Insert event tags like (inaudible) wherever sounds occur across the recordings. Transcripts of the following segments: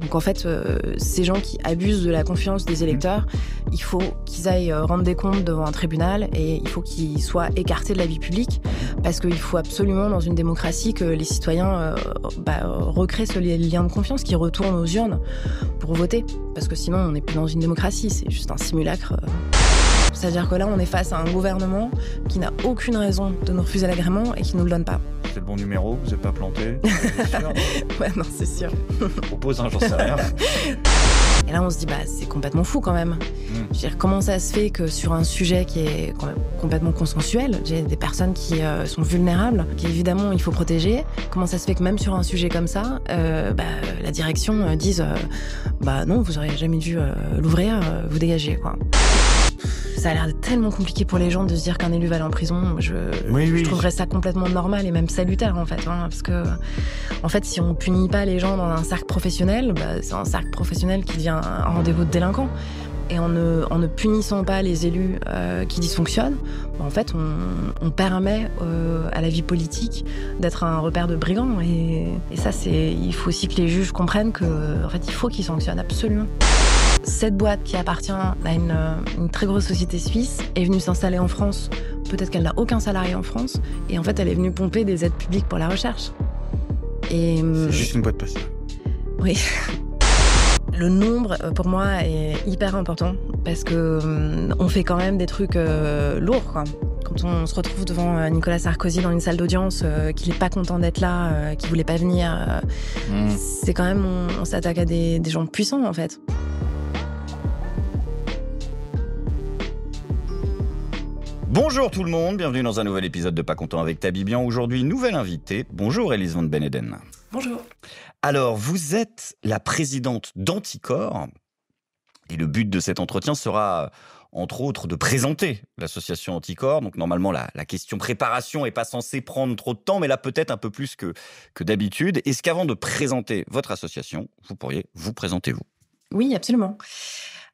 Donc en fait, euh, ces gens qui abusent de la confiance des électeurs, il faut qu'ils aillent euh, rendre des comptes devant un tribunal et il faut qu'ils soient écartés de la vie publique parce qu'il faut absolument dans une démocratie que les citoyens euh, bah, recréent ce lien de confiance, qu'ils retournent aux urnes pour voter parce que sinon on n'est plus dans une démocratie, c'est juste un simulacre. C'est-à-dire que là, on est face à un gouvernement qui n'a aucune raison de nous refuser l'agrément et qui ne nous le donne pas c'est le bon numéro, vous n'êtes pas planté. (laughs) ouais, non, c'est sûr. On propose, un hein, j'en sais rien. Et là, on se dit, bah, c'est complètement fou quand même. Hmm. Je comment ça se fait que sur un sujet qui est complètement consensuel, j'ai des personnes qui euh, sont vulnérables, qui évidemment il faut protéger, comment ça se fait que même sur un sujet comme ça, euh, bah, la direction euh, dise, bah non, vous auriez jamais dû l'ouvrir, vous dégagez, quoi ça a l'air tellement compliqué pour les gens de se dire qu'un élu va aller en prison. Je, trouverais ça complètement normal et même salutaire en fait, hein, parce que en fait, si on punit pas les gens dans un cercle professionnel, bah, c'est un cercle professionnel qui devient un rendez-vous de délinquants. Et en ne, punissant pas les élus euh, qui dysfonctionnent, bah, en fait, on, permet euh, à la vie politique d'être un repère de brigands. Et, ça, c'est, il faut aussi que les juges comprennent que, en fait, il faut qu'ils sanctionnent absolument cette boîte qui appartient à euh, une, très grosse société suisse est venue s'installer en France. Peut-être qu'elle n'a aucun salarié en France. Et en fait, elle est venue pomper des aides publiques pour la recherche. Euh, c'est juste une boîte passive. Oui. (laughs) Le nombre, euh, pour moi, est hyper important parce qu'on on fait quand même des trucs lourds, Quand on se retrouve devant Nicolas Sarkozy dans une salle d'audience, qu'il n'est pas content d'être là, qu'il qu'il voulait pas venir, mmh. c'est quand même on, s'attaque à des gens puissants en fait. Bonjour tout le monde, bienvenue dans un nouvel épisode de Pas Content avec Tabibian. Aujourd'hui, nouvelle invitée. Bonjour Elise Van Beneden. Bonjour. Alors, vous êtes la présidente d'Anticor et le but de cet entretien sera entre autres, de présenter l'association Anticor. Donc normalement, la, question préparation n'est pas censée prendre trop de temps, mais là peut-être un peu plus que, que d'habitude. Est-ce qu'avant de présenter votre association, vous pourriez vous présenter vous Oui, absolument.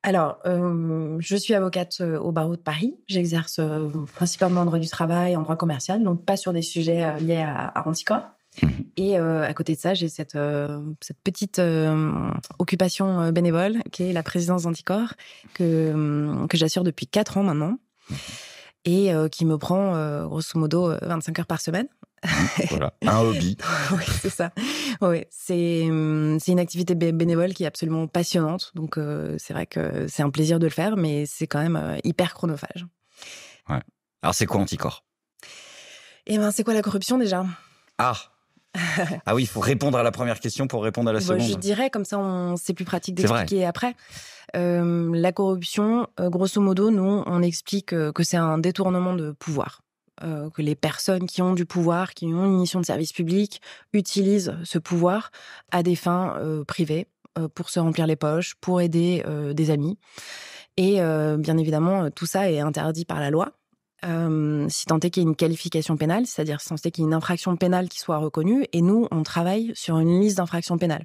Alors, euh, je suis avocate euh, au barreau de Paris. J'exerce euh, principalement en droit du travail, en droit commercial, donc pas sur des sujets liés à, à anticorps. Mmh. Et à côté de ça, j'ai cette, petite occupation bénévole qui est la présidence d'Anticorps que, que j'assure depuis quatre ans maintenant mmh. et qui me prend grosso modo 25 heures par semaine. Hein, voilà, (laughs) un hobby. oui, c'est ça. Oui, hum, c'est une activité bénévole qui est absolument passionnante. Donc euh, c'est vrai que c'est un plaisir de le faire, mais c'est quand même euh, hyper chronophage. Alors c'est quoi Anticorps Eh ben c'est quoi la corruption déjà Ah. (laughs) ah oui, il faut répondre à la première question pour répondre à la seconde. je dirais comme ça, c'est plus pratique d'expliquer après. Hum, la corruption, euh, grosso modo, nous on explique que c'est un détournement de pouvoir. Euh, que les personnes qui ont du pouvoir, qui ont une mission de service public, utilisent ce pouvoir à des fins euh, privées, euh, pour se remplir les poches, pour aider des amis. Et bien évidemment, tout ça est interdit par la loi. si tant est qu'il y ait une qualification pénale, c'est-à-dire si tant est qu'il y ait une infraction pénale qui soit reconnue, et nous, on travaille sur une liste d'infractions pénales.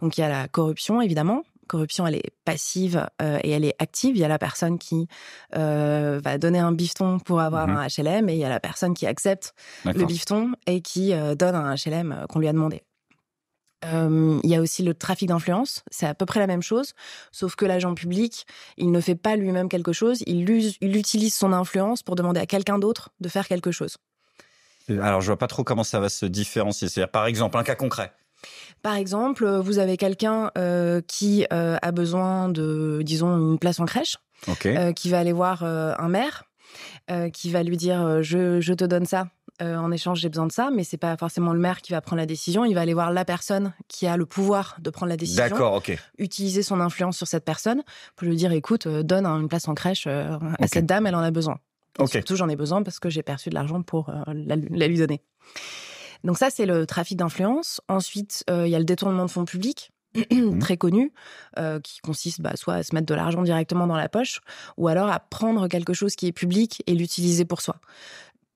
Donc il y a la corruption, évidemment, corruption, elle est passive euh, et elle est active. Il y a la personne qui euh, va donner un bifton pour avoir mhm. un HLM et il y a la personne qui accepte le bifton et qui euh, donne un HLM qu'on lui a demandé. Il y a aussi le trafic d'influence, c'est à peu près la même chose, sauf que l'agent public, il ne fait pas lui-même quelque chose, il, utilise son influence pour demander à quelqu'un d'autre de faire quelque chose. Alors, je vois pas trop comment ça va se différencier. C'est-à-dire, par exemple, un cas concret. Par exemple, euh, vous avez quelqu'un euh, qui euh, a besoin de, disons, une place en crèche, qui va aller voir un maire, qui va lui dire je, te donne ça. en échange, j'ai besoin de ça, mais c'est pas forcément le maire qui va prendre la décision. Il va aller voir la personne qui a le pouvoir de prendre la décision. Utiliser son influence sur cette personne pour lui dire écoute, donne une place en crèche à cette dame, elle en a besoin. Surtout, j'en ai besoin parce que j'ai perçu de l'argent pour la lui donner. Donc ça, c'est le trafic d'influence. Ensuite, euh, il y a le détournement de fonds publics. Mmh. très connu, euh, qui consiste bah, soit à se mettre de l'argent directement dans la poche, ou alors à prendre quelque chose qui est public et l'utiliser pour soi.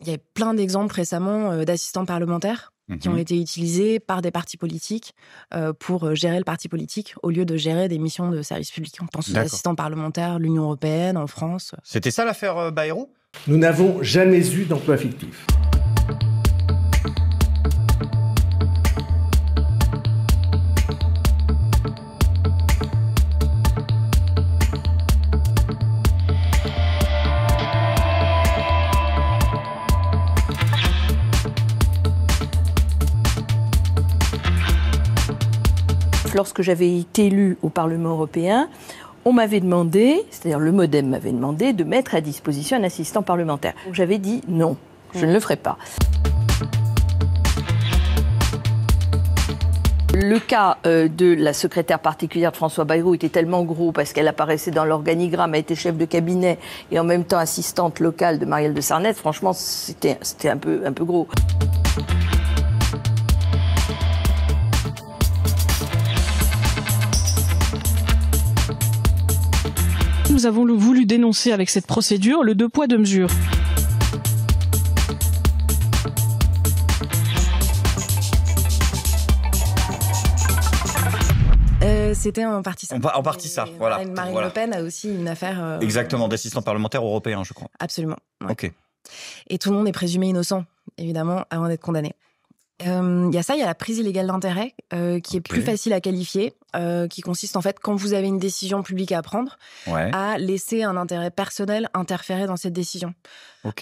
Il y a plein d'exemples récemment euh, d'assistants parlementaires qui ont mmh. été utilisés par des partis politiques pour gérer le parti politique au lieu de gérer des missions de service public. On pense aux assistants parlementaires, l'Union européenne, en France. C'était ça l'affaire Bayrou Nous n'avons jamais eu d'emploi fictif. lorsque j'avais été élue au Parlement européen, on m'avait demandé, c'est-à-dire le Modem m'avait demandé, de mettre à disposition un assistant parlementaire. J'avais dit non, je ne le ferai pas. Le cas euh, de la secrétaire particulière de François Bayrou était tellement gros parce qu'elle apparaissait dans l'organigramme, a été chef de cabinet et en même temps assistante locale de Marielle de Sarnette. Franchement, c'était un peu, un peu gros. nous avons voulu dénoncer avec cette procédure le deux poids deux mesures. Euh, c'était en partie ça. En, partie ça, voilà. Marine Le Pen a aussi une affaire. Euh, Exactement, d'assistant parlementaire européen, je crois. Absolument. Ok. Et tout le monde est présumé innocent, évidemment, avant d'être condamné. Euh, il y a ça, il y a la prise illégale d'intérêt, qui est plus facile à qualifier. Euh, qui consiste en fait, quand vous avez une décision publique à prendre, à laisser un intérêt personnel interférer dans cette décision.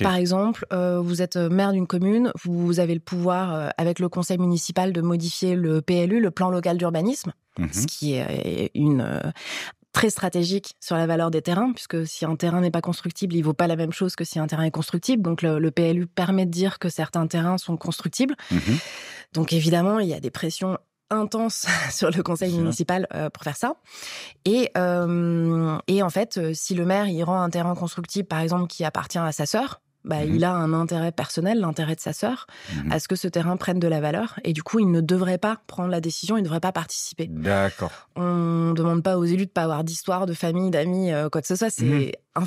Par exemple, euh, vous êtes euh, maire d'une commune, vous avez le pouvoir, avec le conseil municipal, de modifier le PLU, le plan local d'urbanisme, mhm. ce qui est une, très stratégique sur la valeur des terrains, puisque si un terrain n'est pas constructible, il vaut pas la même chose que si un terrain est constructible. Donc le, PLU permet de dire que certains terrains sont constructibles. Mhm. Donc évidemment, il y a des pressions intense (laughs) sur le conseil municipal euh, pour faire ça. Et, euh, et en fait, euh, si le maire il rend un terrain constructible, par exemple, qui appartient à sa sœur, bah, mhm. il a un intérêt personnel, l'intérêt de sa sœur, mhm. à ce que ce terrain prenne de la valeur. Et du coup, il ne devrait pas prendre la décision, il ne devrait pas participer. D'accord. On ne demande pas aux élus de pas avoir d'histoire, de famille, d'amis, quoi que ce soit. C'est mhm. Oui,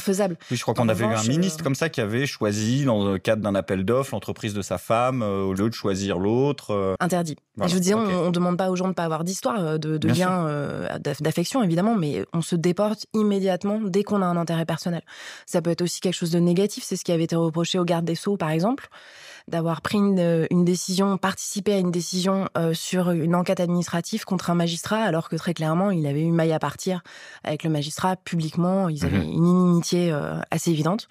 je crois qu'on avait eu un ministre euh, comme ça qui avait choisi, dans le cadre d'un appel d'offres, l'entreprise de sa femme, euh, au lieu de choisir l'autre. Euh, Interdit. Je vous disais, on ne demande pas aux gens de ne pas avoir d'histoire, de, de lien, d'affection évidemment, mais on se déporte immédiatement dès qu'on a un intérêt personnel. Ça peut être aussi quelque chose de négatif, c'est ce qui avait été reproché au garde des Sceaux, par exemple, d'avoir pris une, décision, participé à une décision sur une enquête administrative contre un magistrat, alors que très clairement, il avait eu maille à partir avec le magistrat publiquement, ils avaient mhm. une euh, assez évidente.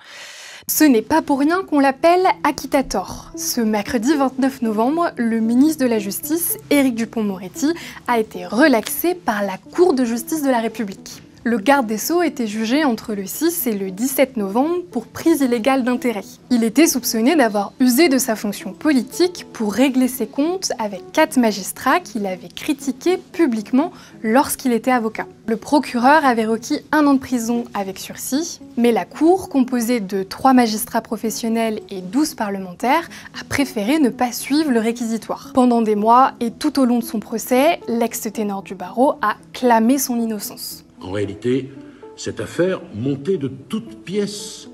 Ce n'est pas pour rien qu'on l'appelle Akitator. Ce mercredi 29 novembre, le ministre de la Justice, Éric Dupont-Moretti, a été relaxé par la Cour de justice de la République. Le garde des Sceaux était jugé entre le 6 et le 17 novembre pour prise illégale d'intérêt. Il était soupçonné d'avoir usé de sa fonction politique pour régler ses comptes avec quatre magistrats qu'il avait critiqués publiquement lorsqu'il était avocat. Le procureur avait requis un an de prison avec sursis, mais la Cour, composée de trois magistrats professionnels et 12 parlementaires, a préféré ne pas suivre le réquisitoire. Pendant des mois et tout au long de son procès, l'ex-ténor du barreau a clamé son innocence. En réalité, cette affaire, montée de toutes pièces,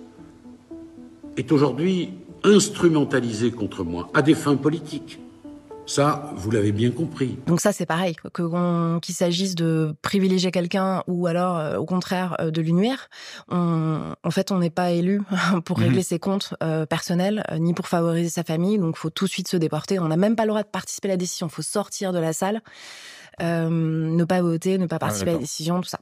est aujourd'hui instrumentalisée contre moi à des fins politiques. Ça, vous l'avez bien compris. Donc ça, c'est pareil, qu'il s'agisse de privilégier quelqu'un ou alors, euh, au contraire, euh, de nuire. En fait, on n'est pas élu (laughs) pour mhm. régler ses comptes euh, personnels, ni pour favoriser sa famille. Donc, faut tout de suite se déporter. On n'a même pas le droit de participer à la décision. il Faut sortir de la salle. Euh, ne pas voter, ne pas ah, participer à la décision, tout ça.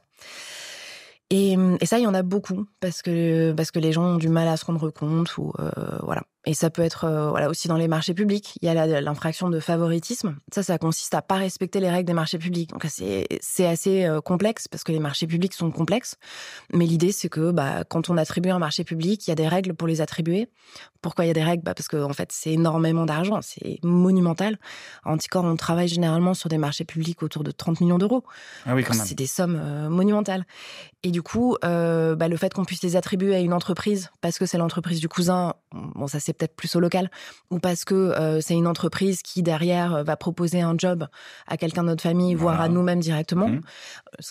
Et, et ça, il y en a beaucoup parce que parce que les gens ont du mal à se rendre compte ou euh, voilà. Et ça peut être euh, voilà, aussi dans les marchés publics. Il y a l'infraction de favoritisme. Ça, ça consiste à pas respecter les règles des marchés publics. Donc c'est assez euh, complexe parce que les marchés publics sont complexes. Mais l'idée, c'est que bah, quand on attribue un marché public, il y a des règles pour les attribuer. Pourquoi il y a des règles bah, Parce que en fait, c'est énormément d'argent. C'est monumental. En Anticor, on travaille généralement sur des marchés publics autour de 30 millions d'euros. Ah oui, c'est des sommes euh, monumentales. Et du coup, bah, le fait qu'on puisse les attribuer à une entreprise parce que c'est l'entreprise du cousin, bon, ça c'est c'est peut-être plus au local, ou parce que euh, c'est une entreprise qui derrière euh, va proposer un job à quelqu'un de notre famille, voire à nous-mêmes directement, mmh.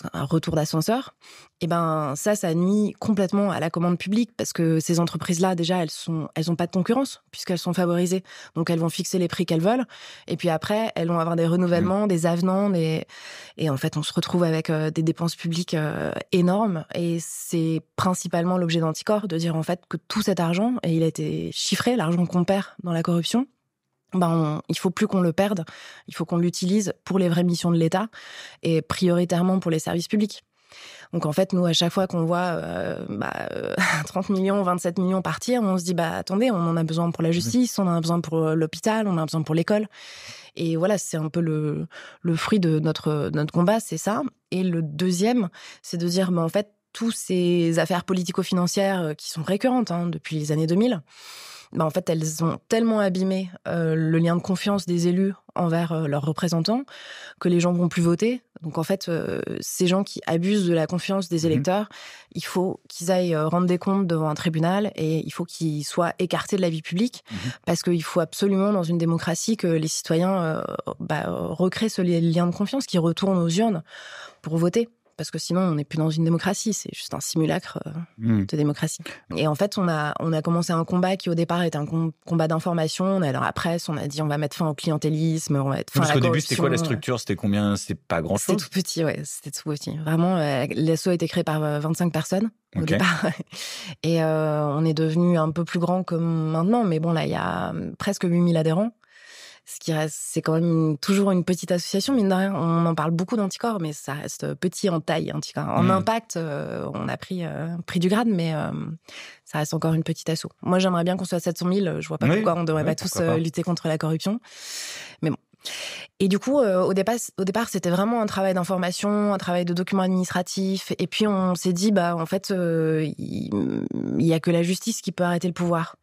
euh, un retour d'ascenseur. Et eh ben ça, ça nuit complètement à la commande publique parce que ces entreprises-là déjà, elles sont, elles ont pas de concurrence puisqu'elles sont favorisées, donc elles vont fixer les prix qu'elles veulent. Et puis après, elles vont avoir des renouvellements, mmh. des avenants, des... et en fait, on se retrouve avec des dépenses publiques énormes. Et c'est principalement l'objet d'Anticor de dire en fait que tout cet argent, et il a été chiffré l'argent qu'on perd dans la corruption, ben il faut plus qu'on le perde, il faut qu'on l'utilise pour les vraies missions de l'État et prioritairement pour les services publics. Donc en fait, nous, à chaque fois qu'on voit 30 euh, bah, euh, (laughs) millions, 27 millions partir, on se dit, bah attendez, on en a besoin pour la justice, on en a besoin pour euh, l'hôpital, on en a besoin pour l'école. Et voilà, c'est un peu le, fruit de notre, notre combat, c'est ça. Et le deuxième, c'est de dire, bah, en fait, toutes ces affaires politico-financières qui sont récurrentes hein, depuis les années 2000, bah, en fait, elles ont tellement abîmé euh, le lien de confiance des élus envers euh, leurs représentants que les gens vont plus voter. Donc en fait, euh, ces gens qui abusent de la confiance des mhm. électeurs, il faut qu'ils aillent rendre des comptes devant un tribunal et il faut qu'ils soient écartés de la vie publique mhm. parce qu'il faut absolument dans une démocratie que les citoyens bah, recréent ce lien de confiance qui retourne aux urnes pour voter parce que sinon on n'est plus dans une démocratie, c'est juste un simulacre euh, hmm. de démocratie. Et en fait, on a, on a commencé un combat qui au départ était un combat d'information, on a la presse, on a dit on va mettre fin au clientélisme, on va mettre fin à la Parce qu'au début, c'était quoi la structure C'était combien C'était pas grand-chose C'était tout petit, ouais, c'était tout petit. Vraiment, euh, a été créé par 25 euh, personnes au départ. (laughs) Et euh, on est devenu un peu plus grand que maintenant, mais bon, là, il y a presque 8000 adhérents ce qui reste, c'est quand même toujours une petite association, mine de rien. On en parle beaucoup d'anticorps, mais ça reste euh, petit en taille, En mmh. impact, euh, on a euh, pris, du grade, mais ça reste encore une petite asso. Moi, j'aimerais bien qu'on soit à 700 000. Je vois pas pourquoi on devrait pas tous lutter contre la corruption. Mais bon. Et du coup, au départ, au départ, c'était vraiment un travail d'information, un travail de documents administratifs. Et puis, on s'est dit, bah, en fait, il y n'y a que la justice qui peut arrêter le pouvoir.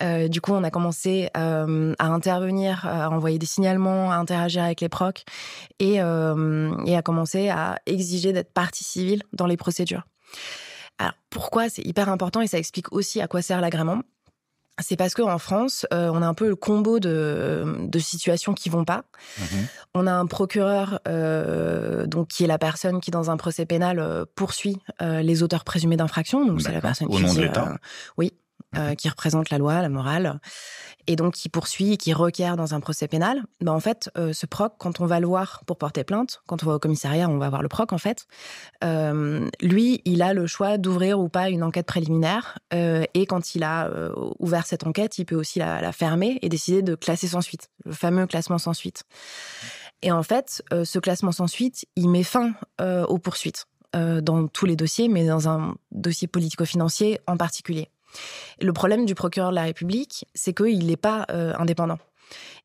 Euh, du coup, on a commencé euh, à intervenir, euh, à envoyer des signalements, à interagir avec les procs et, à commencer à exiger d'être partie civile dans les procédures. Alors pourquoi c'est hyper important et ça explique aussi à quoi sert l'agrément c'est parce qu'en France, on a un peu le combo de, situations qui vont pas. Mhm. On a un procureur, donc qui est la personne qui, dans un procès pénal, poursuit les auteurs présumés d'infraction. Donc c'est la personne qui nom oui, euh, qui représente la loi, la morale, et donc qui poursuit, qui requiert dans un procès pénal, bah en fait, euh, ce proc, quand on va le voir pour porter plainte, quand on va au commissariat, on va voir le proc en fait, euh, lui, il a le choix d'ouvrir ou pas une enquête préliminaire, et quand il a ouvert cette enquête, il peut aussi la, fermer et décider de classer sans suite, le fameux classement sans suite. Et en fait, ce classement sans suite, il met fin aux poursuites. dans tous les dossiers, mais dans un dossier politico-financier en particulier. Le problème du procureur de la République, c'est qu'il n'est pas euh, indépendant.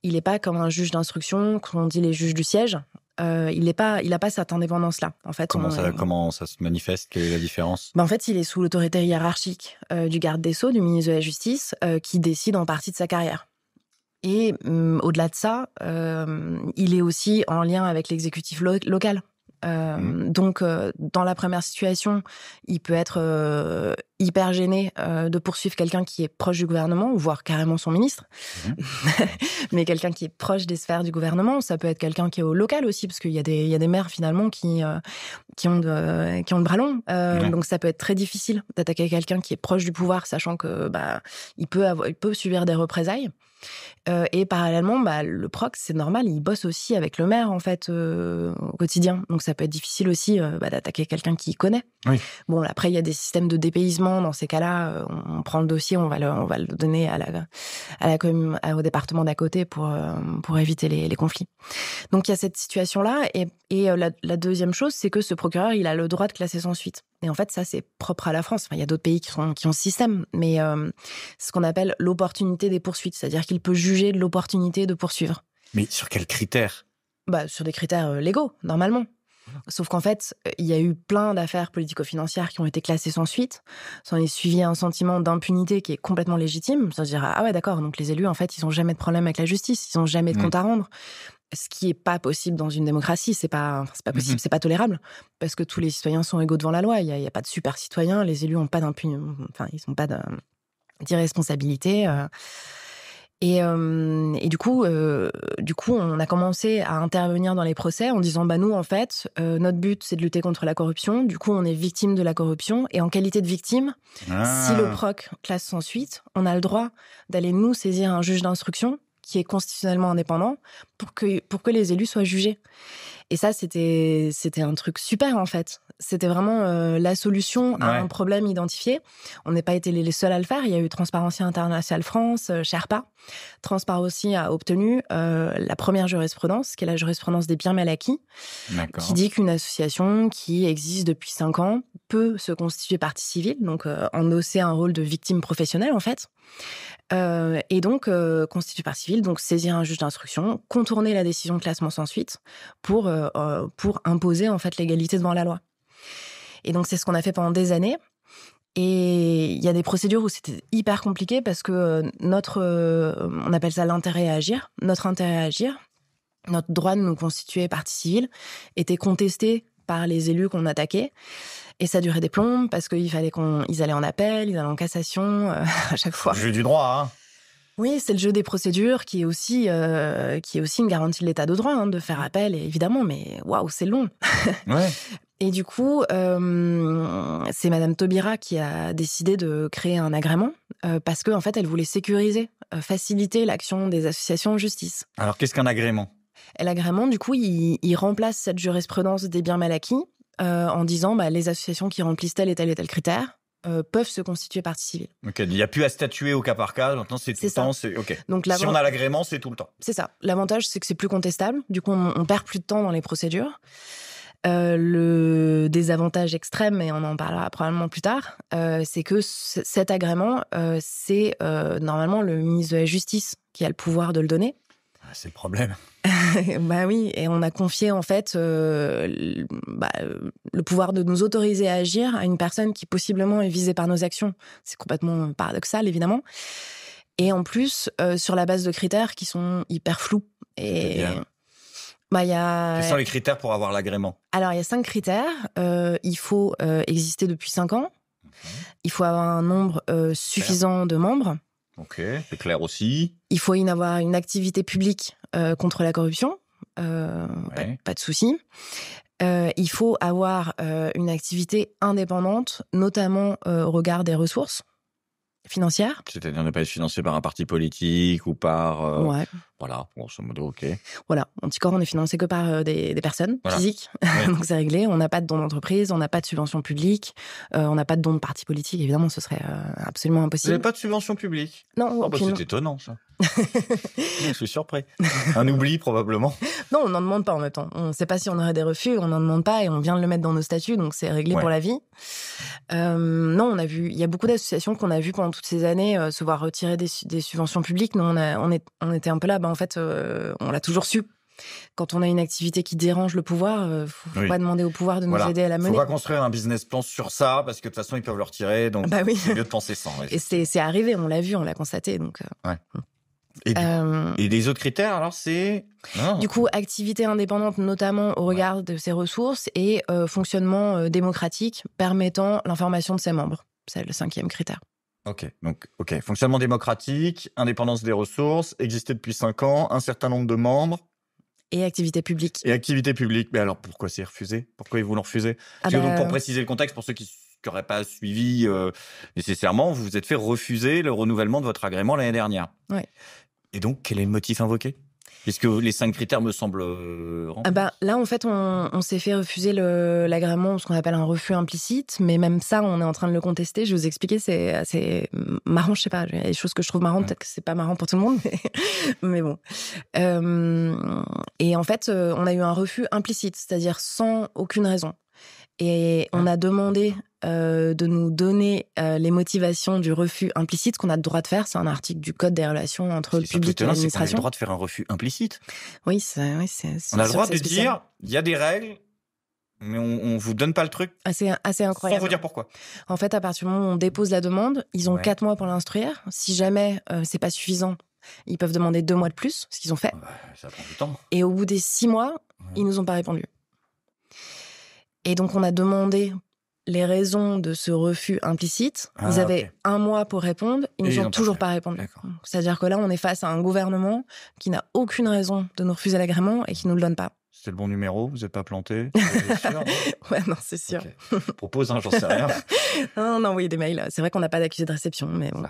Il n'est pas comme un juge d'instruction, on dit les juges du siège. Euh, il n'a pas, cette indépendance-là. En fait, comment, ça, se manifeste Quelle est la différence ben, En fait, il est sous l'autorité hiérarchique euh, du garde des Sceaux, du ministre de la Justice, qui décide en partie de sa carrière. Et hum, au-delà de ça, il est aussi en lien avec l'exécutif local. Mmh. Euh, donc, euh, dans la première situation, il peut être euh, hyper gêné de poursuivre quelqu'un qui est proche du gouvernement, voire carrément son ministre, mmh. (laughs) mais quelqu'un qui est proche des sphères du gouvernement. Ça peut être quelqu'un qui est au local aussi, parce qu'il y, a des maires finalement qui, ont, qui le bras long. Donc, ça peut être très difficile d'attaquer quelqu'un qui est proche du pouvoir, sachant que bah, peut peut subir des représailles. Euh, et parallèlement, bah, le proc, c'est normal, il bosse aussi avec le maire, en fait, euh, au quotidien. Donc, ça peut être difficile aussi euh, bah, d'attaquer quelqu'un qui connaît. Bon, après, il y a des systèmes de dépaysement. Dans ces cas-là, on, prend le dossier, on va le, donner à la, au département d'à côté pour, éviter les, conflits. Donc, il y a cette situation-là. Et, la, deuxième chose, c'est que ce procureur, il a le droit de classer son suite. Et en fait, ça, c'est propre à la France. il y a d'autres pays qui, qui ont ce système, mais euh, ce qu'on appelle l'opportunité des poursuites, c'est-à-dire qu'il peut juger de l'opportunité de poursuivre. Mais sur quels critères bah, Sur des critères euh, légaux, normalement. Sauf qu'en fait, euh, il y a eu plein d'affaires politico-financières qui ont été classées sans suite. sans est suivi un sentiment d'impunité qui est complètement légitime. ça se dire ah ouais, d'accord, donc les élus, en fait, ils n'ont jamais de problème avec la justice, ils n'ont jamais de compte à rendre ce qui n'est pas possible dans une démocratie. C'est pas, c'est pas mhm. possible, c'est pas tolérable, parce que tous les citoyens sont égaux devant la loi. Il n'y a, pas de super citoyens. Les élus n'ont pas d'impunité, enfin, ils n'ont pas d'irresponsabilité. Euh. Euh, et, du coup, euh, du coup, on a commencé à intervenir dans les procès en disant, bah nous, en fait, notre but, c'est de lutter contre la corruption. Du coup, on est victime de la corruption. Et en qualité de victime, si le ah. PROC classe sans suite, on a le droit d'aller nous saisir un juge d'instruction qui est constitutionnellement indépendant pour que, pour que les élus soient jugés. Et ça, c'était, c'était un truc super, en fait. C'était vraiment euh, la solution à un problème identifié. On n'est pas été les, seuls à le faire. Il y a eu Transparency International France, euh, Sherpa. Transpar aussi a obtenu euh, la première jurisprudence, qui est la jurisprudence des biens mal acquis, qui dit qu'une association qui existe depuis cinq ans peut se constituer partie civile, donc en hausser un rôle de victime professionnelle en fait. et donc, constituer partie civile, donc saisir un juge d'instruction, contourner la décision de classement sans suite pour, pour imposer en fait l'égalité devant la loi. Et donc, c'est ce qu'on a fait pendant des années. Et il y a des procédures où c'était hyper compliqué parce que euh, notre, euh, on appelle ça l'intérêt à agir, notre intérêt à agir, notre droit de nous constituer partie civile était contesté par les élus qu'on attaquait. Et ça durait des plombes parce qu'il fallait qu'on, ils allaient en appel, ils allaient en cassation euh, (laughs) à chaque fois. Jeu du droit, hein. Oui, c'est le jeu des procédures qui est aussi qui est aussi une garantie de l'état de droit hein, de faire appel évidemment, mais waouh, c'est long. Ouais. (laughs) Et du coup, euh, c'est Madame Taubira qui a décidé de créer un agrément euh, parce qu'en en fait, elle voulait sécuriser, euh, faciliter l'action des associations en justice. Alors, qu'est-ce qu'un agrément L'agrément, du coup, il, remplace cette jurisprudence des biens mal acquis en disant bah, les associations qui remplissent tel et tel et tel critère, peuvent se constituer partie civile. il n'y a plus à statuer au cas par cas, maintenant c'est tout le temps, OK. Donc, si on a l'agrément, c'est tout le temps. C'est ça. L'avantage, c'est que c'est plus contestable, du coup on, on, perd plus de temps dans les procédures. Euh, le désavantage extrême, et on en parlera probablement plus tard, euh, c'est que cet agrément, euh, c'est normalement le ministre de la Justice qui a le pouvoir de le donner. Ah, c'est le problème. (laughs) bah oui, et on a confié en fait bah, le, pouvoir de nous autoriser à agir à une personne qui possiblement est visée par nos actions. C'est complètement paradoxal, évidemment. Et en plus, sur la base de critères qui sont hyper flous. Et, quels sont les critères pour avoir l'agrément Alors, il y a cinq critères. Euh, il faut euh, exister depuis cinq ans. Il faut avoir un nombre euh, suffisant de membres. Ok, c'est clair aussi. Il faut y avoir une activité publique contre la corruption. Pas, de souci. il faut avoir une activité indépendante, notamment au regard des ressources financières. C'est-à-dire ne pas être financé par un parti politique ou par... Ouais voilà, grosso modo, OK. Voilà, Anticorps, on est financé que par euh, des, personnes physiques. (laughs) Donc c'est réglé. On n'a pas de dons d'entreprise, on n'a pas de subventions publiques. Euh, on n'a pas de dons de partis politiques. Évidemment, ce serait euh, absolument impossible. Vous n'avez pas de subventions publiques Non. Ah bah, c'est étonnant, ça. (laughs) Je suis surpris. Un oubli, probablement. Non, on n'en demande pas en même temps. On ne sait pas si on aurait des refus, on n'en demande pas et on vient de le mettre dans nos statuts, donc c'est réglé pour la vie. non, on a vu, il y a beaucoup d'associations qu'on a vues pendant toutes ces années se voir retirer des, subventions publiques. Non, on, était un peu là, ben, en fait, euh, on l'a toujours su quand on a une activité qui dérange le pouvoir, il euh, ne faut pas demander au pouvoir de nous aider à la mener. Faut pas construire un business plan sur ça parce que de toute façon ils peuvent le retirer, donc bah c'est mieux de penser sans. Et c'est arrivé, on l'a vu, on l'a constaté, donc. Euh. Et, les autres critères, alors c'est Du coup, activité indépendante, notamment au regard de ses ressources et fonctionnement démocratique permettant l'information de ses membres. C'est le cinquième critère. Ok, donc ok, fonctionnement démocratique, indépendance des ressources, exister depuis cinq ans, un certain nombre de membres. Et activité publique. Et activité publique. Mais alors pourquoi c'est refusé Pourquoi ils vous l'ont refusé Pour euh, préciser le contexte, pour ceux qui n'auraient pas suivi euh, nécessairement, vous vous êtes fait refuser le renouvellement de votre agrément l'année dernière. Oui. Et donc quel est le motif invoqué Puisque les cinq critères me semblent. Euh, ah bah, là, en fait, on, s'est fait refuser l'agrément, ce qu'on appelle un refus implicite, mais même ça, on est en train de le contester. Je vais vous expliquer, c'est assez marrant, je sais pas. Il y a des choses que je trouve marrantes, peut-être que c'est pas marrant pour tout le monde, mais, (laughs) bon. Euh, et en fait, euh, on a eu un refus implicite, c'est-à-dire sans aucune raison. Et on ah. a demandé euh, de nous donner euh, les motivations du refus implicite qu'on a le droit de faire. C'est un article du Code des relations entre le public et l'administration. On a le droit de faire un refus implicite. Oui, c'est. Oui, on a le droit de dire il y a des règles, mais on, ne vous donne pas le truc. C'est assez incroyable. Sans vous dire pourquoi. En fait, à partir du moment où on dépose la demande, ils ont quatre mois pour l'instruire. Si jamais euh, c'est pas suffisant, ils peuvent demander deux mois de plus, ce qu'ils ont fait. ça prend du temps. Et au bout des six mois, ils ils nous ont pas répondu. Et donc, on a demandé les raisons de ce refus implicite. Ah, ils avaient un mois pour répondre. Ils ne ont toujours pas répondu. C'est-à-dire que là, on est face à un gouvernement qui n'a aucune raison de nous refuser l'agrément et qui ne nous le donne pas c'est le bon numéro, vous n'êtes pas planté (laughs) sûr, Ouais, non, c'est sûr. Je propose, hein, j'en sais rien. (laughs) non, non, oui, des mails. Euh, c'est vrai qu'on n'a pas d'accusé de réception, mais bon. De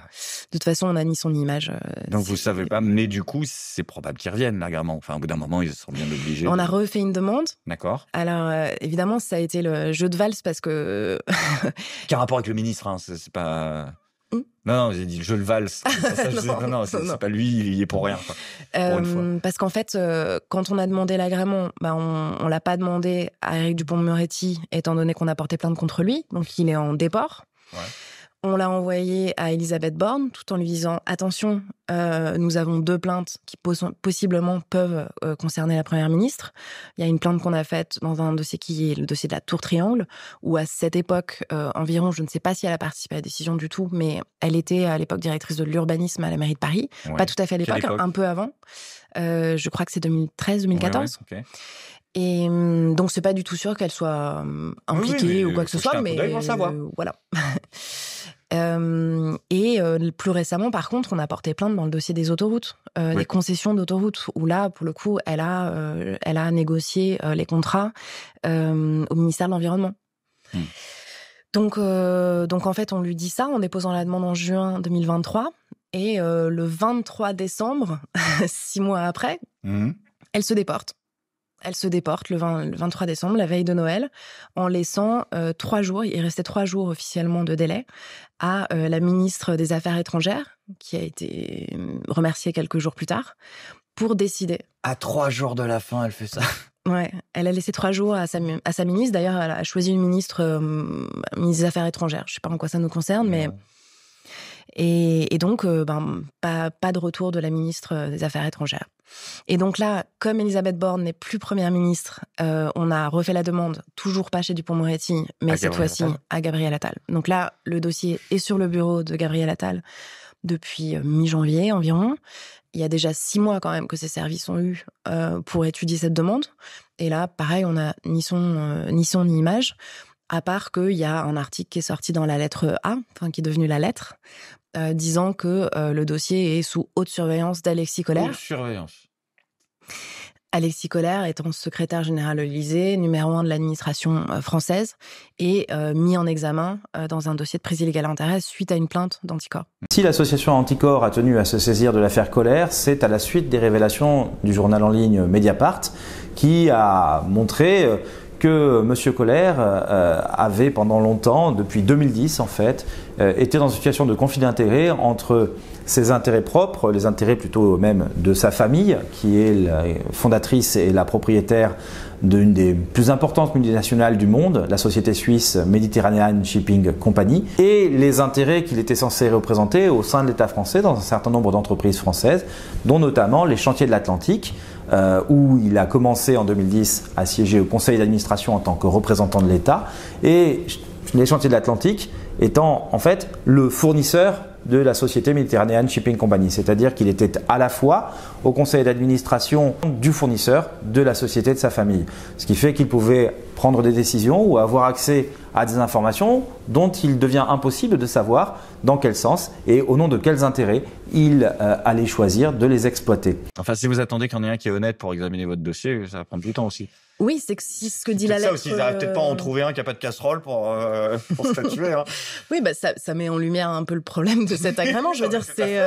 toute façon, on a mis son image. Euh, Donc vous savez pas, mais du coup, c'est probable qu'ils reviennent, largement. Enfin, au bout d'un moment, ils sont bien obligés. On a refait une demande. D'accord. Alors, euh, évidemment, ça a été le jeu de valse parce que. Quel rapport avec le ministre, hein, c'est pas. Mmh. Non, non, j'ai dit je le valse. (laughs) non, non, c'est pas lui, il y est pour rien. Euh, parce qu'en fait, euh, quand on a demandé l'agrément, bah, on, on l'a pas demandé à Eric dupont muretti étant donné qu'on a porté plainte contre lui, donc il est en déport. Ouais. On l'a envoyé à Elisabeth Borne tout en lui disant attention, euh, nous avons deux plaintes qui possiblement peuvent euh, concerner la première ministre. Il y a une plainte qu'on a faite dans un dossier qui est le dossier de la Tour Triangle, où à cette époque euh, environ, je ne sais pas si elle a participé à la décision du tout, mais elle était à l'époque directrice de l'urbanisme à la mairie de Paris. Pas tout à fait à l'époque, un peu avant. je crois que c'est 2013-2014. Et hum, donc, c'est pas du tout sûr qu'elle soit hum, impliquée ou quoi que ce soit, mais euh, voilà. (laughs) Euh, et euh, plus récemment, par contre, on a porté plainte dans le dossier des autoroutes, des concessions d'autoroutes, où là, pour le coup, elle a, elle a négocié les contrats au ministère de l'Environnement. Hmm. Donc, donc, en fait, on lui dit ça en déposant la demande en juin 2023. Et le 23 décembre, (laughs) six mois après, hmm. elle se déporte elle se déporte le, 23 décembre, la veille de Noël, en laissant euh, trois jours, il restait trois jours officiellement de délai, à euh, la ministre des Affaires étrangères, qui a été euh, remerciée quelques jours plus tard, pour décider. À trois jours de la fin, elle fait ça. (laughs) Ouais, elle a laissé trois jours à sa, ministre. D'ailleurs, elle a choisi une ministre, des Affaires étrangères. Je ne sais pas en quoi ça nous concerne, mais. Et, donc, euh, ben, pas, de retour de la ministre euh, des Affaires étrangères. Et donc là, comme Elisabeth Borne n'est plus première ministre, euh, on a refait la demande, toujours pas chez Dupont-Moretti, mais cette fois-ci à Gabriel Attal. Donc là, le dossier est sur le bureau de Gabriel Attal depuis mi-janvier environ. Il y a déjà six mois quand même que ces services ont eu pour étudier cette demande. Et là, pareil, on n'a ni son, ni son ni image à part qu'il y a un article qui est sorti dans la lettre A, enfin qui est devenu la lettre, euh, disant que euh, le dossier est sous haute surveillance d'Alexis Collère. Haute surveillance. Alexis Collère étant secrétaire général de l'Élysée, numéro un de l'administration euh, française, et mis en examen dans un dossier de prise illégale d'intérêt suite à une plainte d'Anticor. Si l'association Anticor a tenu à se saisir de l'affaire Collère, c'est à la suite des révélations du journal en ligne Mediapart qui a montré que M. Colère euh, avait pendant longtemps, depuis 2010 en fait, euh, été dans une situation de conflit d'intérêts entre ses intérêts propres, les intérêts plutôt même de sa famille, qui est la fondatrice et la propriétaire d'une des plus importantes multinationales du monde, la société suisse Mediterranean Shipping Company, et les intérêts qu'il était censé représenter au sein de l'État français dans un certain nombre d'entreprises françaises, dont notamment les chantiers de l'Atlantique, euh, où il a commencé en 2010 à siéger au conseil d'administration en tant que représentant de l'État. Et les chantiers de l'Atlantique étant en fait le fournisseur de la société Mediterranean Shipping Company, c'est-à-dire qu'il était à la fois au conseil d'administration du fournisseur de la société de sa famille, ce qui fait qu'il pouvait prendre des décisions ou avoir accès à des informations dont il devient impossible de savoir dans quel sens et au nom de quels intérêts il euh, allait choisir de les exploiter. Enfin, si vous attendez qu'il y en ait un qui est honnête pour examiner votre dossier, ça va prendre du temps aussi. Oui, c'est que ce que dit la lettre. ça aussi, ils peut-être pas à en euh, trouver un qui n'a pas de casserole pour, euh, (laughs) statuer. Hein. oui, bah, ça, ça, met en lumière un peu le problème de cet agrément. Je veux dire, c'est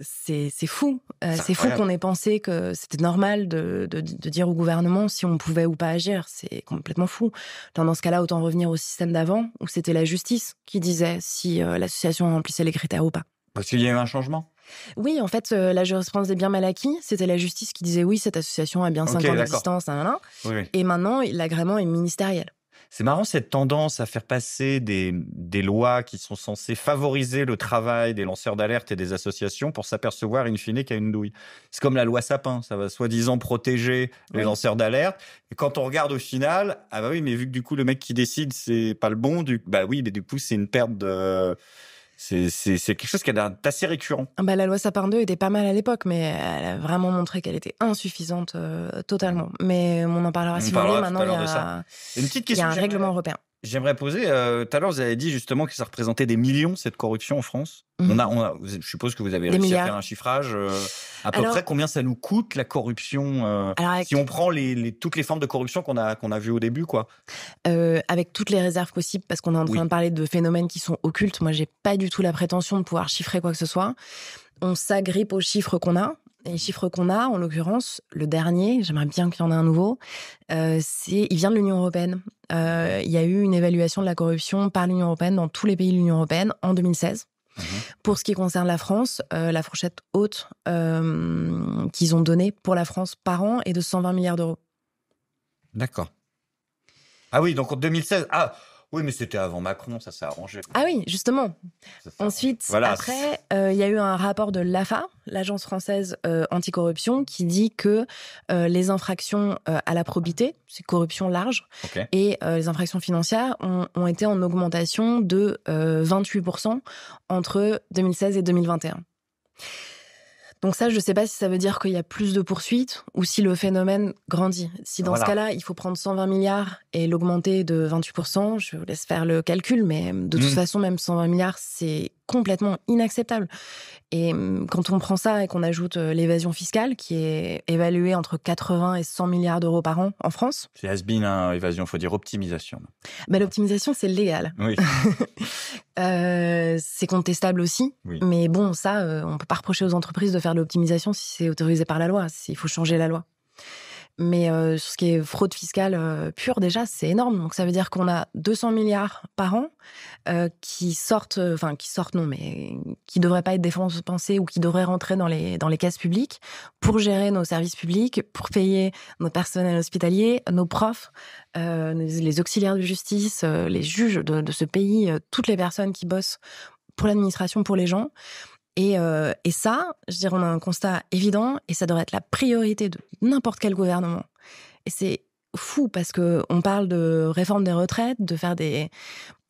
c'est fou. Euh, c'est fou qu'on ait pensé que c'était normal de, dire au gouvernement si on pouvait ou pas agir. C'est complètement fou. dans ce cas-là, autant revenir au système d'avant où c'était la justice qui disait si euh, l'association remplissait les critères ou pas. Parce qu'il y a eu un changement Oui, en fait, euh, la jurisprudence est bien mal acquise. c'était la justice qui disait oui, cette association a bien 5 ans d'existence. Et maintenant, l'agrément est ministériel. C'est marrant cette tendance à faire passer des, lois qui sont censées favoriser le travail des lanceurs d'alerte et des associations pour s'apercevoir in fine qu'il y a une douille. C'est comme la loi Sapin, ça va soi-disant protéger les lanceurs d'alerte. Et quand on regarde au final, ah bah oui, mais vu que du coup le mec qui décide c'est pas le bon, du, bah oui, mais du coup c'est une perte de c'est quelque chose qui est assez récurrent. Ah bah, la loi Sapin 2 était pas mal à l'époque, mais elle a vraiment montré qu'elle était insuffisante euh, totalement. Mais on en parlera si vous voulez. Maintenant, il y a un règlement européen. J'aimerais poser, euh, tout à l'heure, vous avez dit justement que ça représentait des millions, cette corruption en France. Mmh. On a, je suppose que vous avez réussi à faire un chiffrage. Euh, à peu près combien ça nous coûte la corruption euh, Si on prend les, toutes les formes de corruption qu'on a, qu'on a vues au début, quoi. avec toutes les réserves possibles, parce qu'on est en train de parler de phénomènes qui sont occultes. Moi, j'ai pas du tout la prétention de pouvoir chiffrer quoi que ce soit. On s'agrippe aux chiffres qu'on a les chiffres qu'on a, en l'occurrence, le dernier, j'aimerais bien qu'il y en ait un nouveau, euh, c'est, il vient de l'Union européenne. Euh, il y a eu une évaluation de la corruption par l'Union européenne dans tous les pays de l'Union européenne en 2016. Mmh pour ce qui concerne la France, euh, la fourchette haute qu'ils ont donnée pour la France par an est de 120 milliards d'euros. D'accord. Ah oui, donc en 2016. Ah, oui, mais c'était avant Macron, ça s'est arrangé. Ah oui, justement. Ensuite, après, euh, il y a eu un rapport de l'AFA, l'Agence française euh, anticorruption, qui dit que euh, les infractions à la probité, c'est corruption large, et les infractions financières ont, été en augmentation de 28% entre 2016 et 2021. Donc ça, je ne sais pas si ça veut dire qu'il y a plus de poursuites ou si le phénomène grandit. Si dans ce cas-là, il faut prendre 120 milliards et l'augmenter de 28%, je vous laisse faire le calcul, mais de toute mm. façon, même 120 milliards, c'est complètement inacceptable. Et mm, quand on prend ça et qu'on ajoute euh, l'évasion fiscale, qui est évaluée entre 80 et 100 milliards d'euros par an en France. C'est has-been, hein, évasion, faut dire optimisation. Mais bah, L'optimisation, c'est légal. (laughs) Euh, c'est contestable aussi. Mais bon, ça, euh, on ne peut pas reprocher aux entreprises de faire de l'optimisation si c'est autorisé par la loi. s'il faut changer la loi. Mais sur euh, ce qui est fraude fiscale euh, pure, déjà, c'est énorme. Donc ça veut dire qu'on a 200 milliards par an euh, qui sortent, enfin qui sortent, non, mais qui devraient pas être dépensés ou qui devraient rentrer dans les, dans les caisses publiques pour gérer nos services publics, pour payer nos personnels hospitaliers, nos profs, les auxiliaires de justice, les juges de, de ce pays, toutes les personnes qui bossent pour l'administration, pour les gens. Euh, et, ça, je dirais, on a un constat évident et ça devrait être la priorité de n'importe quel gouvernement. Et c'est fou parce que on parle de réforme des retraites, de faire des,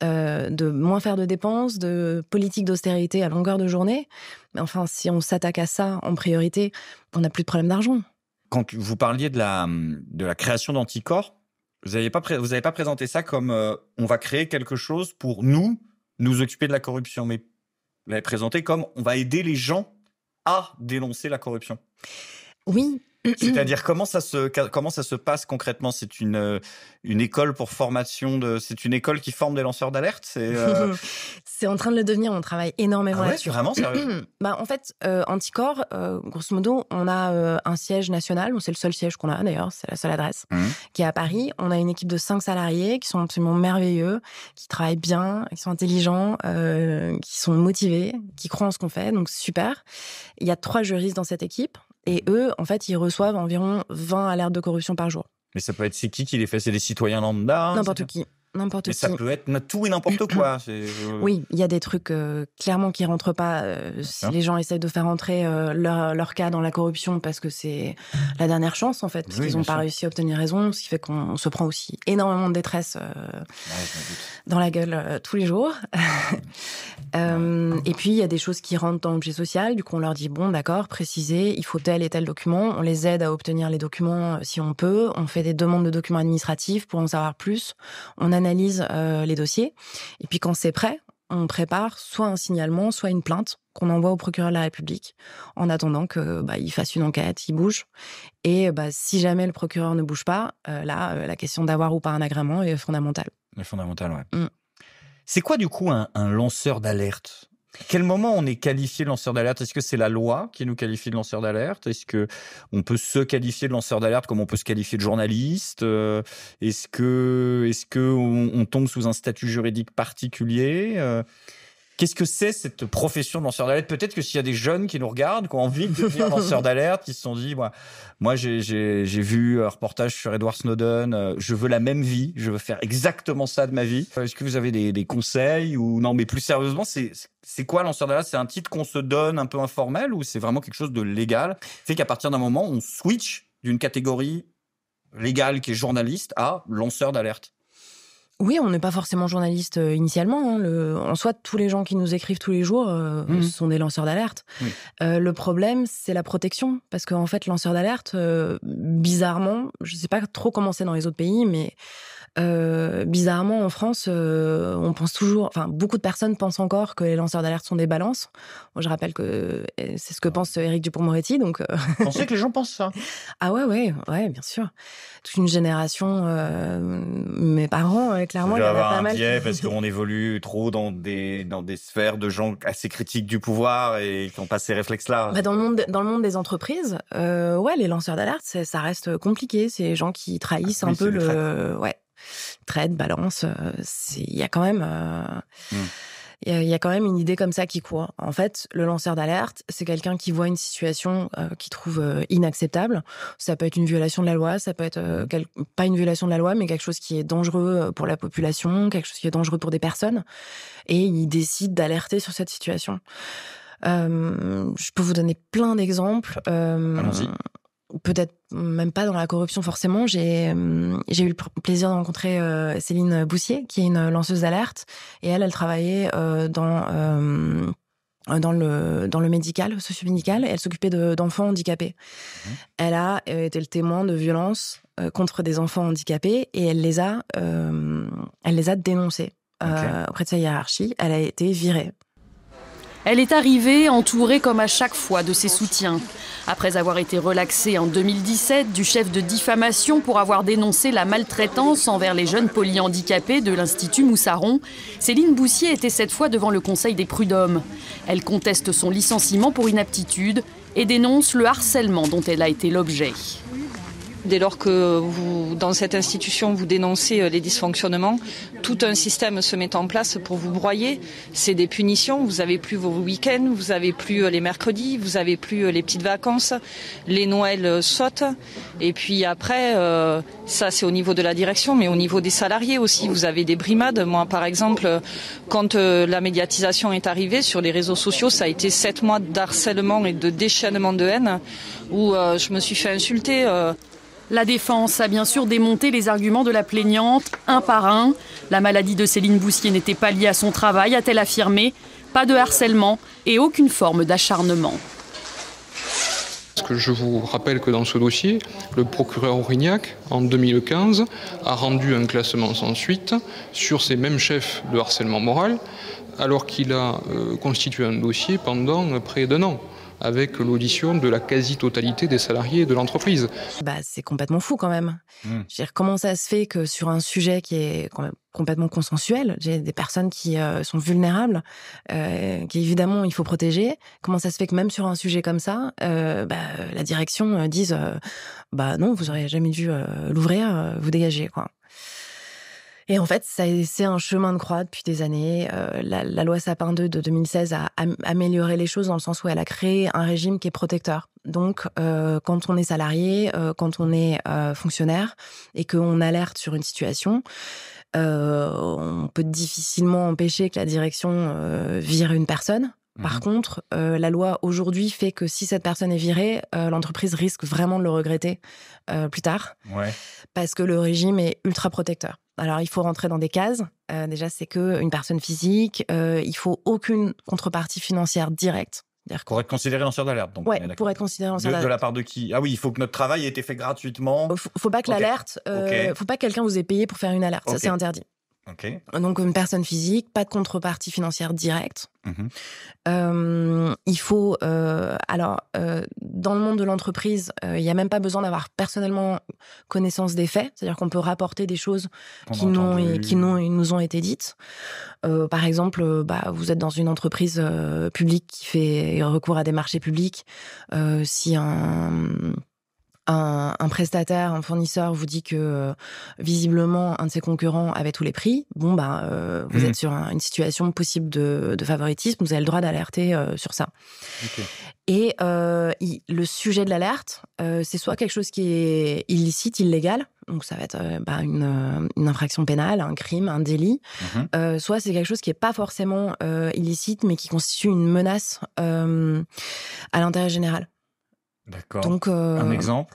euh, de moins faire de dépenses, de politique d'austérité à longueur de journée. Mais enfin, si on s'attaque à ça en priorité, on n'a plus de problème d'argent. Quand vous parliez de la, de la création d'anticorps, vous n'avez pas, vous pas présenté ça comme euh, on va créer quelque chose pour nous nous occuper de la corruption. Mais L'avait présenté comme on va aider les gens à dénoncer la corruption. Oui, c'est-à-dire comment ça se comment ça se passe concrètement C'est une euh, une école pour formation de c'est une école qui forme des lanceurs d'alerte. C'est euh (laughs) en train de le devenir. On travaille énormément ah ouais, là Vraiment sérieux. (clears throat) bah en fait, anticorps euh, Anticor, grosso modo, on a un siège national. C'est le seul siège qu'on a d'ailleurs. C'est la seule adresse mmh. qui est à Paris. On a une équipe de cinq salariés qui sont absolument merveilleux, qui travaillent bien, qui sont intelligents, qui sont motivés, qui croient en ce qu'on fait. Donc super. Il y a trois juristes dans cette équipe. Et mhm. eux, en fait, ils reçoivent environ 20 alertes de corruption par jour. Mais ça peut être c'est qui qui les fait C'est des citoyens lambda hein, N'importe qui. N'importe Mais ça peut être tout et n'importe quoi. (clears throat) Euh, oui, il y a des trucs euh, clairement qui rentrent pas. Euh, si hein les gens essayent de faire entrer leur, cas dans la corruption parce que c'est la dernière chance en fait, parce qu'ils n'ont pas réussi à obtenir raison, ce qui fait qu'on se prend aussi énormément de détresse dans la gueule tous les jours. (laughs) et puis il y a des choses qui rentrent dans l'objet social, du coup on leur dit bon d'accord, préciser, il faut tel et tel document, on les aide à obtenir les documents si on peut, on fait des demandes de documents administratifs pour en savoir plus, on a analyse euh, les dossiers. Et puis quand c'est prêt, on prépare soit un signalement, soit une plainte qu'on envoie au procureur de la République en attendant qu'il bah, fasse une enquête, qu'il bouge. Et bah, si jamais le procureur ne bouge pas, euh, là, euh, la question d'avoir ou pas un agrément est fondamentale. ouais. Mm. C'est quoi du coup un lanceur d'alerte quel moment on est qualifié de lanceur d'alerte Est-ce que c'est la loi qui nous qualifie de lanceur d'alerte Est-ce que on peut se qualifier de lanceur d'alerte comme on peut se qualifier de journaliste euh, Est-ce que est que on, tombe sous un statut juridique particulier euh, Qu'est-ce que c'est cette profession de lanceur d'alerte Peut-être que s'il y a des jeunes qui nous regardent, qui ont envie de devenir (laughs) lanceur d'alerte, qui se sont dit, moi, moi j'ai, vu un reportage sur Edward Snowden, euh, je veux la même vie, je veux faire exactement ça de ma vie. Euh, est-ce que vous avez des, conseils ou non Mais plus sérieusement, c'est, c'est quoi lanceur d'alerte C'est un titre qu'on se donne un peu informel ou c'est vraiment quelque chose de légal C'est qu'à partir d'un moment, on switch d'une catégorie légale qui est journaliste à lanceur d'alerte. Oui, on n'est pas forcément journaliste euh, initialement. Hein, le... En soi, tous les gens qui nous écrivent tous les jours euh, mhm. euh, sont des lanceurs d'alerte. le problème, c'est la protection. Parce qu'en fait, lanceur d'alerte, bizarrement, je ne sais pas trop comment c'est dans les autres pays, mais euh, bizarrement, en France, euh, on pense toujours, enfin, beaucoup de personnes pensent encore que les lanceurs d'alerte sont des balances. je rappelle que euh, c'est ce que pense Éric Dupont-Moretti, donc. Pensez que les gens pensent ça (laughs) Ah ouais, ouais, ouais, bien sûr. Toute une génération, mes parents, clairement, il y a pas mal. parce qu'on évolue trop dans des dans des sphères de gens assez critiques du pouvoir et qui n'ont pas ces réflexes-là. Bah dans le monde, dans le monde des entreprises, ouais, les lanceurs d'alerte, ça reste compliqué. C'est les gens qui trahissent ah, un peu le, ouais trade, balance, euh, il y a quand même... Euh, hmm. il y, a quand même une idée comme ça qui court. En fait, le lanceur d'alerte, c'est quelqu'un qui voit une situation euh, qu'il trouve inacceptable. Ça peut être une violation de la loi, ça peut être hmm. pas une violation de la loi, mais quelque chose qui est dangereux pour la population, quelque chose qui est dangereux pour des personnes. Et il décide d'alerter sur cette situation. je peux vous donner plein d'exemples. Allons-y peut-être même pas dans la corruption forcément. J'ai euh, j'ai eu le plaisir de rencontrer euh, Céline Boussier, qui est une lanceuse d'alerte, et elle, elle travaillait euh, dans dans le dans le médical, socio-médical, elle s'occupait d'enfants handicapés. Mmh. Elle a été le témoin de violences contre des enfants handicapés et elle les a elle les a dénoncés auprès de sa hiérarchie. Elle a été virée elle est arrivée entourée comme à chaque fois de ses soutiens. Après avoir été relaxée en 2017 du chef de diffamation pour avoir dénoncé la maltraitance envers les jeunes polyhandicapés de l'Institut Moussaron, Céline Boussier était cette fois devant le Conseil des prud'hommes. Elle conteste son licenciement pour inaptitude et dénonce le harcèlement dont elle a été l'objet dès lors que vous, dans cette institution, vous dénoncez euh, les dysfonctionnements, tout un système se met en place pour vous broyer. C'est des punitions. Vous avez plus vos week-ends, vous avez plus euh, les mercredis, vous avez plus euh, les petites vacances, les Noëls sautent. Et puis après, ça c'est au niveau de la direction, mais au niveau des salariés aussi, vous avez des brimades. Moi, par exemple, quand la médiatisation est arrivée sur les réseaux sociaux, ça a été sept mois d'harcèlement et de déchaînement de haine où je me suis fait insulter. La défense a bien sûr démonté les arguments de la plaignante un par un. La maladie de Céline Boussier n'était pas liée à son travail, a-t-elle affirmé. Pas de harcèlement et aucune forme d'acharnement. Je vous rappelle que dans ce dossier, le procureur Aurignac, en 2015, a rendu un classement sans suite sur ces mêmes chefs de harcèlement moral, alors qu'il a euh, constitué un dossier pendant près d'un an avec l'audition de la quasi-totalité des salariés de l'entreprise. Bah, c'est complètement fou quand même. Hmm. Je veux dire, comment ça se fait que sur un sujet qui est complètement consensuel, j'ai des personnes qui euh, sont vulnérables, euh, qui évidemment il faut protéger. Comment ça se fait que même sur un sujet comme ça, euh, bah, la direction euh, dise bah non, vous auriez jamais dû l'ouvrir, vous dégagez quoi. Et en fait, c'est un chemin de croix depuis des années. Euh, la, loi Sapin 2 de 2016 a amélioré les choses dans le sens où elle a créé un régime qui est protecteur. Donc, euh, quand on est salarié, euh, quand on est fonctionnaire et qu'on alerte sur une situation, on peut difficilement empêcher que la direction vire une personne. Mmh Par contre, la loi aujourd'hui fait que si cette personne est virée, l'entreprise risque vraiment de le regretter plus tard, parce que le régime est ultra protecteur. Alors, il faut rentrer dans des cases. Euh, déjà, c'est que une personne physique, euh, il faut aucune contrepartie financière directe. Pour être considéré lanceur d'alerte. Oui, pour être considéré lanceur d'alerte. De, la part de qui Ah oui, il faut que notre travail ait été fait gratuitement. Faut, faut pas que l'alerte, euh, faut pas que quelqu'un vous ait payé pour faire une alerte. Ça, c'est interdit. Donc une personne physique, pas de contrepartie financière directe. Mhm. Euh, il faut, euh, alors, euh, dans le monde de l'entreprise, il n'y a même pas besoin d'avoir personnellement connaissance des faits, c'est-à-dire qu'on peut rapporter des choses qui, nous, qui nous ont été dites. par exemple, bah, vous êtes dans une entreprise publique qui fait recours à des marchés publics. si un un, prestataire, un fournisseur vous dit que euh, visiblement un de ses concurrents avait tous les prix, bon bah euh, vous mmh. êtes sur une situation possible de, favoritisme, vous avez le droit d'alerter euh, sur ça. Et le sujet de l'alerte, c'est soit quelque chose qui est illicite, illégal, donc ça va être bah, une, infraction pénale, un crime, un délit, mmh soit c'est quelque chose qui n'est pas forcément illicite, mais qui constitue une menace à l'intérêt général. D'accord. Donc, euh, un exemple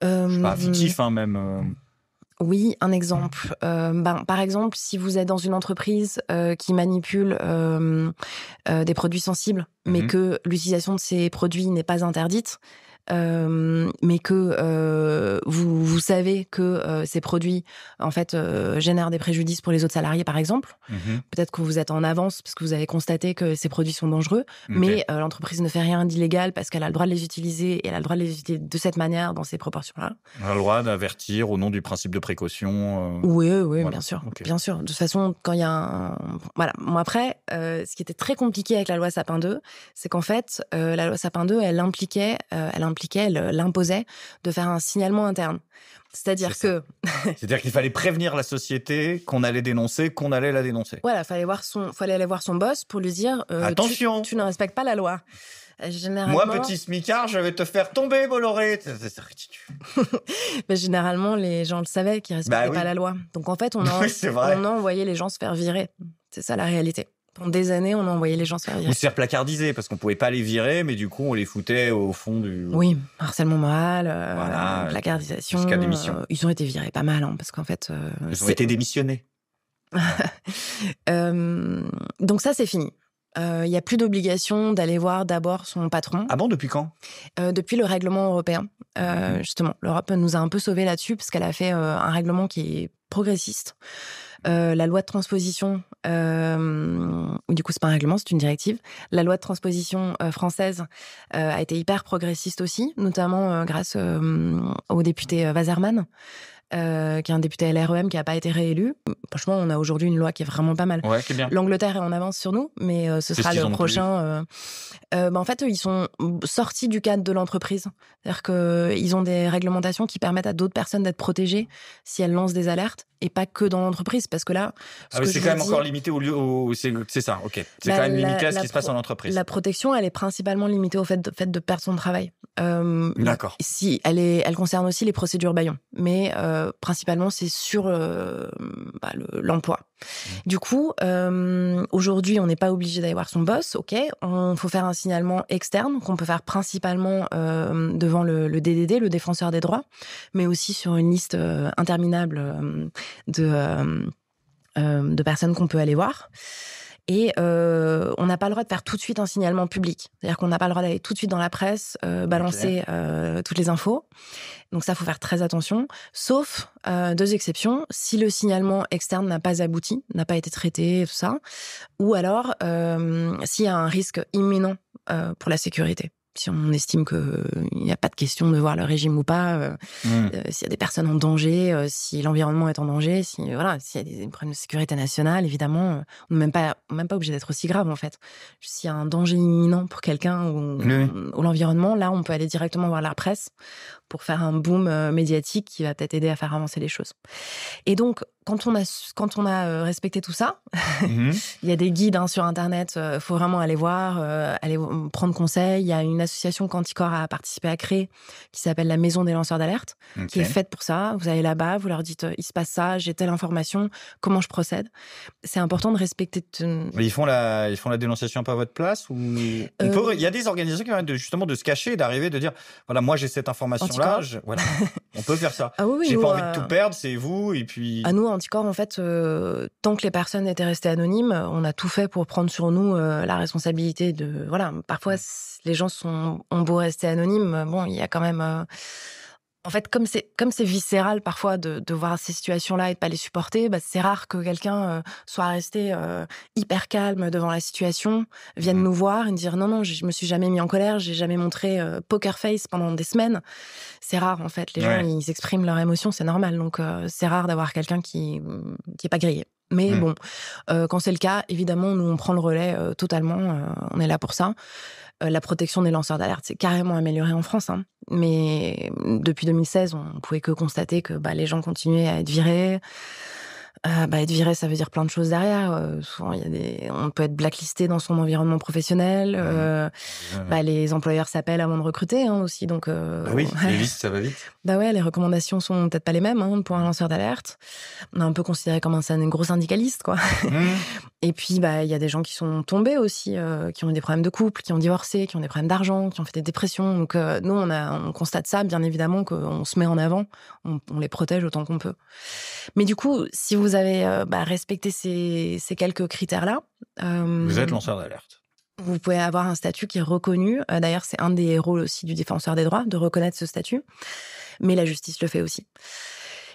pas, euh, fictif, hein, même. Euh. Oui, un exemple. Ben, par exemple, si vous êtes dans une entreprise qui manipule des produits sensibles, mais mhm. que l'utilisation de ces produits n'est pas interdite, euh, mais que euh, vous, savez que euh, ces produits, en fait, génèrent des préjudices pour les autres salariés, par exemple. Mhm. Peut-être que vous êtes en avance parce que vous avez constaté que ces produits sont dangereux, mais l'entreprise ne fait rien d'illégal parce qu'elle a le droit de les utiliser et elle a le droit de les utiliser de cette manière, dans ces proportions-là. Elle a le droit d'avertir au nom du principe de précaution. Oui, oui, bien sûr. Bien sûr. De toute façon, quand il y a un... Voilà. Bon, après, ce qui était très compliqué avec la loi Sapin 2, c'est qu'en fait, la loi Sapin 2, elle impliquait, impliquait, l'imposait de faire un signalement interne. C'est-à-dire que. C'est-à-dire qu'il fallait prévenir la société qu'on allait dénoncer, qu'on allait la dénoncer. Voilà, fallait son, fallait aller voir son boss pour lui dire euh, attention, tu, ne respectes pas la loi. Euh, Moi, petit smicard, je vais te faire tomber, Bolloré. C'est ridicule. (laughs) Mais généralement, les gens le savaient qu'ils bah respectaient pas la loi. Donc en fait, on, a, (laughs) on les gens se faire virer. C'est ça la réalité pendant des années, on a envoyé les gens se faire virer. Ou se faire placardiser, parce qu'on ne pouvait pas les virer, mais du coup, on les foutait au fond du. Oui, harcèlement moral, euh, placardisation. Euh, ils ont été virés pas mal, hein, parce qu'en fait. Euh, ils ont été démissionnés. (laughs) donc, ça, c'est fini. Il n'y a plus d'obligation d'aller voir d'abord son patron. Ah bon, depuis quand Depuis le règlement européen. Mhm. Justement, l'Europe nous a un peu sauvés là-dessus, parce qu'elle a fait un règlement qui est progressiste. Euh, la loi de transposition, ou euh, du coup c'est pas un règlement, c'est une directive, la loi de transposition euh, française a été hyper progressiste aussi, notamment grâce au député Wasserman, euh, qui est un député LREM qui n'a pas été réélu. Franchement, on a aujourd'hui une loi qui est vraiment pas mal. L'Angleterre est en avance sur nous, mais euh, ce sera le prochain. Euh, bah, en fait, ils sont sortis du cadre de l'entreprise. C'est-à-dire qu'ils ont des réglementations qui permettent à d'autres personnes d'être protégées si elles lancent des alertes et pas que dans l'entreprise. Parce que là. Ah c'est quand même encore limité au lieu. C'est ça, ok. C'est quand même limité à ce qui se passe en entreprise. La protection, elle est principalement limitée au fait de, fait de perdre son travail. Euh, D'accord. Si, elle, est, elle concerne aussi les procédures Bayon, mais euh, principalement c'est sur euh, bah, l'emploi. Du coup, aujourd'hui, on n'est pas obligé d'aller voir son boss, ok On faut faire un signalement externe qu'on peut faire principalement devant le, le, DDD, le défenseur des droits, mais aussi sur une liste interminable de, de personnes qu'on peut aller voir. Et euh, on n'a pas le droit de faire tout de suite un signalement public. C'est-à-dire qu'on n'a pas le droit d'aller tout de suite dans la presse, euh, balancer euh, toutes les infos. Donc ça, faut faire très attention. Sauf deux exceptions, si le signalement externe n'a pas abouti, n'a pas été traité, tout ça, ou alors s'il y a un risque imminent pour la sécurité si on estime qu'il euh, n'y a pas de question de voir le régime ou pas, euh, mmh. euh, s'il y a des personnes en danger, si l'environnement est en danger, si voilà, s'il y a des problèmes de sécurité nationale, évidemment, on n'est même pas, même pas obligé d'être aussi grave en fait. S'il y a un danger imminent pour quelqu'un ou, l'environnement, là, on peut aller directement voir la presse pour faire un boom médiatique qui va peut-être aider à faire avancer les choses. Et donc, quand on a, quand on a respecté tout ça, (laughs) mmh il y a des guides hein, sur Internet, il faut vraiment aller voir, aller prendre conseil, il y a une association qu'Anticor a participé à créer qui s'appelle la Maison des lanceurs d'alerte, qui est faite pour ça. Vous allez là-bas, vous leur dites euh, il se passe ça, j'ai telle information, comment je procède. C'est important de respecter. Euh, ils font la, ils font la dénonciation pas à votre place ou euh, Il y a des organisations qui permettent justement de se cacher, d'arriver, de dire voilà moi j'ai cette information là. (laughs) On peut faire ça. Ah J'ai pas envie de euh, tout perdre, c'est vous, et puis. À nous, Anticorps, en fait, euh, tant que les personnes étaient restées anonymes, on a tout fait pour prendre sur nous euh, la responsabilité de. Voilà, parfois, mm. les gens sont, ont beau rester anonymes, bon, il y a quand même en fait, comme c'est comme c'est viscéral parfois de, voir ces situations-là et de pas les supporter, bah, c'est rare que quelqu'un euh, soit resté euh, hyper calme devant la situation, vienne mmh. nous voir et nous dire non non, je me suis jamais mis en colère, j'ai jamais montré euh, poker face pendant des semaines. C'est rare en fait, les gens ils expriment leurs émotions, c'est normal. Donc c'est rare d'avoir quelqu'un qui mmh, qui est pas grillé. Mais mmh. bon, quand c'est le cas, évidemment, nous on prend le relais totalement, on est là pour ça. Euh, la protection des lanceurs d'alerte s'est carrément améliorée en France. Hein. Mais mm, depuis 2016, on pouvait que constater que bah, les gens continuaient à être virés, ah, bah, être viré, ça veut dire plein de choses derrière. souvent, y des... on peut être blacklisté dans son environnement professionnel. Mmh. Bah, les employeurs s'appellent avant de recruter hein, aussi. Donc, bah oui, les listes, ça va vite. Bah ouais, les recommandations sont peut-être pas les mêmes hein, pour un lanceur d'alerte. On est un peu considéré comme un, gros syndicaliste, quoi. Mmh. (laughs) Et puis, bah, il y a des gens qui sont tombés aussi, qui ont eu des problèmes de couple, qui ont divorcé, qui ont des problèmes d'argent, qui ont fait des dépressions. Donc, nous, on, on constate ça, bien évidemment, qu'on se met en avant, on, on les protège autant qu'on peut. Mais du coup, si vous vous avez euh, bah, respecté ces, quelques critères-là. Euh, vous êtes lanceur d'alerte. Vous pouvez avoir un statut qui est reconnu. Euh, d'ailleurs, c'est un des rôles aussi du défenseur des droits de reconnaître ce statut. Mais la justice le fait aussi.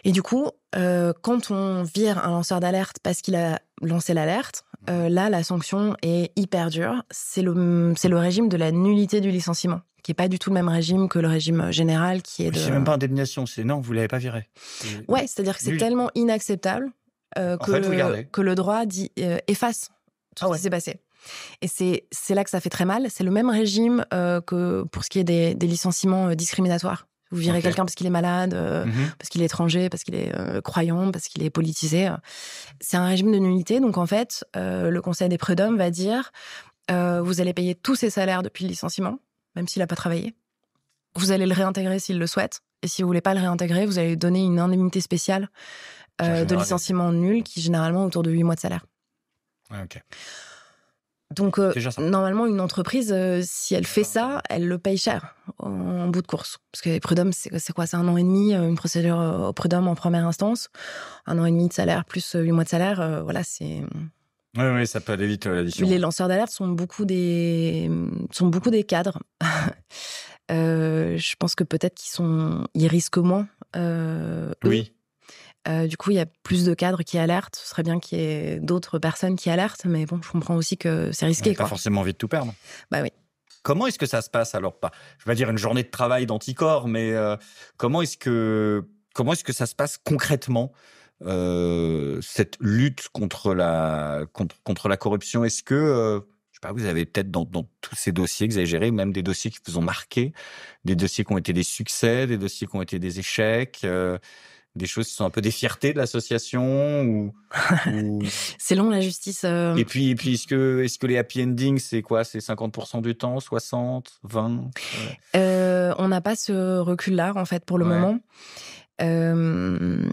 Et du coup, quand on vire un lanceur d'alerte parce qu'il a lancé l'alerte, mmh. là, la sanction est hyper dure. C'est le, le régime de la nullité du licenciement qui n'est pas du tout le même régime que le régime général qui est de... C'est même pas indemnisation, c'est non, vous l'avez pas viré. Ouais, c'est-à-dire que c'est tellement inacceptable euh, que, le droit dit, euh, efface tout ce ah qui s'est passé. Et c'est là que ça fait très mal. C'est le même régime euh, que pour ce qui est des, licenciements discriminatoires. Vous virez quelqu'un parce qu'il est malade, mhm. parce qu'il est étranger, parce qu'il est croyant, parce qu'il est politisé. C'est un régime de nullité. Donc en fait, le Conseil des prud'hommes va dire vous allez payer tous ses salaires depuis le licenciement, même s'il n'a pas travaillé. Vous allez le réintégrer s'il le souhaite. Et si vous voulez pas le réintégrer, vous allez lui donner une indemnité spéciale euh, de licenciement nul qui est généralement autour de 8 mois de salaire. Donc, euh, normalement, une entreprise, euh, si elle fait ça, elle le paye cher en, bout de course. Parce que les prud'hommes, c'est quoi C'est un an et demi, une procédure au prud'homme en première instance, un an et demi de salaire plus 8 mois de salaire. voilà, c'est. Oui, oui, ça peut aller vite Les lanceurs d'alerte sont beaucoup des sont beaucoup des cadres. (laughs) je pense que peut-être qu'ils sont ils risquent moins. oui. Euh, du coup, il y a plus de cadres qui alertent. Ce serait bien qu'il y ait d'autres personnes qui alertent, mais bon, je comprends aussi que c'est risqué. pas forcément envie de tout perdre. Bah oui. Comment est-ce que ça se passe alors pas Je vais dire une journée de travail d'anticorps, mais euh, comment est-ce que comment est-ce que ça se passe concrètement euh, cette lutte contre la contre, la corruption Est-ce que je sais pas, vous avez peut-être dans, tous ces dossiers que vous avez même des dossiers qui vous ont marqué, des dossiers qui ont été des succès, des dossiers qui ont été des échecs des choses qui sont un peu des fiertés de l'association (laughs) c'est long la justice euh. et puis et est-ce que les happy endings c'est quoi c'est 50% du temps 60 20 euh, on n'a pas ce recul là en fait pour le moment euh,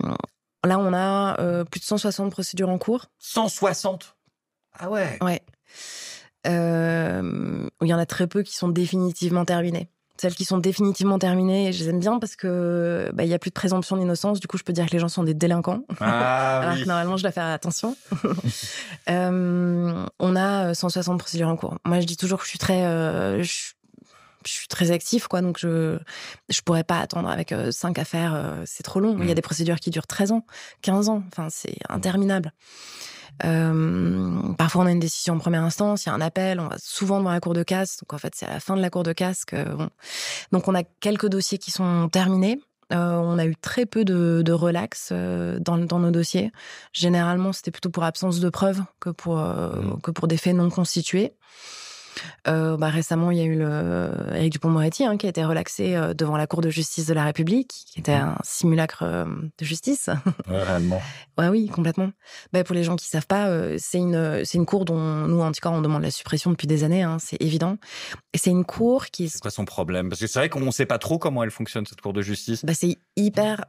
là on a plus de 160 procédures en cours 160 ah ouais ouais il y en a très peu qui sont définitivement terminées celles qui sont définitivement terminées, je les aime bien parce que bah, il y a plus de présomption d'innocence. Du coup, je peux dire que les gens sont des délinquants. Ah, (laughs) Alors que normalement, je dois faire attention. (laughs) Euh, on a 160 euh, procédures en cours. Moi, je dis toujours que je suis très, euh, je, suis très actif, quoi. Donc, je je pourrais pas attendre avec 5 affaires. c'est trop long. Il y a mm. des procédures qui durent 13 ans, 15 ans. Enfin, c'est interminable. Euh, parfois, on a une décision en première instance, il y a un appel, on va souvent devant la cour de casse. Donc, en fait, c'est à la fin de la cour de casse. Que Donc, on a quelques dossiers qui sont terminés. Euh, on a eu très peu de, relax euh, dans, nos dossiers. Généralement, c'était plutôt pour absence de preuves que pour, mmh. que pour des faits non constitués. Euh, bah, récemment, il y a eu le... Eric euh, Dupont-Moretti hein, qui a été relaxé euh, devant la Cour de justice de la République, qui était mhm. un simulacre de justice. réellement. (laughs) oui, complètement. Bah, pour les gens qui ne savent pas, c'est une, cour dont nous, en tout cas, on demande la suppression depuis des années, hein, c'est évident. Et c'est une cour qui. C'est quoi son problème Parce que c'est vrai qu'on ne sait pas trop comment elle fonctionne, cette cour de justice. Bah, c'est hyper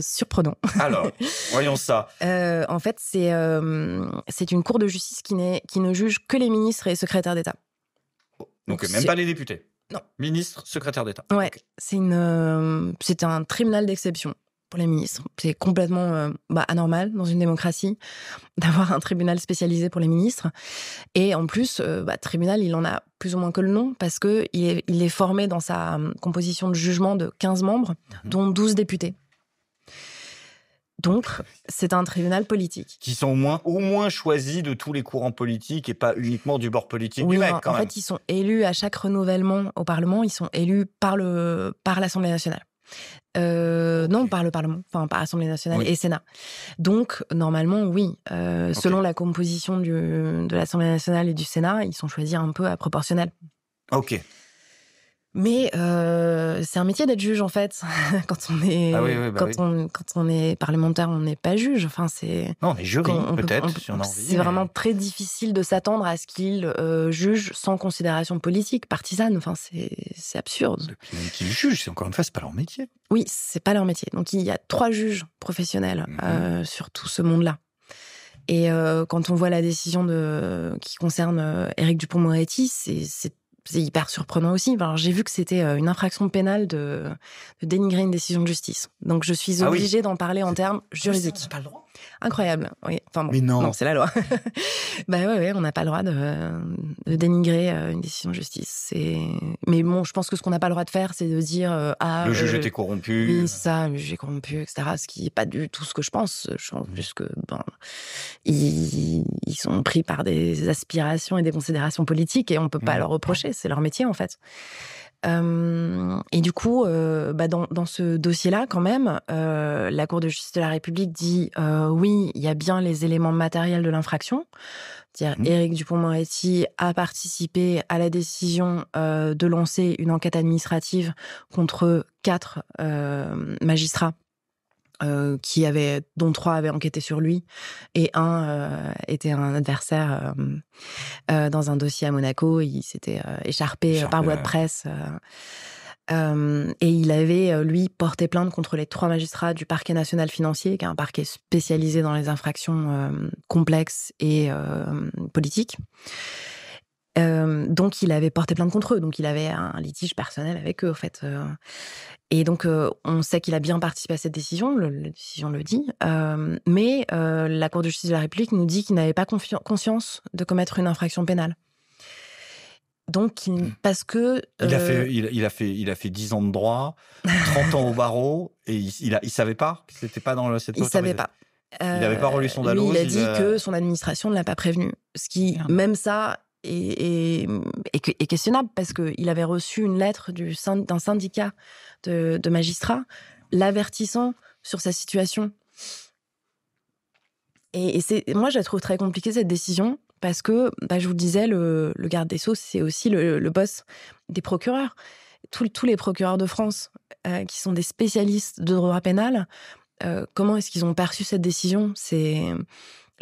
surprenant. Alors, (laughs) voyons ça. en fait, c'est, une cour de justice qui, qui ne juge que les ministres et secrétaires d'État. Donc, même pas les députés. Non. Ministre, secrétaire d'État. Ouais. C'est une, euh, c'est un tribunal d'exception pour les ministres. C'est complètement euh, bah, anormal dans une démocratie (laughs) d'avoir un tribunal spécialisé pour les ministres. Et en plus, euh, bah, tribunal, il en a plus ou moins que le nom parce que est, formé dans sa composition de jugement de 15 membres, mhm. dont 12 députés. Donc, c'est un tribunal politique. Qui sont au moins, au moins choisis de tous les courants politiques et pas uniquement du bord politique oui, du mec, quand en fait, ils sont élus à chaque renouvellement au Parlement, ils sont élus par le par l'Assemblée nationale. Euh, non, par le Parlement, enfin par l'Assemblée nationale et Sénat. Donc, normalement, oui, euh, selon la composition de l'Assemblée nationale et du Sénat, ils sont choisis un peu à proportionnel. Ok. Mais euh, c'est un métier d'être juge en fait. (laughs) quand on est ah bah quand on quand on est parlementaire, on n'est pas juge. Enfin c'est non, on est juge, peut-être envie. C'est vraiment très difficile de s'attendre à ce qu'ils euh, jugent sans considération politique, partisane. Enfin c'est absurde. Qui juge, c'est encore une fois c'est pas leur métier. Oui, c'est pas leur métier. Donc il y a trois juges professionnels mhm. euh, sur tout ce monde-là. Et quand on voit la décision de qui concerne Éric Dupont-Moretti, c'est c'est hyper surprenant aussi. Alors, ben, j'ai vu que c'était euh, une infraction pénale de, dénigrer une décision de justice. Donc, je suis ah obligée d'en parler en termes ah juridiques. c'est pas le droit. Incroyable. Oui. Enfin, Mais non. non c'est la loi. (laughs) bah ouais, on n'a pas le droit de, dénigrer euh, une décision de justice. C'est... Mais bon, je pense que ce qu'on n'a pas le droit de faire, c'est de dire euh, ah le juge était corrompu. Oui, ça, le juge est corrompu, etc. Ce qui n'est pas du tout ce que je pense. Je pense juste que bon, ils, sont pris par des aspirations et des considérations politiques et on peut pas mm. leur reprocher c'est leur métier en fait. et du coup, bah, dans, ce dossier-là, quand même, la Cour de justice de la République dit oui, il y a bien les éléments matériels de l'infraction. Dire mmh. Éric Dupont-Moretti a participé à la décision de lancer une enquête administrative contre quatre magistrats euh, qui avait, dont trois avaient enquêté sur lui et un euh, était un adversaire euh, dans un dossier à Monaco. Il s'était écharpé, écharpé, par voie de presse. et il avait, lui, porté plainte contre les trois magistrats du parquet national financier, qui est un parquet spécialisé dans les infractions complexes et politiques donc, il avait porté plainte contre eux. Donc, il avait un litige personnel avec eux, en fait. et donc, on sait qu'il a bien participé à cette décision, la décision le dit. mais la Cour de justice de la République nous dit qu'il n'avait pas conscience de commettre une infraction pénale. Donc, mmh. parce que. Il, a fait, il, a fait, il a fait 10 ans de droit, 30 ans au barreau, et il ne savait pas C'était pas dans le, cette Il ne savait pas. Il n'avait pas relu son Dalloz. Euh, il a dit que son administration ne l'a pas prévenu. Ce qui, ah même ça, et questionnable parce qu'il avait reçu une lettre du, d'un syndicat de, magistrats l'avertissant sur sa situation. Et, moi, je la trouve très compliquée, cette décision, parce que, bah, je vous le disais, le, garde des Sceaux, c'est aussi le, boss des procureurs. tous les procureurs de France, euh, qui sont des spécialistes de droit pénal, euh, comment est-ce qu'ils ont perçu cette décision C'est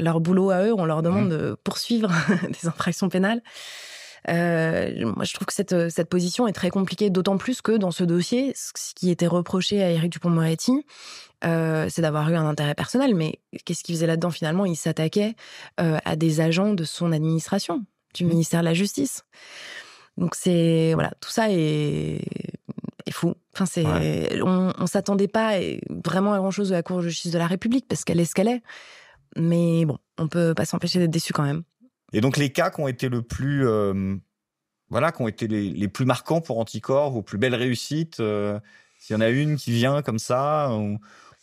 leur boulot à eux, on leur demande mmh. de poursuivre (laughs) des infractions pénales. Euh, moi, je trouve que cette, cette position est très compliquée, d'autant plus que dans ce dossier, ce qui était reproché à Éric Dupont-Moretti, euh, c'est d'avoir eu un intérêt personnel. Mais qu'est-ce qu'il faisait là-dedans finalement Il s'attaquait euh, à des agents de son administration, du mmh. ministère de la Justice. Donc c'est voilà, tout ça est, est fou. Enfin, c'est on, on s'attendait pas vraiment à grand chose de la Cour de justice de la République parce qu'elle est ce qu'elle est. Mais bon, on peut pas s'empêcher d'être déçu quand même. Et donc les cas qui ont été le plus euh, voilà, qui ont été les, plus marquants pour Anticorps, vos plus belles réussites, euh, s'il y en a une qui vient comme ça,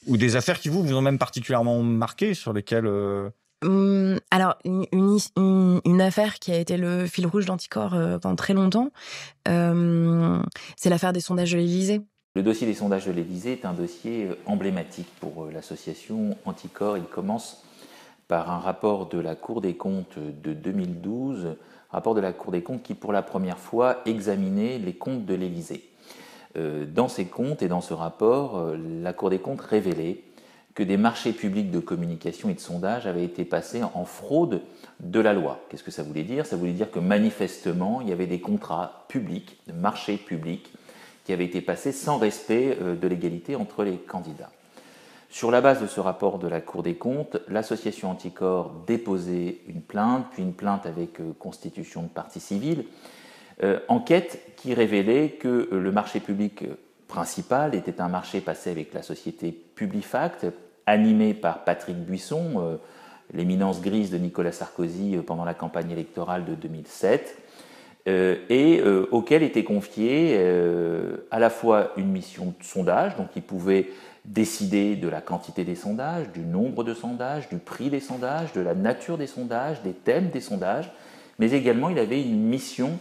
ou, des affaires qui vous vous ont même particulièrement marqué, sur lesquelles euh, hum, alors, une, affaire qui a été le fil rouge d'Anticorps pendant très longtemps, c'est l'affaire des sondages de l'Élysée. Le dossier des sondages de l'Élysée est un dossier emblématique pour l'association Anticorps. Il commence par un rapport de la Cour des comptes de 2012, rapport de la Cour des comptes qui pour la première fois examinait les comptes de l'Élysée. Euh, dans ces comptes et dans ce rapport, euh, la Cour des comptes révélait que des marchés publics de communication et de sondage avaient été passés en fraude de la loi. Qu'est-ce que ça voulait dire Ça voulait dire que manifestement, il y avait des contrats publics, de marchés publics, qui avaient été passés sans respect euh, de l'égalité entre les candidats. Sur la base de ce rapport de la Cour des comptes, l'association Anticor déposait une plainte, puis une plainte avec euh, constitution de Parti civile, euh, enquête qui révélait que euh, le marché public principal était un marché passé avec la société Publifact, animée par Patrick Buisson, l'éminence grise de Nicolas Sarkozy pendant la campagne électorale de 2007 et auquel était confiée à la fois une mission de sondage, donc il pouvait décider de la quantité des sondages, du nombre de sondages, du prix des sondages, de la nature des sondages, des thèmes des sondages, mais également il avait une mission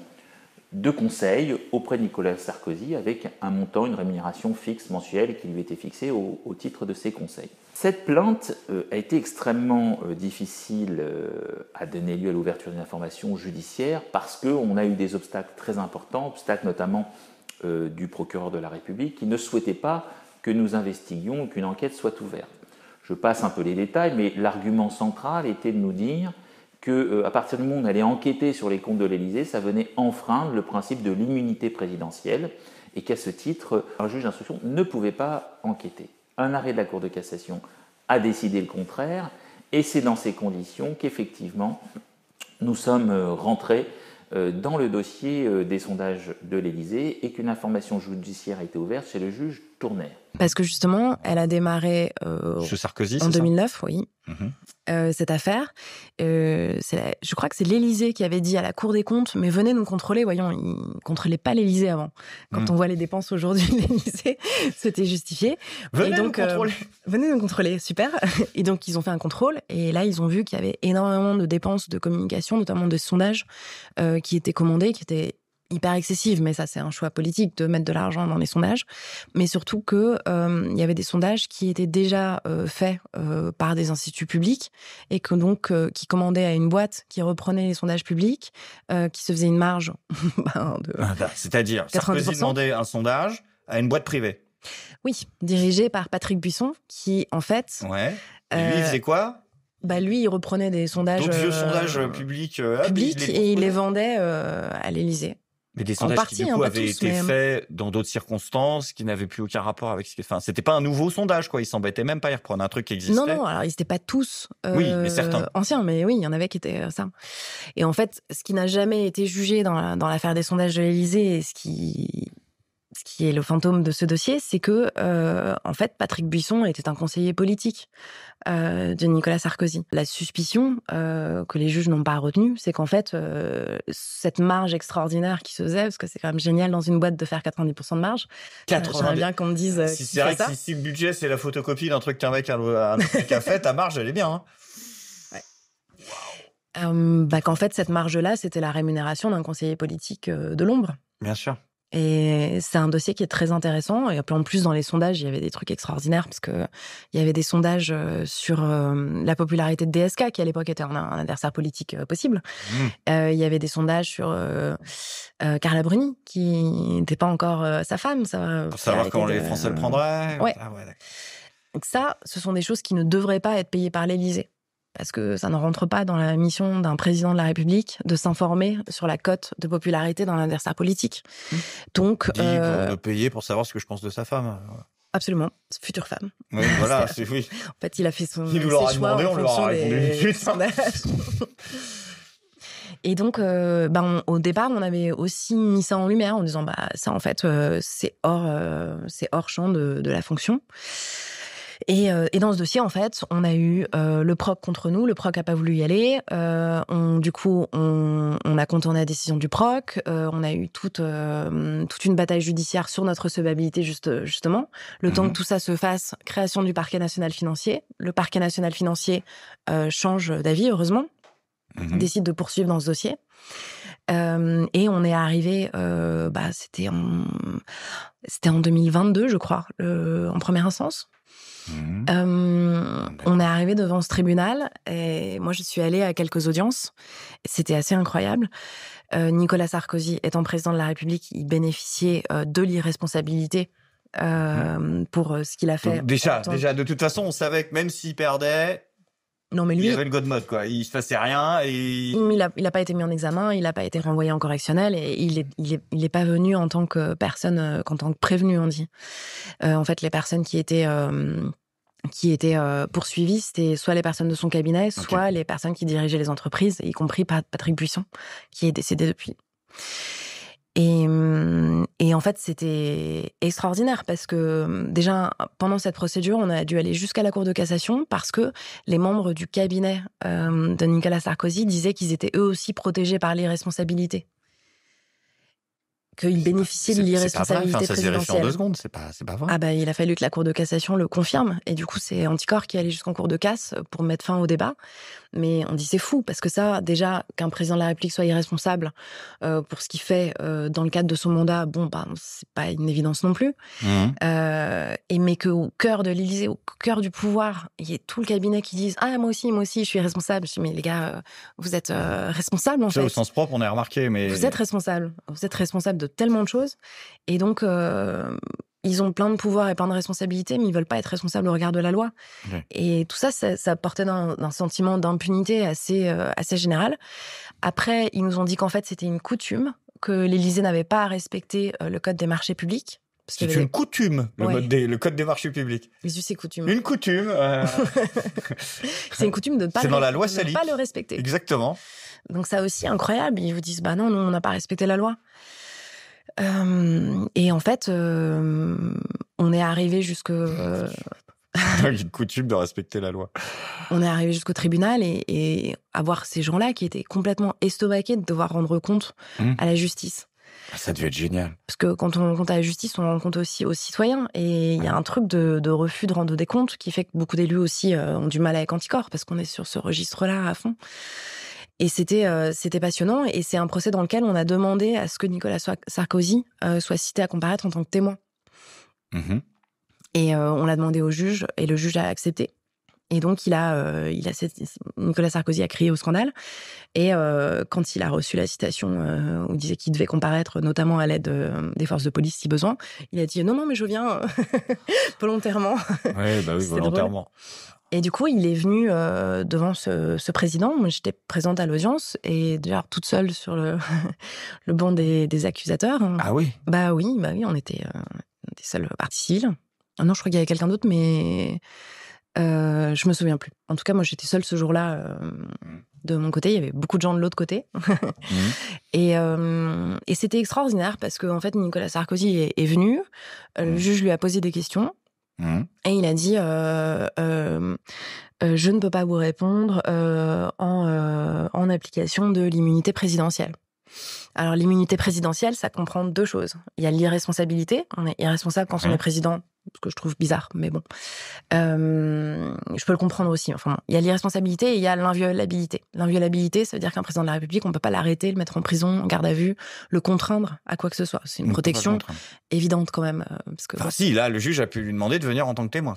de conseil auprès de Nicolas Sarkozy avec un montant, une rémunération fixe mensuelle qui lui était fixée au, titre de ses conseils. Cette plainte euh, a été extrêmement euh, difficile euh, à donner lieu à l'ouverture d'une information judiciaire parce qu'on a eu des obstacles très importants, obstacles notamment du procureur de la République qui ne souhaitait pas que nous investiguions, qu'une enquête soit ouverte. Je passe un peu les détails, mais l'argument central était de nous dire que euh, à partir du moment où on allait enquêter sur les comptes de l'Élysée, ça venait enfreindre le principe de l'immunité présidentielle et qu'à ce titre, un juge d'instruction ne pouvait pas enquêter. Un arrêt de la Cour de cassation a décidé le contraire et c'est dans ces conditions qu'effectivement nous sommes euh, rentrés euh, dans le dossier des sondages de l'Élysée et qu'une information judiciaire a été ouverte chez le juge Tournaire. Parce que justement, elle a démarré euh, en 2009, oui, mhm. euh, cette affaire. Euh, je crois que c'est l'Élysée qui avait dit à la Cour des comptes, mais venez nous contrôler, voyons, ils ne contrôlaient pas l'Élysée avant. Quand mhm. on voit les dépenses aujourd'hui de l'Élysée, (laughs) c'était justifié. Venez donc, nous contrôler. venez nous contrôler, super. (laughs) Et donc, ils ont fait un contrôle, et là, ils ont vu qu'il y avait énormément de dépenses de communication, notamment de sondages, qui étaient commandés, qui étaient hyper excessive, mais ça c'est un choix politique de mettre de l'argent dans les sondages, mais surtout que euh, il y avait des sondages qui étaient déjà euh, faits euh, par des instituts publics et que donc qui commandaient à une boîte qui reprenait les sondages publics, qui se faisait une marge. (laughs) Ben, de ah, ben, C'est-à-dire, Sarkozy demandait un sondage à une boîte privée. Oui, dirigée par Patrick Buisson, qui en fait. Ouais. lui, il faisait quoi bah lui, il reprenait des sondages, Donc, vieux sondages publics, publics et il les vendait à l'Élysée. Mais des sondages qui du hein, coup avaient été faits dans d'autres circonstances, qui n'avaient plus aucun rapport avec ce qui. Enfin, c'était pas un nouveau sondage, quoi. Ils s'embêtaient même pas à reprendre un truc qui existait. Non, non. Alors ils n'étaient pas tous. Euh, anciens, mais oui, il y en avait qui étaient euh, ça. Et en fait, ce qui n'a jamais été jugé dans, dans l'affaire des sondages de l'Élysée, et ce qui ce qui est le fantôme de ce dossier, c'est que euh, en fait Patrick Buisson était un conseiller politique. Euh, de Nicolas Sarkozy. La suspicion euh, que les juges n'ont pas retenue, c'est qu'en fait, euh, cette marge extraordinaire qui se faisait, parce que c'est quand même génial dans une boîte de faire 90% de marge, j'aimerais bien qu'on me dise... si c'est vrai que si, le budget, c'est la photocopie d'un truc qu'un mec, a fait, ta marge, elle est bien. Hein. Bah, qu'en fait, cette marge-là, c'était la rémunération d'un conseiller politique de l'ombre. Bien sûr. Et c'est un dossier qui est très intéressant. Et en plus, dans les sondages, il y avait des trucs extraordinaires, parce qu'il euh, y avait des sondages euh, sur euh, la popularité de DSK, qui à l'époque était un, adversaire politique possible. Mmh. il y avait des sondages sur Carla Bruni, qui n'était pas encore sa femme. Ça, Pour savoir comment les Français le prendraient. Ah Donc ça, ce sont des choses qui ne devraient pas être payées par l'Élysée parce que ça ne rentre pas dans la mission d'un président de la République de s'informer sur la cote de popularité d'un adversaire politique. Mmh. Donc, Dit euh, me payer pour savoir ce que je pense de sa femme. Absolument, future femme. Oui, voilà, (laughs) c'est oui. En fait, il a fait son. Il nous l'aura demandé, on Et donc, euh, ben, au départ, on avait aussi mis ça en lumière en disant, bah, ça, en fait, euh, c'est hors, euh, c'est hors champ de, de la fonction. Euh, et, dans ce dossier, en fait, on a eu euh, le proc contre nous. Le proc n'a pas voulu y aller. Euh, du coup, on, a contourné la décision du proc. on a eu toute, une bataille judiciaire sur notre recevabilité, juste, justement. Le temps que mhm. tout ça se fasse, création du parquet national financier. Le parquet national financier change d'avis, heureusement. Mhm. Décide de poursuivre dans ce dossier. et on est arrivé, bah, c'était en, en 2022, je crois, en première instance. Mhm. Euh, on est arrivé devant ce tribunal et moi je suis allée à quelques audiences. C'était assez incroyable. Euh, Nicolas Sarkozy, étant président de la République, il bénéficiait euh, de l'irresponsabilité mhm. pour ce qu'il a fait. déjà, déjà, de toute façon, on savait que même s'il perdait, non, mais lui. Il avait le god mode, quoi. Il se passait rien et. Mm, il n'a il a pas été mis en examen, il n'a pas été renvoyé en correctionnel et il n'est il est, il pas venu en tant que personne, qu'en euh, tant que prévenu, on dit. Euh, en fait, les personnes qui étaient. Euh, qui étaient poursuivies, c'était soit les personnes de son cabinet, soit les personnes qui dirigeaient les entreprises, y compris Patrick Buisson, qui est décédé depuis. Hum, et, en fait, c'était extraordinaire parce que hum, déjà, pendant cette procédure, on a dû aller jusqu'à la Cour de cassation parce que les membres du cabinet hum, de Nicolas Sarkozy disaient qu'ils étaient eux aussi protégés par l'irresponsabilité qu'il bénéficie de l'irresponsabilité présidentielle. Ça deux secondes, c'est pas, vrai. Ah ben il a fallu que la Cour de cassation le confirme. Et du coup, c'est Anticor qui est allé jusqu'en Cour de casse pour mettre fin au débat. Mais on dit c'est fou, parce que ça, déjà, qu'un président de la République soit irresponsable euh, pour ce qu'il fait euh, dans le cadre de son mandat, bon, ben c'est pas une évidence non plus. Mmh. Euh, et mais qu'au cœur de l'Élysée, au cœur du pouvoir, il y ait tout le cabinet qui dise « Ah, moi aussi, moi aussi, je suis responsable. Je dis, mais les gars, vous êtes responsable en fait. Au sens propre, on a remarqué, mais. Vous êtes responsable. Vous êtes responsable de tellement de choses. Et donc, euh, ils ont plein de pouvoirs et plein de responsabilités, mais ils veulent pas être responsables au regard de la loi. Et tout ça, ça, portait d'un, sentiment d'impunité assez, euh, assez général. Après, ils nous ont dit qu'en fait, c'était une coutume, que l'Élysée n'avait pas à respecter euh, le code des marchés publics. c'est une coutume, le, code des marchés publics. Mais c'est Une coutume. (laughs) c'est une coutume de ne pas, la loi pas le respecter. Exactement. Donc ça aussi incroyable. Ils vous disent bah non, nous on n'a pas respecté la loi. Euh, et en fait, euh, on est arrivé jusque. Euh, (laughs) une coutume de respecter la loi. On est arrivé jusqu'au tribunal et, avoir ces gens-là qui étaient complètement estomaqués de devoir rendre compte hmm. à la justice. Ah, ça devait être génial. Parce que quand on rend compte à la justice, on rend compte aussi aux citoyens. Et il y a un truc de, de refus de rendre des comptes qui fait que beaucoup d'élus aussi ont du mal avec anticorps parce qu'on est sur ce registre-là à fond. Et c'était euh, c'était passionnant et c'est un procès dans lequel on a demandé à ce que Nicolas Sarkozy euh, soit cité à comparaître en tant que témoin. Mmh et euh, on l'a demandé au juge et le juge a accepté. Et donc il a il a Nicolas Sarkozy a crié au scandale et quand il a reçu la citation où il disait qu'il devait comparaître notamment à l'aide des forces de police si besoin, il a dit non non mais je viens (laughs) volontairement. Ouais, bah oui, (laughs) volontairement. Et du coup, il est venu euh, devant ce, président. président. J'étais présente à l'audience et déjà toute seule sur le, (laughs) le banc des, accusateurs. Ah oui Bah oui, bah oui, on était, des euh, seuls partie ah non, je crois qu'il y avait quelqu'un d'autre, mais euh, je me souviens plus. En tout cas, moi, j'étais seule ce jour-là euh, de mon côté. Il y avait beaucoup de gens de l'autre côté. (laughs) Mhm. Et, c'était extraordinaire parce qu'en en fait, Nicolas Sarkozy est, venu. Le mhm. juge lui a posé des questions. Mmh. Et il a dit euh, euh, euh, Je ne peux pas vous répondre en, application de l'immunité présidentielle. Alors, l'immunité présidentielle, ça comprend deux choses. Il y a l'irresponsabilité. On est irresponsable quand on mmh. est président ce que je trouve bizarre, mais bon. Euh, je peux le comprendre aussi. Enfin, il y a l'irresponsabilité et il y a l'inviolabilité. L'inviolabilité, ça veut dire qu'un président de la République, on ne peut pas l'arrêter, le mettre en prison, en garde à vue, le contraindre à quoi que ce soit. C'est une protection évidente quand même. Euh, enfin, si, là, le juge a pu lui demander de venir en tant que témoin.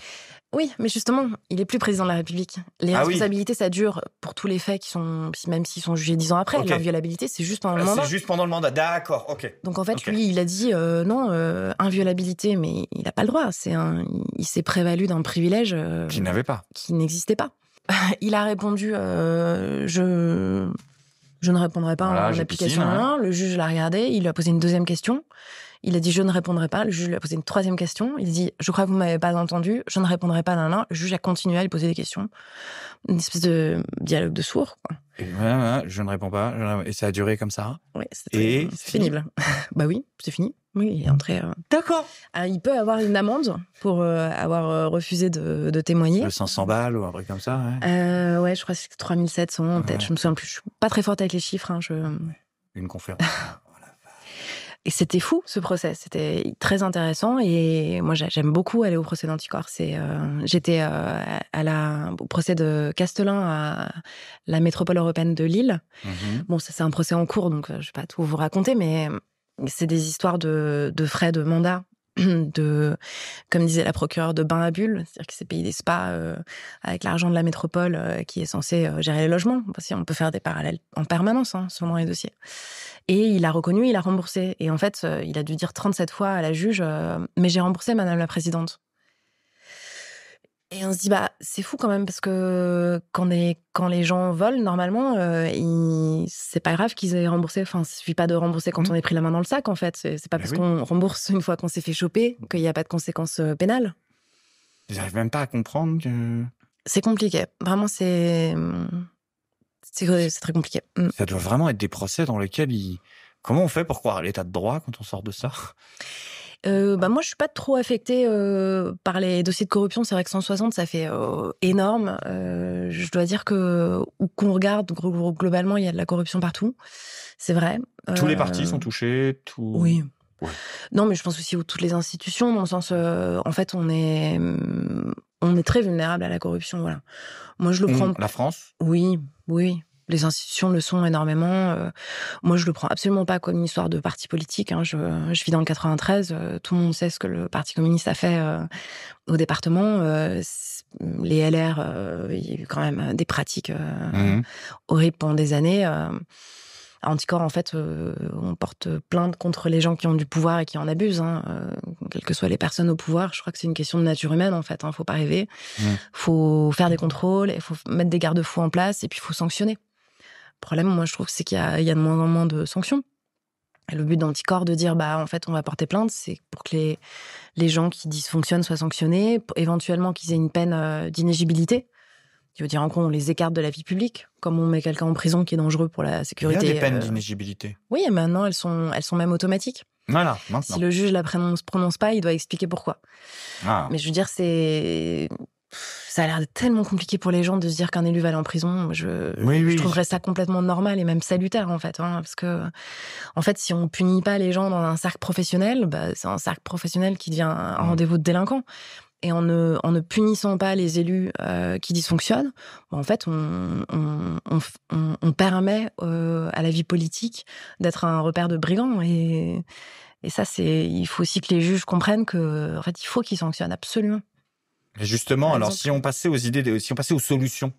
Oui, mais justement, il est plus président de la République. Les ah responsabilités, ça dure pour tous les faits qui sont, même s'ils sont jugés dix ans après. L'inviolabilité, c'est juste pendant le ah, mandat. C'est juste pendant le mandat, d'accord, ok. Donc en fait, lui, il a dit euh, non, euh, inviolabilité, mais il n'a pas le droit. C'est un, il s'est prévalu d'un privilège euh, qu'il n'avait pas, qui n'existait pas. (laughs) il a répondu, je, je ne répondrai pas à en application hein. Le juge l'a regardé, il lui a posé une deuxième question. Il a dit je ne répondrai pas. Le juge lui a posé une troisième question. Il dit je crois que vous m'avez pas entendu. Je ne répondrai pas. Le juge a continué à lui poser des questions. Une espèce de dialogue de sourd. je ne réponds pas. Et ça a duré comme ça. Oui, c'est pénible. (laughs) bah oui, c'est fini. Oui, il est entré. Euh. D'accord. Ah, il peut avoir une amende pour euh, avoir euh, refusé de, témoigner. 500 balles ou un truc comme ça. Ouais, je crois que c'est 3700 en tête. Je me souviens plus. Je suis pas très forte avec les chiffres. Hein, je... Une conférence. (laughs) Et c'était fou ce procès, c'était très intéressant et moi j'aime beaucoup aller au procès d'Anticorps. C'est, euh, j'étais euh, à la, au procès de Castelin à la métropole européenne de Lille. Mm-hmm. Bon, ça c'est un procès en cours donc euh, je vais pas tout vous raconter, mais c'est des histoires de frais de mandat (clears throat) de, comme disait la procureure, de bain à bulle c'est-à-dire que s'est payé des spas euh, avec l'argent de la métropole euh, qui est censé euh, gérer les logements. Si on peut faire des parallèles en permanence hein, selon les dossiers. Et il a reconnu, il a remboursé. Et en fait, il a dû dire 37 fois à la juge Mais j'ai remboursé, Madame la Présidente. Et on se dit, bah, c'est fou quand même, parce que quand les, quand les gens volent, normalement, euh, c'est pas grave qu'ils aient remboursé. Enfin, il suffit pas de rembourser quand mmh. on est pris la main dans le sac, en fait. C'est pas parce qu'on rembourse une fois qu'on s'est fait choper qu'il n'y a pas de conséquences euh, pénales. J'arrive même pas à comprendre que. C'est compliqué. Vraiment, c'est. C'est très compliqué. Mmh. Ça doit vraiment être des procès dans lesquels ils. Comment on fait pour croire à l'état de droit quand on sort de ça euh, bah, moi, je suis pas trop affectée euh, par les dossiers de corruption. C'est vrai que 160, ça fait euh, énorme. je dois dire que qu'on regarde, globalement, il y a de la corruption partout. C'est vrai. Tous les partis sont touchés. Oui. Non, mais je pense aussi aux toutes les institutions, dans le sens, en fait, on est, on est très vulnérable à la corruption. Voilà. Moi, je le prends. la France. Oui, oui les institutions le sont énormément. Euh, moi, je le prends absolument pas comme une histoire de parti politique. Hein. Je, vis dans le 93. Euh, tout le monde sait ce que le Parti communiste a fait euh, au département. les LR, il y a eu quand même des pratiques mmh horribles pendant des années. À Anticorps, en fait, on porte plainte contre les gens qui ont du pouvoir et qui en abusent, hein, quelles que soient les personnes au pouvoir. Je crois que c'est une question de nature humaine, en fait. Il hein, ne faut pas rêver. Il mmh. faut faire des contrôles, il faut mettre des garde-fous en place et puis il faut sanctionner. Le problème, moi, je trouve, c'est qu'il y, a de moins en moins de sanctions. le but d'Anticor, de dire, bah, en fait, on va porter plainte, c'est pour que les, les gens qui dysfonctionnent soient sanctionnés, éventuellement qu'ils aient une peine euh, d'inégibilité. Je veux dire, en gros, on les écarte de la vie publique, comme on met quelqu'un en prison qui est dangereux pour la sécurité. Il y a des peines euh, d'inégibilité. Oui, et maintenant, elles sont, elles sont même automatiques. Voilà, maintenant. Si le juge la prononce, prononce pas, il doit expliquer pourquoi. Ah. Mais je veux dire, c'est ça a l'air tellement compliqué pour les gens de se dire qu'un élu va aller en prison. Je, je trouverais ça complètement normal et même salutaire en fait, hein, parce que en fait, si on punit pas les gens dans un cercle professionnel, bah, c'est un cercle professionnel qui devient un mm. rendez-vous de délinquants. Et en ne, ne punissant pas les élus euh, qui dysfonctionnent, bah, en fait, on, permet euh, à la vie politique d'être un repère de brigands. Et, ça, c'est, il faut aussi que les juges comprennent que, il faut qu'ils sanctionnent absolument. Justement, alors si on passait aux idées, si on passait aux solutions,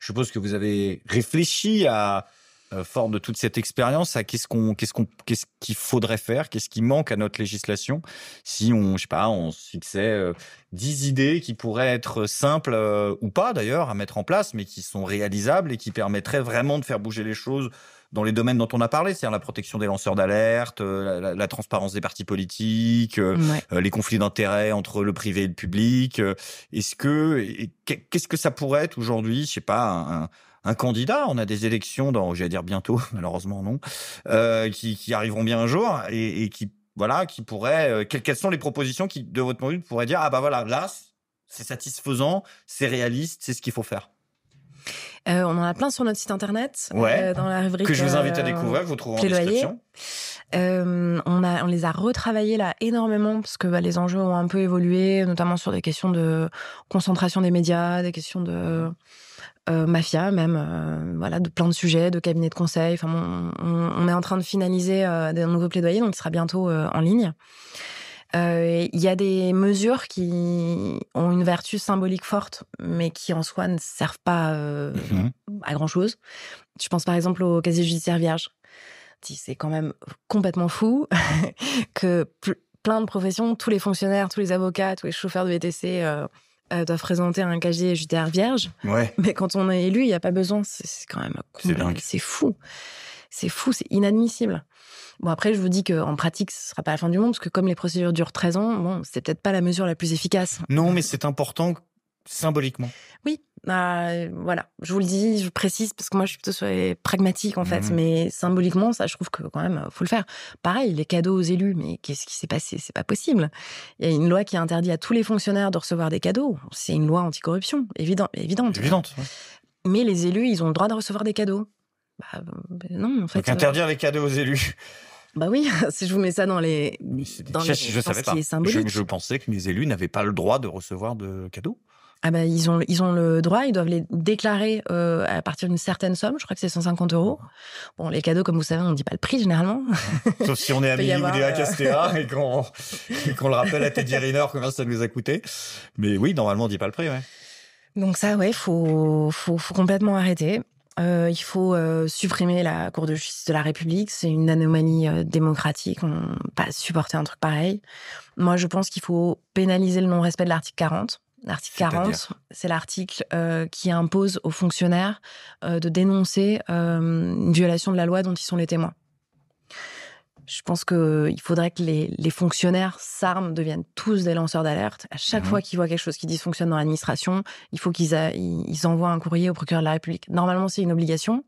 je suppose que vous avez réfléchi à euh, fort de toute cette expérience à qu'est-ce qu'on qu'est-ce qu'on qu'est-ce qu'il faudrait faire, qu'est-ce qui manque à notre législation si on je sais pas, on fixait euh, idées qui pourraient être simples euh, ou pas d'ailleurs à mettre en place mais qui sont réalisables et qui permettraient vraiment de faire bouger les choses dans les domaines dont on a parlé, c'est-à-dire la protection des lanceurs d'alerte, euh, la, transparence des partis politiques, euh, euh, les conflits d'intérêts entre le privé et le public. Est-ce que qu'est-ce que ça pourrait être aujourd'hui, je sais pas, un, candidat. On a des élections dans, j'allais dire bientôt, (laughs) malheureusement non, qui, arriveront bien un jour et, qui, voilà, qui pourraient. quelles sont les propositions qui, de votre point de vue, pourraient dire ah bah voilà, là, c'est satisfaisant, c'est réaliste, c'est ce qu'il faut faire. Euh, on en a plein sur notre site internet. Euh, dans la rubrique. Que je vous invite à euh, découvrir, vous trouverez en description. on, on les a retravaillés là énormément parce que bah, les enjeux ont un peu évolué, notamment sur des questions de concentration des médias, des questions de mafia même, voilà, de plein de sujets, de cabinets de conseil. Enfin, on, est en train de finaliser un nouveau plaidoyer, donc il sera bientôt en ligne. Euh, il y a des mesures qui ont une vertu symbolique forte, mais qui en soi ne servent pas euh, mhm. à grand chose. Je pense par exemple au casier judiciaire vierge. C'est quand même complètement fou (laughs) que plein de professions, tous les fonctionnaires, tous les avocats, tous les chauffeurs de VTC euh, doivent présenter un casier judiciaire vierge. Mais quand on est élu, il n'y a pas besoin. C'est quand même c'est fou. C'est fou, c'est inadmissible. Bon, après, je vous dis qu'en pratique, ce sera pas la fin du monde, parce que comme les procédures durent 13 ans, bon, c'est peut-être pas la mesure la plus efficace. Non, mais c'est important symboliquement. Oui, euh, voilà, je vous le dis, je précise, parce que moi, je suis plutôt pragmatique, en fait, mmh. mais symboliquement, ça, je trouve que quand même, faut le faire. Pareil, les cadeaux aux élus, mais qu'est-ce qui s'est passé C'est pas possible. Il y a une loi qui interdit à tous les fonctionnaires de recevoir des cadeaux. C'est une loi anticorruption, évident, évidente. Évidente. Mais les élus, ils ont le droit de recevoir des cadeaux. Bah, euh, non, en fait. Donc euh, interdire les cadeaux aux élus. Bah oui, (laughs) si je vous mets ça dans les. Dans les je, je Je, pensais que mes élus n'avaient pas le droit de recevoir de cadeaux. Ah ben ils ont ils ont le droit, ils doivent les déclarer euh, à partir d'une certaine somme. Je crois que c'est 150 euros. Bon, les cadeaux, comme vous savez, on ne dit pas le prix généralement. (laughs) Sauf si on est Amélie ou euh, Castéra (laughs) et qu'on le rappelle à Teddy Riner combien ça nous a coûté. Mais oui, normalement, on ne dit pas le prix, ouais. Donc ça, ouais, faut, faut, faut complètement arrêter. Euh, il faut euh, supprimer la Cour de justice de la République. C'est une anomalie euh, démocratique. On ne peut pas supporter un truc pareil. Moi, je pense qu'il faut pénaliser le non-respect de l'article 40. L'article 40, c'est l'article qui impose aux fonctionnaires de dénoncer une violation de la loi dont ils sont les témoins. Je pense qu'il euh, faudrait que les, fonctionnaires s'arment, deviennent tous des lanceurs d'alerte. À chaque mhm. fois qu'ils voient quelque chose qui dysfonctionne dans l'administration, il faut qu'ils ils envoient un courrier au procureur de la République. Normalement, c'est une obligation.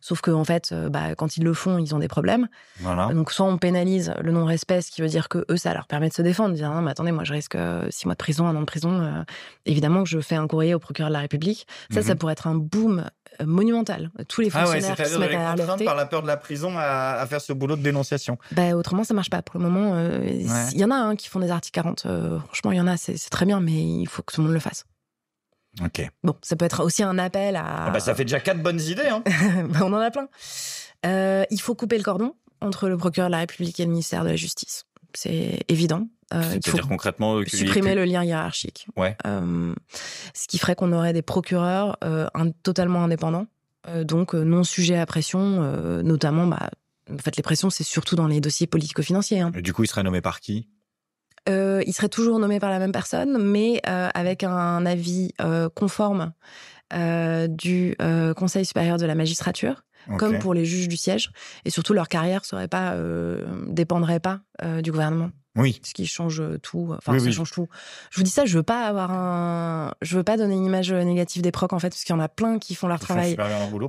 Sauf qu'en en fait, euh, bah, quand ils le font, ils ont des problèmes. Voilà. Donc, soit on pénalise le non-respect, ce qui veut dire que eux, ça leur permet de se défendre. Dire, mais attendez, moi, je risque euh, six mois de prison, un an de prison. évidemment que je fais un courrier au procureur de la République. Ça, ça mhm. pourrait être un boom monumental. Tous les ah fonctionnaires se mettent à alerter. par la peur de la prison à faire ce boulot de dénonciation. Bah, autrement, ça marche pas. Pour le moment, euh, il y en a qui font des articles 40. Euh, franchement, il y en a, c'est très bien, mais il faut que tout le monde le fasse. Ok. Bon, ça peut être aussi un appel à. Ah bah, ça fait déjà quatre bonnes idées. Hein. (laughs) Bah, on en a plein. Euh, il faut couper le cordon entre le procureur de la République et le ministère de la Justice. C'est évident. Euh, C'est-à-dire concrètement supprimer le lien hiérarchique. Ouais. ce qui ferait qu'on aurait des procureurs totalement indépendants, donc non sujets à pression, notamment bah, en fait, les pressions, c'est surtout dans les dossiers politico-financiers. Hein. Du coup, il serait nommé par qui euh, il serait toujours nommé par la même personne, mais euh, avec un avis euh, conforme euh, du Conseil supérieur de la magistrature, comme pour les juges du siège. Et surtout, leur carrière serait pas, dépendrait pas du gouvernement. Oui. Ce qui change euh, tout. Euh, enfin, ça change tout. Je vous dis ça, je veux pas avoir un, je veux pas donner une image euh, négative des procs en fait, parce qu'il y en a plein qui font leur travail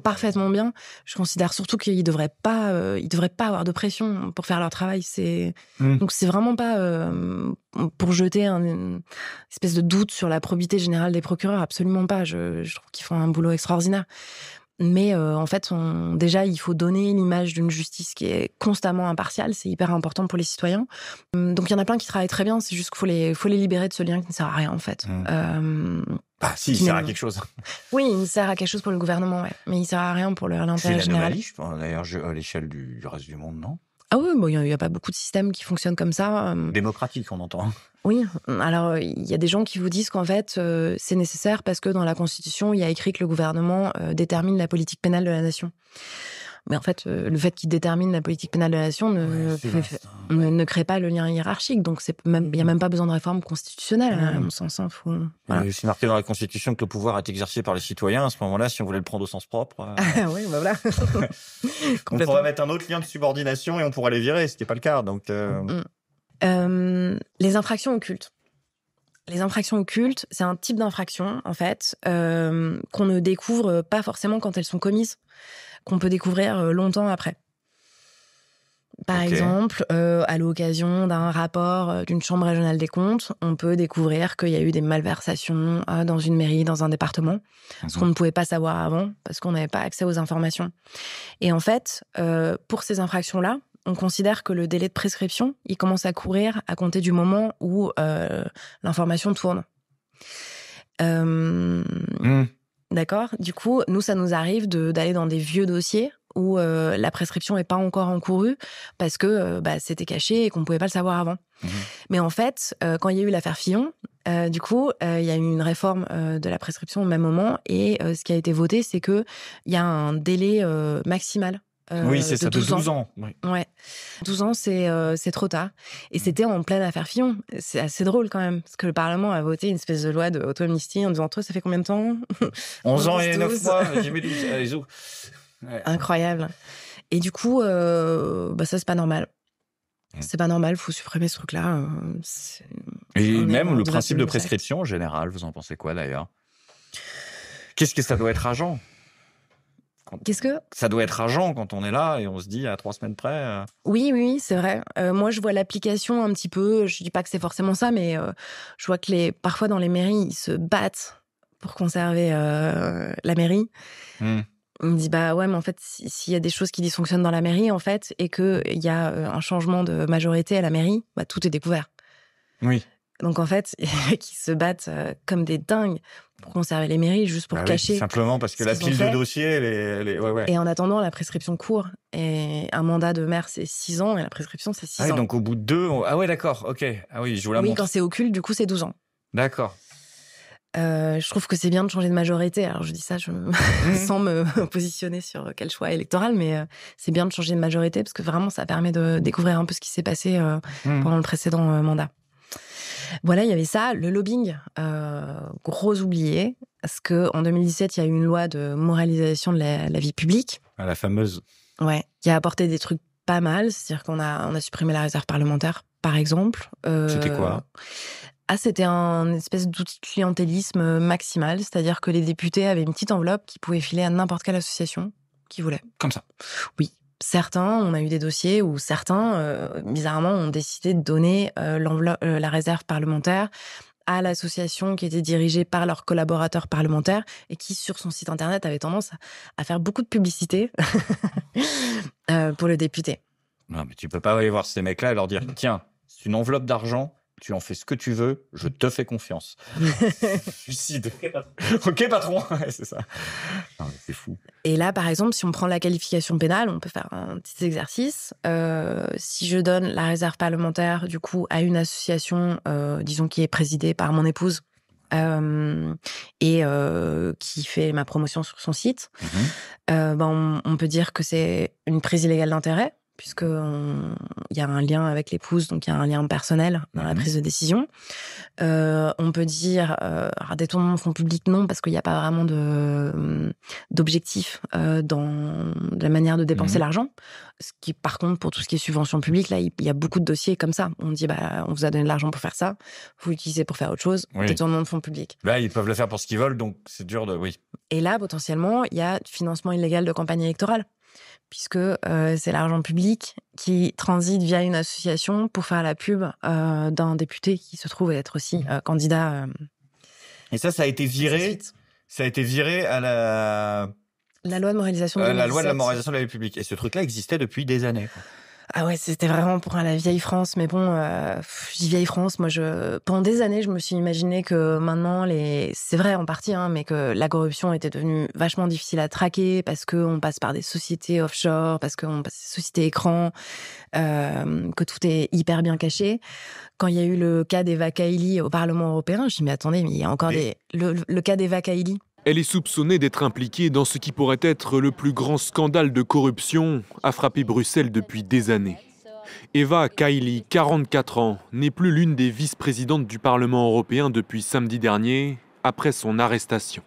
parfaitement bien. Je considère surtout qu'ils devraient pas, ils devraient pas avoir de pression pour faire leur travail. C'est mmh. donc c'est vraiment pas pour jeter un, une espèce de doute sur la probité générale des procureurs. Absolument pas. Je, je trouve qu'ils font un boulot extraordinaire. Mais euh, en fait, déjà, il faut donner l'image d'une justice qui est constamment impartiale. C'est hyper important pour les citoyens. Hum, donc, il y en a plein qui travaillent très bien. C'est juste qu'il faut les, libérer de ce lien qui ne sert à rien, en fait. Hum. Hum, bah, si, il sert à quelque chose. (laughs) Oui, il sert à quelque chose pour le gouvernement, mais il sert à rien pour l'intérêt général. C'est l'anomalie, je d'ailleurs, à l'échelle du, reste du monde, non ah oui, il bon, n'y a, pas beaucoup de systèmes qui fonctionnent comme ça. Euh. Démocratique, on entend. Oui, euh, alors il y a des gens qui vous disent qu'en fait, euh, c'est nécessaire parce que dans la Constitution, il y a écrit que le gouvernement détermine la politique pénale de la nation. Mais en fait, euh, le fait qu'il détermine la politique pénale de la nation ne, hein. ne, crée pas le lien hiérarchique. Donc, il n'y a même pas besoin de réforme constitutionnelle, On à mon sens. Hein, euh, c'est marqué dans la Constitution que le pouvoir est exercé par les citoyens. À ce moment-là, si on voulait le prendre au sens propre. Euh, (laughs) oui, bah voilà. (laughs) on pourrait mettre un autre lien de subordination et on pourrait les virer, ce n'était pas le cas. Donc, mm, mm. les infractions occultes. Les infractions occultes, c'est un type d'infraction, en fait, qu'on ne découvre pas forcément quand elles sont commises qu'on peut découvrir euh, longtemps après. Par exemple, euh, à l'occasion d'un rapport euh, d'une chambre régionale des comptes, on peut découvrir qu'il y a eu des malversations dans une mairie, dans un département, ce mhm. qu'on ne pouvait pas savoir avant parce qu'on n'avait pas accès aux informations. Et en fait, pour ces infractions-là, on considère que le délai de prescription, il commence à courir à compter du moment où l'information tourne. Hmm. D'accord Du coup, nous, ça nous arrive d'aller dans des vieux dossiers où euh, la prescription n'est pas encore encourue parce que euh, bah, c'était caché et qu'on ne pouvait pas le savoir avant. Mhm. Mais en fait, euh, quand il y a eu l'affaire Fillon, du coup, il y a eu une réforme de la prescription au même moment et ce qui a été voté, c'est qu'il y a un délai maximal oui, euh, c'est ça, 12 ans. 12 ans, euh, c'est trop tard. Et mm. c'était en pleine affaire Fillon. C'est assez drôle quand même, parce que le Parlement a voté une espèce de loi d'auto-amnistie en disant Toi, ça fait combien de temps 11 (laughs) ans et 9 mois, Incroyable. Et du coup, euh, bah, ça, c'est pas normal. Mm. C'est pas normal, il faut supprimer ce truc-là. Et même le principe de prescription en général, vous en pensez quoi d'ailleurs Qu'est-ce que ça doit être agent Qu'est-ce que Ça doit être agent quand on est là et on se dit à trois semaines près. Euh, oui, oui, c'est vrai. Euh, moi, je vois l'application un petit peu. Je dis pas que c'est forcément ça, mais euh, je vois que les parfois dans les mairies, ils se battent pour conserver la mairie. Mmh. On me dit bah ouais mais en fait s'il y a des choses qui dysfonctionnent dans la mairie en fait et qu'il y a un changement de majorité à la mairie bah tout est découvert. Oui. Donc en fait, qui se battent euh, comme des dingues pour conserver les mairies, juste pour bah cacher. simplement parce que la pile de dossiers, Et en attendant, la prescription court. Et un mandat de maire, c'est 6 ans, et la prescription, c'est 6 ah ans. Donc au bout de deux ah ouais, d'accord, ok. Ah oui, je vous la quand c'est occulte, du coup, c'est 12 ans. D'accord. Euh, je trouve que c'est bien de changer de majorité. Alors je dis ça je... Mhm. (laughs) sans me (laughs) positionner sur euh, quel choix électoral, mais c'est bien de changer de majorité parce que vraiment ça permet de découvrir un peu ce qui s'est passé mhm. pendant le précédent mandat. Voilà, il y avait ça. Le lobbying, euh, gros oublié. Parce qu'en 2017, il y a eu une loi de moralisation de la, vie publique. Ah, la fameuse. Ouais, qui a apporté des trucs pas mal. C'est-à-dire qu'on a, on a supprimé la réserve parlementaire, par exemple. Euh, c'était quoi ah, c'était un espèce d'outil de clientélisme maximal, c'est-à-dire que les députés avaient une petite enveloppe qui pouvait filer à n'importe quelle association qui voulait. Comme ça. Oui certains, on a eu des dossiers où certains, euh, bizarrement, ont décidé de donner euh, euh, la réserve parlementaire à l'association qui était dirigée par leurs collaborateurs parlementaires et qui, sur son site internet, avait tendance à faire beaucoup de publicité (laughs) pour le député. Non, mais tu peux pas aller voir ces mecs-là et leur dire tiens, c'est une enveloppe d'argent tu en fais ce que tu veux, je te fais confiance. (laughs) Suicide. ok, patron. (laughs) c'est ça. C'est fou. Et là, par exemple, si on prend la qualification pénale, on peut faire un petit exercice. Euh, si je donne la réserve parlementaire, du coup, à une association, euh, disons, qui est présidée par mon épouse, euh, et qui fait ma promotion sur son site, mhm. ben, on, peut dire que c'est une prise illégale d'intérêt puisque il y a un lien avec l'épouse, donc il y a un lien personnel dans la mhm. prise de décision. Euh, on peut dire euh, détournement de fonds publics non, parce qu'il n'y a pas vraiment de hum, d'objectif euh, dans la manière de dépenser mhm. l'argent. Ce qui, par contre, pour tout ce qui est subvention publique, là, il y a beaucoup de dossiers comme ça. On dit, bah, on vous a donné de l'argent pour faire ça, vous l'utilisez pour faire autre chose. Détournement de fonds publics. Là, bah, ils peuvent le faire pour ce qu'ils veulent, donc c'est dur de, oui. Et là, potentiellement, il y a financement illégal de campagne électorale puisque euh, c'est l'argent public qui transite via une association pour faire la pub euh, d'un député qui se trouve être aussi mmh. euh, candidat. Et ça, ça a été viré. Ça a été viré à la. La loi de moralisation. De la loi de la moralisation de la République. Et ce truc-là existait depuis des années. Ah ouais, c'était vraiment pour la vieille France, mais bon, euh, vieille France, moi, je pendant des années, je me suis imaginé que maintenant, les, c'est vrai en partie, hein, mais que la corruption était devenue vachement difficile à traquer parce que passe par des sociétés offshore, parce qu'on passe des sociétés écrans, euh, que tout est hyper bien caché. Quand il y a eu le cas des Kaili au Parlement européen, je me suis dit, mais attendez, mais il y a encore des le, cas des Kaili elle est soupçonnée d'être impliquée dans ce qui pourrait être le plus grand scandale de corruption à frapper Bruxelles depuis des années. Eva Kaili, 44 ans, n'est plus l'une des vice-présidentes du Parlement européen depuis samedi dernier, après son arrestation.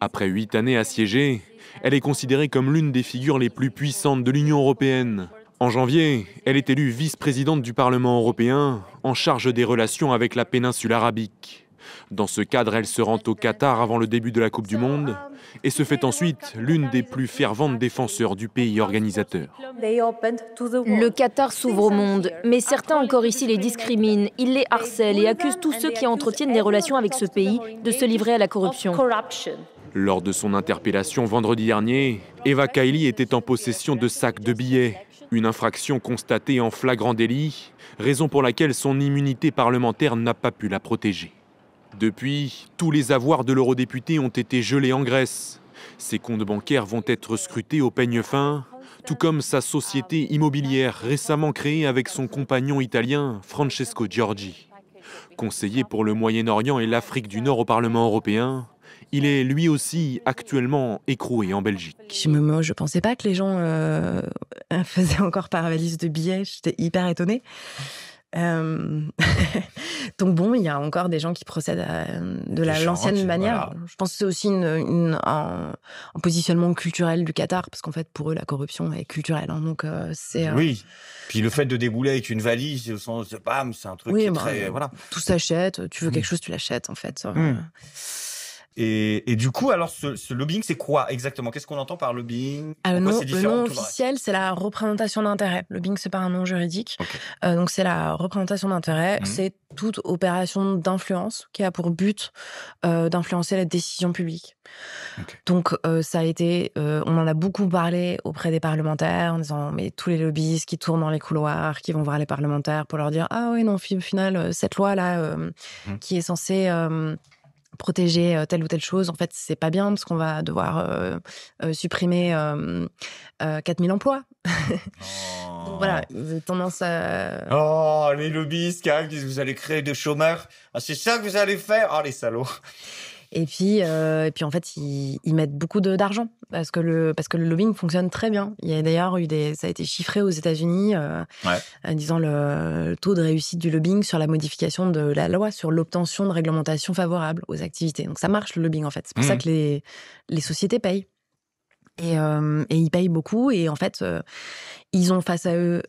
Après huit années assiégées, elle est considérée comme l'une des figures les plus puissantes de l'Union européenne. En janvier, elle est élue vice-présidente du Parlement européen en charge des relations avec la péninsule arabique. Dans ce cadre, elle se rend au Qatar avant le début de la Coupe du Monde et se fait ensuite l'une des plus ferventes défenseurs du pays organisateur. Le Qatar s'ouvre au monde, mais certains encore ici les discriminent, ils les harcèlent et accusent tous ceux qui entretiennent des relations avec ce pays de se livrer à la corruption. Lors de son interpellation vendredi dernier, Eva Kaili était en possession de sacs de billets, une infraction constatée en flagrant délit, raison pour laquelle son immunité parlementaire n'a pas pu la protéger. Depuis, tous les avoirs de l'eurodéputé ont été gelés en Grèce. Ses comptes bancaires vont être scrutés au peigne fin, tout comme sa société immobilière récemment créée avec son compagnon italien Francesco Giorgi. Conseiller pour le Moyen-Orient et l'Afrique du Nord au Parlement européen, il est lui aussi actuellement écroué en Belgique. Je ne pensais pas que les gens euh, faisaient encore par valise de billets, j'étais hyper étonnée. Euh, (laughs) donc bon, il y a encore des gens qui procèdent euh, de l'ancienne manière. Je pense que c'est aussi une, une, un, positionnement culturel du Qatar, parce qu'en fait, pour eux, la corruption est culturelle. Hein. donc euh, c'est. Oui. Puis le fait de débouler avec une valise, sens c'est un truc qui est bah, très, voilà. Tout s'achète. Tu veux mm. quelque chose, tu l'achètes en fait. Mm. Et, du coup, alors, ce, lobbying, c'est quoi exactement Qu'est-ce qu'on entend par lobbying ah, le, nom, officiel, c'est la représentation d'intérêt. Lobbying, c'est pas un nom juridique. Euh, donc, c'est la représentation d'intérêt. Mhm. C'est toute opération d'influence qui a pour but euh, d'influencer la décision publique. Donc, euh, ça a été, on en a beaucoup parlé auprès des parlementaires en disant, mais tous les lobbyistes qui tournent dans les couloirs, qui vont voir les parlementaires pour leur dire, ah oui, non, au final, cette loi-là, mhm. qui est censée protéger euh, telle ou telle chose, en fait, c'est pas bien parce qu'on va devoir euh, euh, supprimer 4000 emplois. (laughs) voilà, oh. tendance à. Oh, les lobbyistes quand disent vous allez créer des chômeurs. Ah, c'est ça que vous allez faire Oh, les salauds et puis, euh, et puis en fait, ils, mettent beaucoup d'argent parce que le parce que le lobbying fonctionne très bien. Il y a d'ailleurs eu des, ça a été chiffré aux États-Unis, euh, euh, disant le, taux de réussite du lobbying sur la modification de la loi sur l'obtention de réglementations favorables aux activités. Donc ça marche le lobbying en fait. C'est pour ça mmh. que les les sociétés payent. Et, euh, et, ils payent beaucoup. Et en fait, ils ont face à eux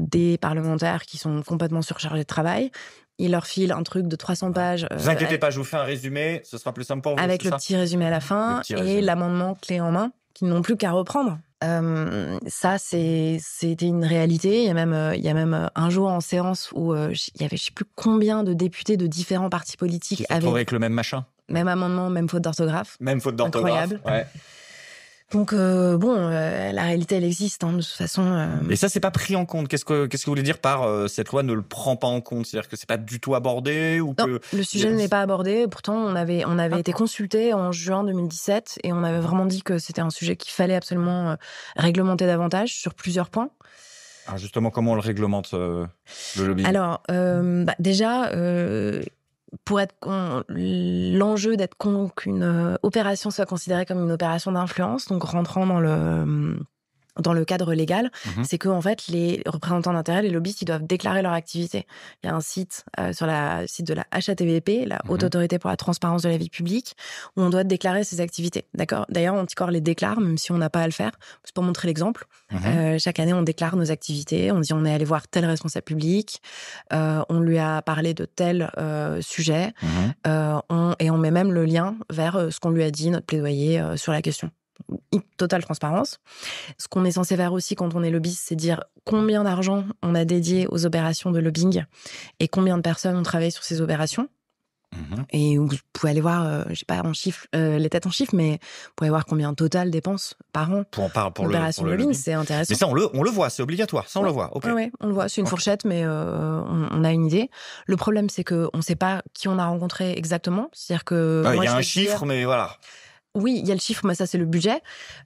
des parlementaires qui sont complètement surchargés de travail il leur file un truc de 300 pages. Ne euh, vous inquiétez pas, je vous fais un résumé, ce sera plus simple pour vous. Avec le petit résumé à la fin et l'amendement clé en main, qu'ils n'ont plus qu'à reprendre. Euh, ça, c'était une réalité. Il y a même, euh, il y même un jour en séance où il y avait je ne sais plus combien de députés de différents partis politiques qui avec le même machin, même amendement, même faute d'orthographe, même faute d'orthographe, incroyable. Ouais. Donc euh, bon, euh, la réalité elle existe hein, de toute façon. Mais euh. ça c'est pas pris en compte. Qu'est-ce que qu'est-ce que vous voulez dire par cette loi ne le prend pas en compte C'est-à-dire que c'est pas du tout abordé ou que... le sujet n'est pas abordé. Pourtant on avait on avait ah. été consulté en juin 2017 et on avait vraiment dit que c'était un sujet qu'il fallait absolument réglementer davantage sur plusieurs points. Alors justement, comment on le réglemente, le lobby Alors, bah, déjà, pour être l'enjeu d'être con qu'une euh, opération soit considérée comme une opération d'influence, donc rentrant dans le hum, dans le cadre légal, mhm. c'est que en fait les représentants d'intérêt, les lobbyistes, ils doivent déclarer leur activité. Il y a un site euh, sur le site de la HATVP, la mhm. Haute Autorité pour la Transparence de la Vie Publique, où on doit déclarer ses activités. D'accord. D'ailleurs, Anticor les déclare, même si on n'a pas à le faire. C'est pour montrer l'exemple. Mhm. Euh, chaque année, on déclare nos activités. On dit on est allé voir tel responsable public, euh, on lui a parlé de tel sujet, et on met même le lien vers ce qu'on lui a dit, notre plaidoyer sur la question totale transparence. Ce qu'on est censé faire aussi quand on est lobbyiste, c'est dire combien d'argent on a dédié aux opérations de lobbying et combien de personnes ont travaillé sur ces opérations. Mhm. Et vous pouvez aller voir, ne euh, sais pas en chiffre, euh, les têtes en chiffres, mais vous pouvez voir combien total dépense par an pour, pour l'opération le, lobbying, c'est intéressant. Mais ça, on le, voit, c'est obligatoire, ça on le voit. Oui, on le voit, c'est une fourchette, mais euh, on, a une idée. Le problème, c'est qu'on ne sait pas qui on a rencontré exactement. que. Il y a un chiffre, mais voilà oui, il y a le chiffre, mais ça c'est le budget.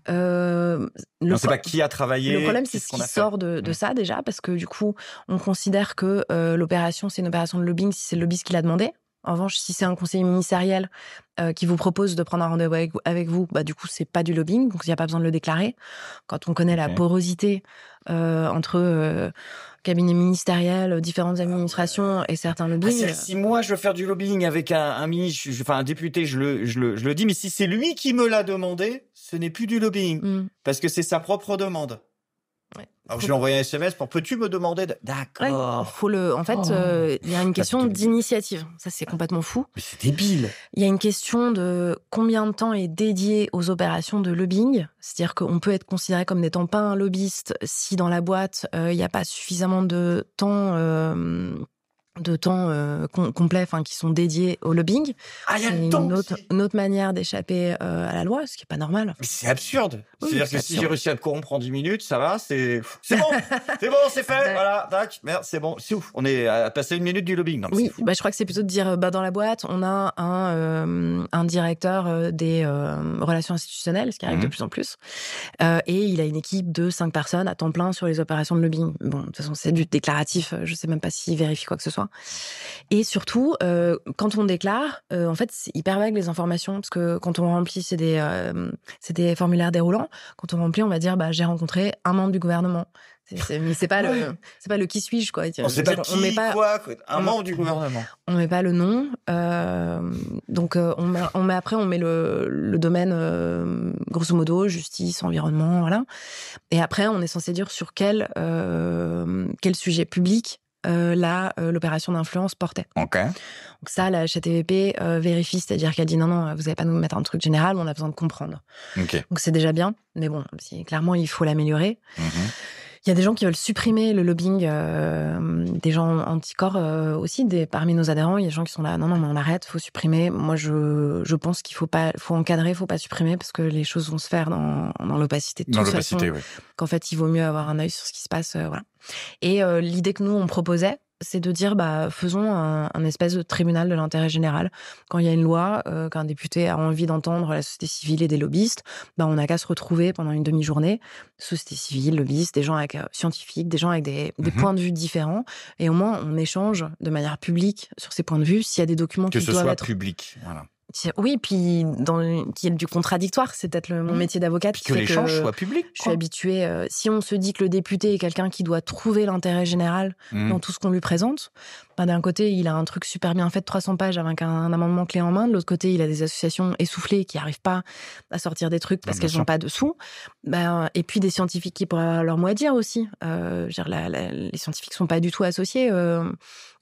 Euh, le pas qui a travaillé. Le problème c'est ce, qui sort de, ça déjà, parce que du coup, on considère que euh, l'opération c'est une opération de lobbying si c'est le lobbyiste qui l'a demandé. En revanche, si c'est un conseiller ministériel euh, qui vous propose de prendre un rendez-vous avec, vous, bah du coup c'est pas du lobbying, donc il n'y a pas besoin de le déclarer. Quand on connaît la porosité euh, entre euh, cabinet ministériel, différentes administrations et certains ah, lobbyistes... si moi je veux faire du lobbying avec un, enfin un député, je le, dis, mais si c'est lui qui me l'a demandé, ce n'est plus du lobbying hmm. parce que c'est sa propre demande. Alors, je lui envoie envoyé un SMS pour peux-tu me demander de... D'accord. faut le. En fait, oh. euh, il y a une question d'initiative. Ça, c'est complètement fou. Mais c'est débile. Il y a une question de combien de temps est dédié aux opérations de lobbying. C'est-à-dire qu'on peut être considéré comme n'étant pas un lobbyiste si dans la boîte euh, il n'y a pas suffisamment de temps euh, de temps euh, complet, qui sont dédiés au lobbying. Ah, y a Une autre, manière d'échapper euh, à la loi, ce qui est pas normal. Mais c'est absurde. C'est-à-dire que si j'ai réussi à te corrompre en 10 minutes, ça va, c'est bon, (laughs) c'est bon, c'est fait. Voilà, tac, merde, c'est bon, c'est ouf. On est à passer une minute du lobbying. oui, bah je crois que c'est plutôt de dire euh, bah dans la boîte, on a un directeur des relations institutionnelles, ce qui arrive de mhm. plus en plus, et il a une équipe de 5 personnes à temps plein sur les opérations de lobbying. Bon, de toute façon, c'est du déclaratif. Je sais même pas s'il vérifie quoi que ce soit. Et surtout, euh, quand on déclare, euh, en fait, c'est hyper vague les informations, parce que quand on remplit, c'est des, euh, c'est des formulaires déroulants. Quand on remplit, on va dire, bah, j'ai rencontré un membre du gouvernement. mais c'est pas, le, c'est pas le qui suis-je, quoi. On sait pas qui, met pas, un membre du gouvernement. On met pas le nom. donc, on met, après, on met le, le domaine, grosso modo, justice, environnement, voilà. Et après, on est censé dire sur quel, quel sujet public euh, là, euh, l'opération d'influence portait. Donc ça, la HATVP euh, vérifie, c'est-à-dire qu'elle dit non, non, vous n'allez pas nous mettre un truc général, on a besoin de comprendre. Donc c'est déjà bien, mais bon, clairement, il faut l'améliorer. Mhm. Il y a des gens qui veulent supprimer le lobbying, euh, des gens anticorps euh, aussi, des, parmi nos adhérents, il y a des gens qui sont là, non, non, mais on arrête, faut supprimer. Moi, je, je pense qu'il faut pas, faut encadrer, faut pas supprimer parce que les choses vont se faire dans, dans l'opacité. Dans l'opacité, oui. Qu'en fait, il vaut mieux avoir un œil sur ce qui se passe, euh, voilà. Et l'idée que nous on proposait, c'est de dire bah, faisons un, espèce de tribunal de l'intérêt général. Quand il y a une loi, euh, qu'un député a envie d'entendre la société civile et des lobbyistes, bah, on n'a qu'à se retrouver pendant une demi-journée, société civile, lobbyistes, des gens avec, euh, scientifiques, des gens avec des, mhm. points de vue différents, et au moins on échange de manière publique sur ces points de vue s'il y a des documents que ce soit public. Voilà. Oui, puis dans qu'il est du contradictoire, c'est peut-être mon mmh. métier d'avocat. Que public. Je suis habituée. Euh, si on se dit que le député est quelqu'un qui doit trouver l'intérêt général mmh. dans tout ce qu'on lui présente, bah, d'un côté, il a un truc super bien fait de 300 pages avec un, amendement clé en main. De l'autre côté, il a des associations essoufflées qui n'arrivent pas à sortir des trucs parce qu'elles n'ont pas de sous. Bah, et puis des scientifiques qui pourraient leur mot dire aussi. Euh, les scientifiques ne sont pas du tout associés. Euh,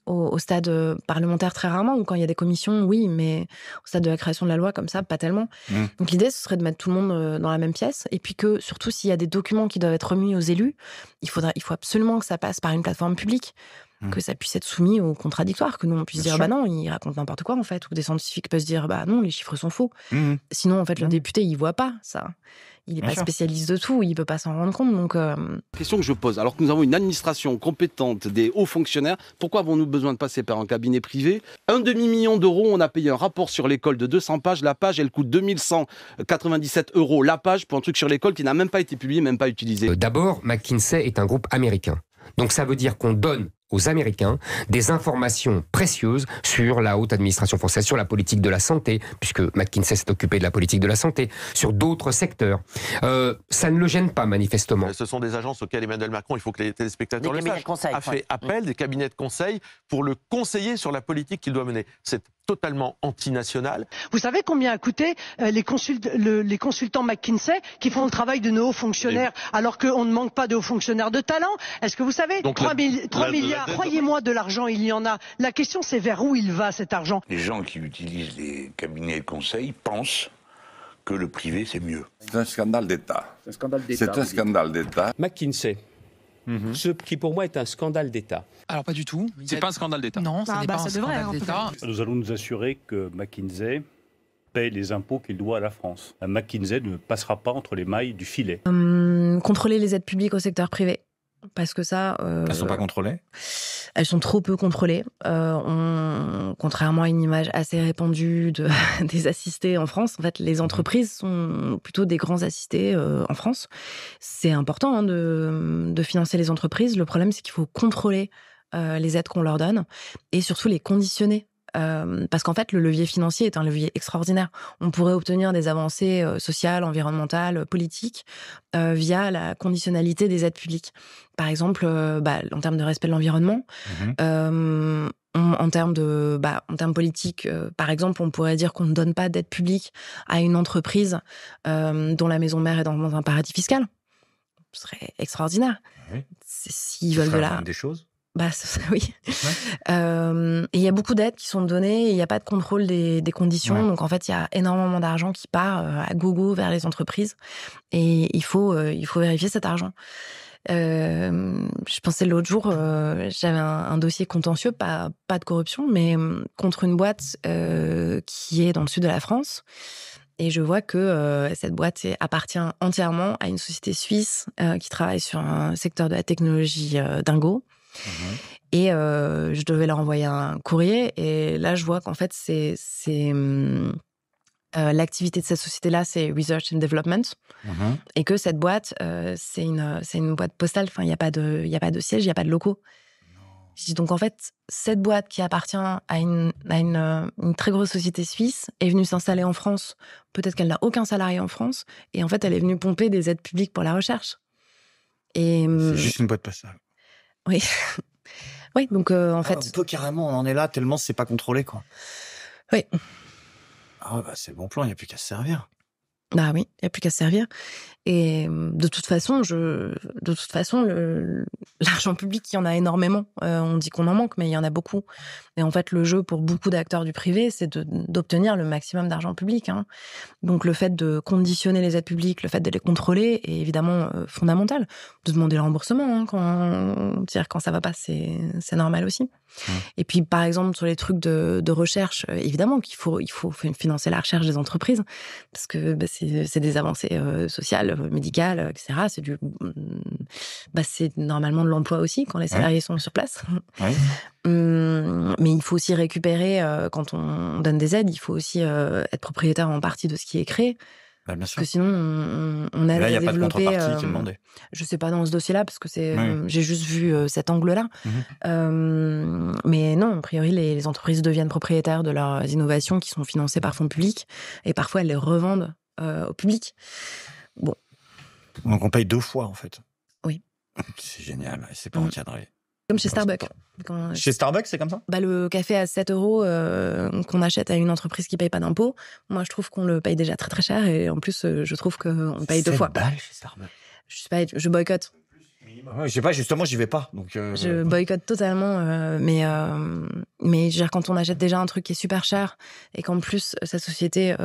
au, stade euh, parlementaire très rarement, ou quand il y a des commissions, oui, mais au stade de la création de la loi, comme ça, pas tellement. Mmh. Donc l'idée, ce serait de mettre tout le monde euh, dans la même pièce, et puis que surtout s'il y a des documents qui doivent être remis aux élus, il, faudra, il faut absolument que ça passe par une plateforme publique. Mm. que ça puisse être soumis au contradictoire, que nous on puisse dire bah non, il raconte n'importe quoi en fait, ou des scientifiques peuvent se dire bah non, les chiffres sont faux. Mm, mm. Sinon en fait le député il voit pas ça, il n'est pas spécialiste de tout, il peut pas s'en rendre compte donc. Euh, Question que je pose, alors que nous avons une administration compétente, des hauts fonctionnaires, pourquoi avons-nous besoin de passer par un cabinet privé Un demi million d'euros, on a payé un rapport sur l'école de 200 pages, la page elle coûte 2197 euros la page pour un truc sur l'école qui n'a même pas été publié, même pas utilisé. Euh, d'abord, McKinsey est un groupe américain. Donc ça veut dire qu'on donne aux Américains des informations précieuses sur la haute administration française, sur la politique de la santé, puisque McKinsey s'est occupé de la politique de la santé, sur d'autres secteurs. Euh, ça ne le gêne pas, manifestement. Ce sont des agences auxquelles Emmanuel Macron, il faut que les téléspectateurs le sachent, a fait appel mm. des cabinets de conseil pour le conseiller sur la politique qu'il doit mener totalement antinational. Vous savez combien a coûté euh, les, consultants McKinsey qui font le travail de nos hauts fonctionnaires alors qu'on ne manque pas de hauts fonctionnaires de talent Est-ce que vous savez 3, milliards, croyez-moi, de l'argent, il y en a. La question, c'est vers où il va cet argent Les gens qui utilisent les cabinets de conseil pensent que le privé, c'est mieux. C'est un scandale d'État. C'est un scandale d'État. McKinsey, Mhm. ce qui pour moi est un scandale d'État. Alors pas du tout. C'est pas un scandale d'État. Non, ça bah, n'est pas bah, un scandale hein, d'État. Nous allons nous assurer que McKinsey paie les impôts qu'il doit à la France. Euh, McKinsey ne passera pas entre les mailles du filet. Hum, contrôler les aides publiques au secteur privé parce que ça. Euh, elles sont pas contrôlées. Elles sont trop peu contrôlées. Euh, on, contrairement à une image assez répandue de, (laughs) des assistés en France, en fait, les mhm. entreprises sont plutôt des grands assistés euh, en France. C'est important hein, de, de, financer les entreprises. Le problème, c'est qu'il faut contrôler euh, les aides qu'on leur donne et surtout les conditionner euh, parce qu'en fait, le levier financier est un levier extraordinaire. On pourrait obtenir des avancées euh, sociales, environnementales, euh, politiques, via la conditionnalité des aides publiques. Par exemple, bah, en termes de respect de l'environnement, mhm. en termes de, bah, en termes politiques, par exemple, on pourrait dire qu'on ne donne pas d'aide publique à une entreprise dont la maison mère est dans un paradis fiscal. Ce serait extraordinaire. S'ils veulent de la, des choses. Bah, oui. il y a beaucoup d'aides qui sont données. Il n'y a pas de contrôle des, conditions. Donc en fait, il y a énormément d'argent qui part euh, à gogo vers les entreprises. Et il faut euh, il faut vérifier cet argent. je pensais l'autre jour, euh, j'avais un, dossier contentieux, pas, de corruption, mais contre une boîte qui est dans le sud de la France. Et je vois que cette boîte appartient entièrement à une société suisse qui travaille sur un secteur de la technologie dingo. Mhm. Et euh, je devais leur envoyer un courrier. Et là, je vois qu'en fait, c'est euh, l'activité de cette société-là, c'est Research and Development. Mhm. Et que cette boîte, euh, c'est une, une boîte postale. Enfin, il n'y a, pas de, y a pas de siège, il n'y a pas de locaux. Je dis donc, en fait, cette boîte qui appartient à une, à une, euh, une très grosse société suisse est venue s'installer en France. Peut-être qu'elle n'a aucun salarié en France. Et en fait, elle est venue pomper des aides publiques pour la recherche. C'est hum, juste une boîte postale. Oui. (laughs) oui, donc euh, en ah, fait. Un peu carrément, on en est là tellement c'est pas contrôlé, quoi. Oui. Ah, bah, c'est bon plan, il n'y a plus qu'à se servir. Bah oui, il n'y a plus qu'à se servir. Et hum, de toute façon, je, de toute façon, (laughs) l'argent public, il y en a énormément. Euh, on dit qu'on en manque, mais il y en a beaucoup. Et en fait, le jeu pour beaucoup d'acteurs du privé, c'est d'obtenir le maximum d'argent public. Hein. Donc, le fait de conditionner les aides publiques, le fait de les contrôler, est évidemment euh, fondamental. De demander le remboursement hein, quand, dire quand ça va pas, c'est normal aussi. Et puis, par exemple, sur les trucs de, recherche, euh, évidemment qu'il faut, il faut financer la recherche des entreprises parce que bah, c'est des avancées sociales médical, euh, euh, etc. C'est du, mm, bah, c'est normalement de l'emploi aussi quand les salariés sont sur place. (laughs) Mm, mais il faut aussi récupérer euh, quand on donne des aides, il faut aussi être propriétaire en partie de ce qui est créé. Bah, parce que sinon, on, on a, là, ne Je sais pas dans ce dossier-là parce que c'est, j'ai juste vu cet angle-là. Mhm. mais non, a priori, les, les entreprises deviennent propriétaires de leurs innovations qui sont financées par fonds publics et parfois elles les revendent au public. Donc on paye deux fois en fait. Oui. C'est génial, c'est pas mm. encadré. Comme chez Starbucks. Chez Starbucks, c'est comme ça bah, Le café à 7 euros euh, qu'on achète à une entreprise qui paye pas d'impôts, moi je trouve qu'on le paye déjà très très cher et en plus euh, je trouve qu'on paye deux fois. Balles chez Starbucks. Je sais pas, je boycotte je sais pas, justement, j'y vais pas. Donc, euh, Je boycotte totalement. Euh, mais, euh, mais quand on achète déjà un truc qui est super cher et qu'en plus, sa société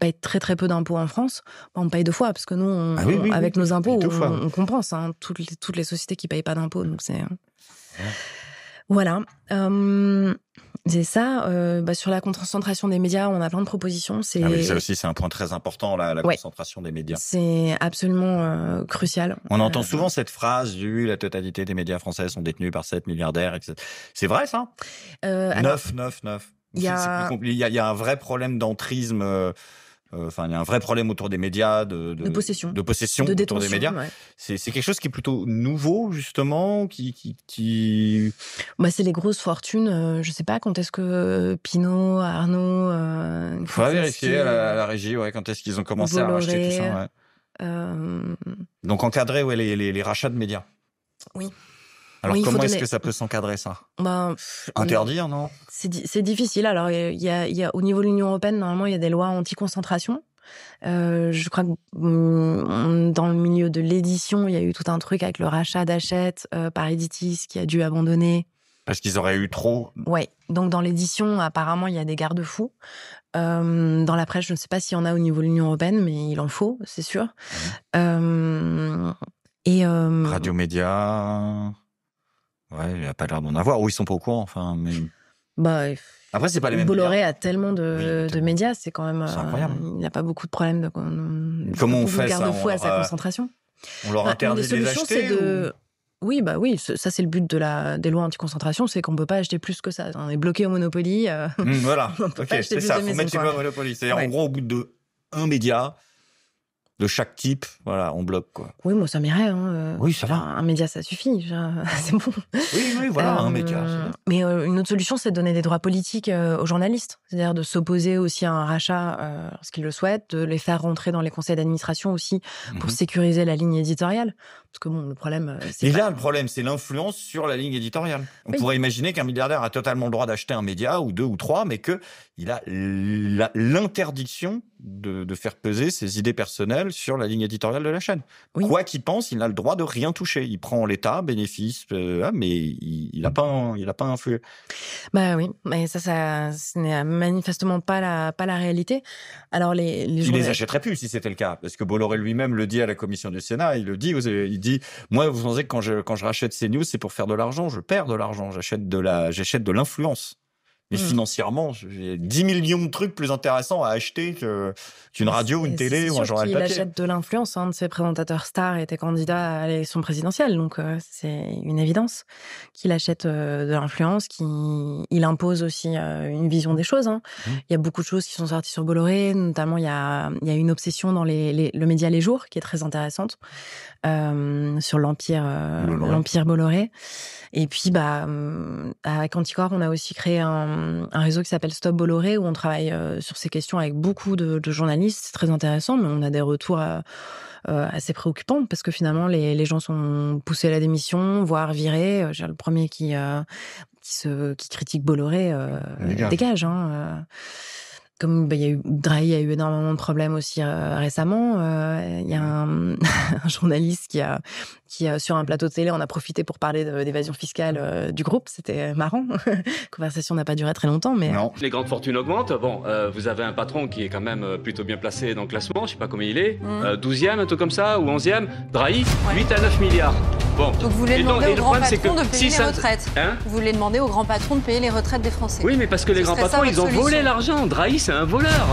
paye très très peu d'impôts en France, bah, on paye deux fois parce que nous, ah avec nos impôts, on, compense hein, toutes, les, toutes les sociétés qui payent pas d'impôts. Donc c'est. Voilà. C'est ça. Euh, bah, sur la concentration des médias, on a plein de propositions. C'est ah aussi, c'est un point très important la concentration des médias. C'est absolument euh, crucial. On entend euh, souvent cette phrase du la totalité des médias français sont détenus par 7 milliardaires. Etc. C'est vrai ça 9, 9, 9, 9. Il y a un vrai problème d'entrisme euh, enfin, il y a un vrai problème autour des médias, de, possession, de possession autour des médias. C'est quelque chose qui est plutôt nouveau justement, qui qui. Bah, c'est les grosses fortunes. Euh, je sais pas quand est-ce que euh, Pinault, Arnaud. Il vérifier à la, régie, ouais, quand est-ce qu'ils ont commencé à racheter tout ça. Donc encadrer ouais, les rachats de médias. Oui. Alors comment est-ce que ça peut s'encadrer ça bah, Interdire, non C'est difficile. Alors il y a, au niveau de l'Union européenne, normalement, il y a des lois anti-concentration. Euh, je crois que hum, dans le milieu de l'édition, il y a eu tout un truc avec le rachat d'Achette euh, par Editis qui a dû abandonner. Parce qu'ils auraient eu trop. Oui. Donc dans l'édition, apparemment, il y a des garde-fous. Hum, dans la presse, je ne sais pas s'il y en a au niveau de l'Union européenne, mais il en faut, c'est sûr. Hum, et Radio Média. Ouais, il a pas l'air d'en avoir. Ou ils sont pas au courant, enfin. Mais... Bah, Après, c'est pas les mêmes. Bolloré a tellement de, médias, c'est quand même. Euh, incroyable. il n'a pas beaucoup de problèmes de. Comment on fait fou à sa concentration. On leur bah, interdit de les acheter. De... Oui, bah oui, ça c'est le but de la des lois anti-concentration, c'est qu'on peut pas acheter plus que ça. On est bloqué au Monopoly. Euh, mmh, voilà. (laughs) ok, c'est ça. on mettre une loi au Monopoly. C'est-à-dire en gros au bout de un média, de chaque type, voilà, on bloque quoi. Oui, moi ça m'irait. Hein, euh, oui, ça va. Un média, ça suffit, (laughs) c'est bon. Oui, oui, voilà, un média. Euh, mais euh, une autre solution, c'est de donner des droits politiques aux journalistes, c'est-à-dire de s'opposer aussi à un rachat ce lorsqu'ils le souhaitent, de les faire rentrer dans les conseils d'administration aussi pour mhm. sécuriser la ligne éditoriale. Parce que le problème. Euh, Déjà, pas... le problème, c'est l'influence sur la ligne éditoriale. On pourrait imaginer qu'un milliardaire a totalement le droit d'acheter un média ou deux ou trois, mais qu'il a l'interdiction de, faire peser ses idées personnelles sur la ligne éditoriale de la chaîne. Quoi qu'il pense, il n'a le droit de rien toucher. Il prend l'État, bénéfice, euh, ah, mais il n'a pas, il a pas influé. Bah oui, mais ça, ça, ce n'est manifestement pas la, pas la réalité. Alors les, les il ne les achèterait plus si c'était le cas, parce que Bolloré lui-même le dit à la commission du Sénat. Il le dit, aux, dit Moi, vous pensez que quand je, quand je rachète ces news c'est pour faire de l'argent Je perds de l'argent, j'achète de l'influence. Mais hmm. financièrement, j'ai 10 millions de trucs plus intéressants à acheter qu'une radio, une télé ou un journal il papier. Il achète de l'influence. Un hein, de ses présentateurs stars était candidat à l'élection présidentielle. Donc, euh, c'est une évidence qu'il achète euh, de l'influence, qu'il impose aussi euh, une vision des choses. Hein. Mmh. Il y a beaucoup de choses qui sont sorties sur Bolloré. Notamment, il y a, il y a une obsession dans les, le média Les Jours qui est très intéressante sur l'Empire l'empire Bolloré. Et puis, bah, à Anticorps, on a aussi créé un un, réseau qui s'appelle Stop Bolloré où on travaille euh, sur ces questions avec beaucoup de, journalistes. C'est très intéressant, mais on a des retours euh, euh, assez préoccupants parce que finalement, les, gens sont poussés à la démission, voire virés. J'ai le premier qui, qui, qui critique Bolloré dégage. Hein, comme bah, il y a eu Drahi a eu énormément de problèmes aussi récemment, il y a un, (laughs) journaliste qui a qui, euh, sur un plateau de télé, en a profité pour parler d'évasion fiscale euh, du groupe. C'était euh, marrant. La (laughs) conversation n'a pas duré très longtemps, mais... Les grandes fortunes augmentent. Bon, vous avez un patron qui est quand même plutôt bien placé dans le classement. Je ne sais pas combien il est. 12e, mmh. un truc comme ça, ou 11e. Drahi, 8 à 9 milliards. Bon. Donc vous voulez demander au grand patron de payer les retraites. Hein vous voulez demander au grand patron de payer les retraites des Français. Oui, mais parce que les grands patrons, ils ont volé l'argent. Drahi, c'est un voleur.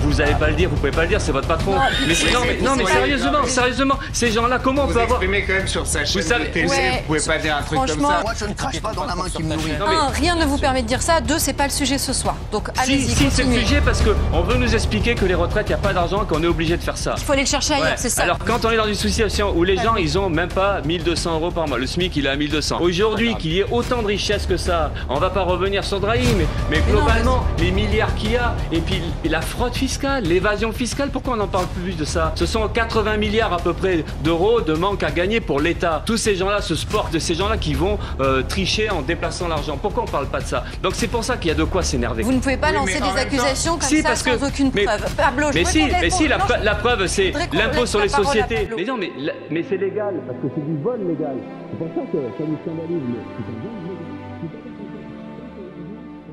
vous n'allez pas le dire, vous pouvez pas le dire, c'est votre patron. mais, non, mais sérieusement, sérieusement, ces gens-là, comment on peut avoir vous quand même sur sa chaîne savez- de télé. pouvez pas dire un truc comme ça. Moi, je ne crache pas dans la main qui me nourrit. rien ne vous permet de dire ça. Deux, c'est pas le sujet ce soir. Donc allez-y, Si, c'est le sujet parce qu'on veut nous expliquer que les retraites, il n'y a pas d'argent, qu'on est obligé de faire ça. Il faut aller le chercher ailleurs, c'est ça. Alors quand on est dans une situation où les gens ils ont même pas 1200 euros par mois, le SMIC il est à 1200. Aujourd'hui qu'il y ait autant de richesses que ça, on va pas revenir sur Drahi, mais, globalement les milliards qu'il y a et puis la fraude fiscale, l'évasion fiscale, pourquoi on n'en parle plus de ça Ce sont 80 milliards à peu près d'euros de manque à gagner pour l'État. Tous ces gens-là se sportent de ces gens-là qui vont euh, tricher en déplaçant l'argent. Pourquoi on parle pas de ça Donc c'est pour ça qu'il y a de quoi s'énerver. Vous ne pouvez pas lancer des accusations comme ça sans aucune preuve. mais si, mais si, la, preuve, c'est l'impôt sur les sociétés. Mais non, mais, mais c'est légal parce que c'est du vol légal. C'est pour ça que ça nous scandalise.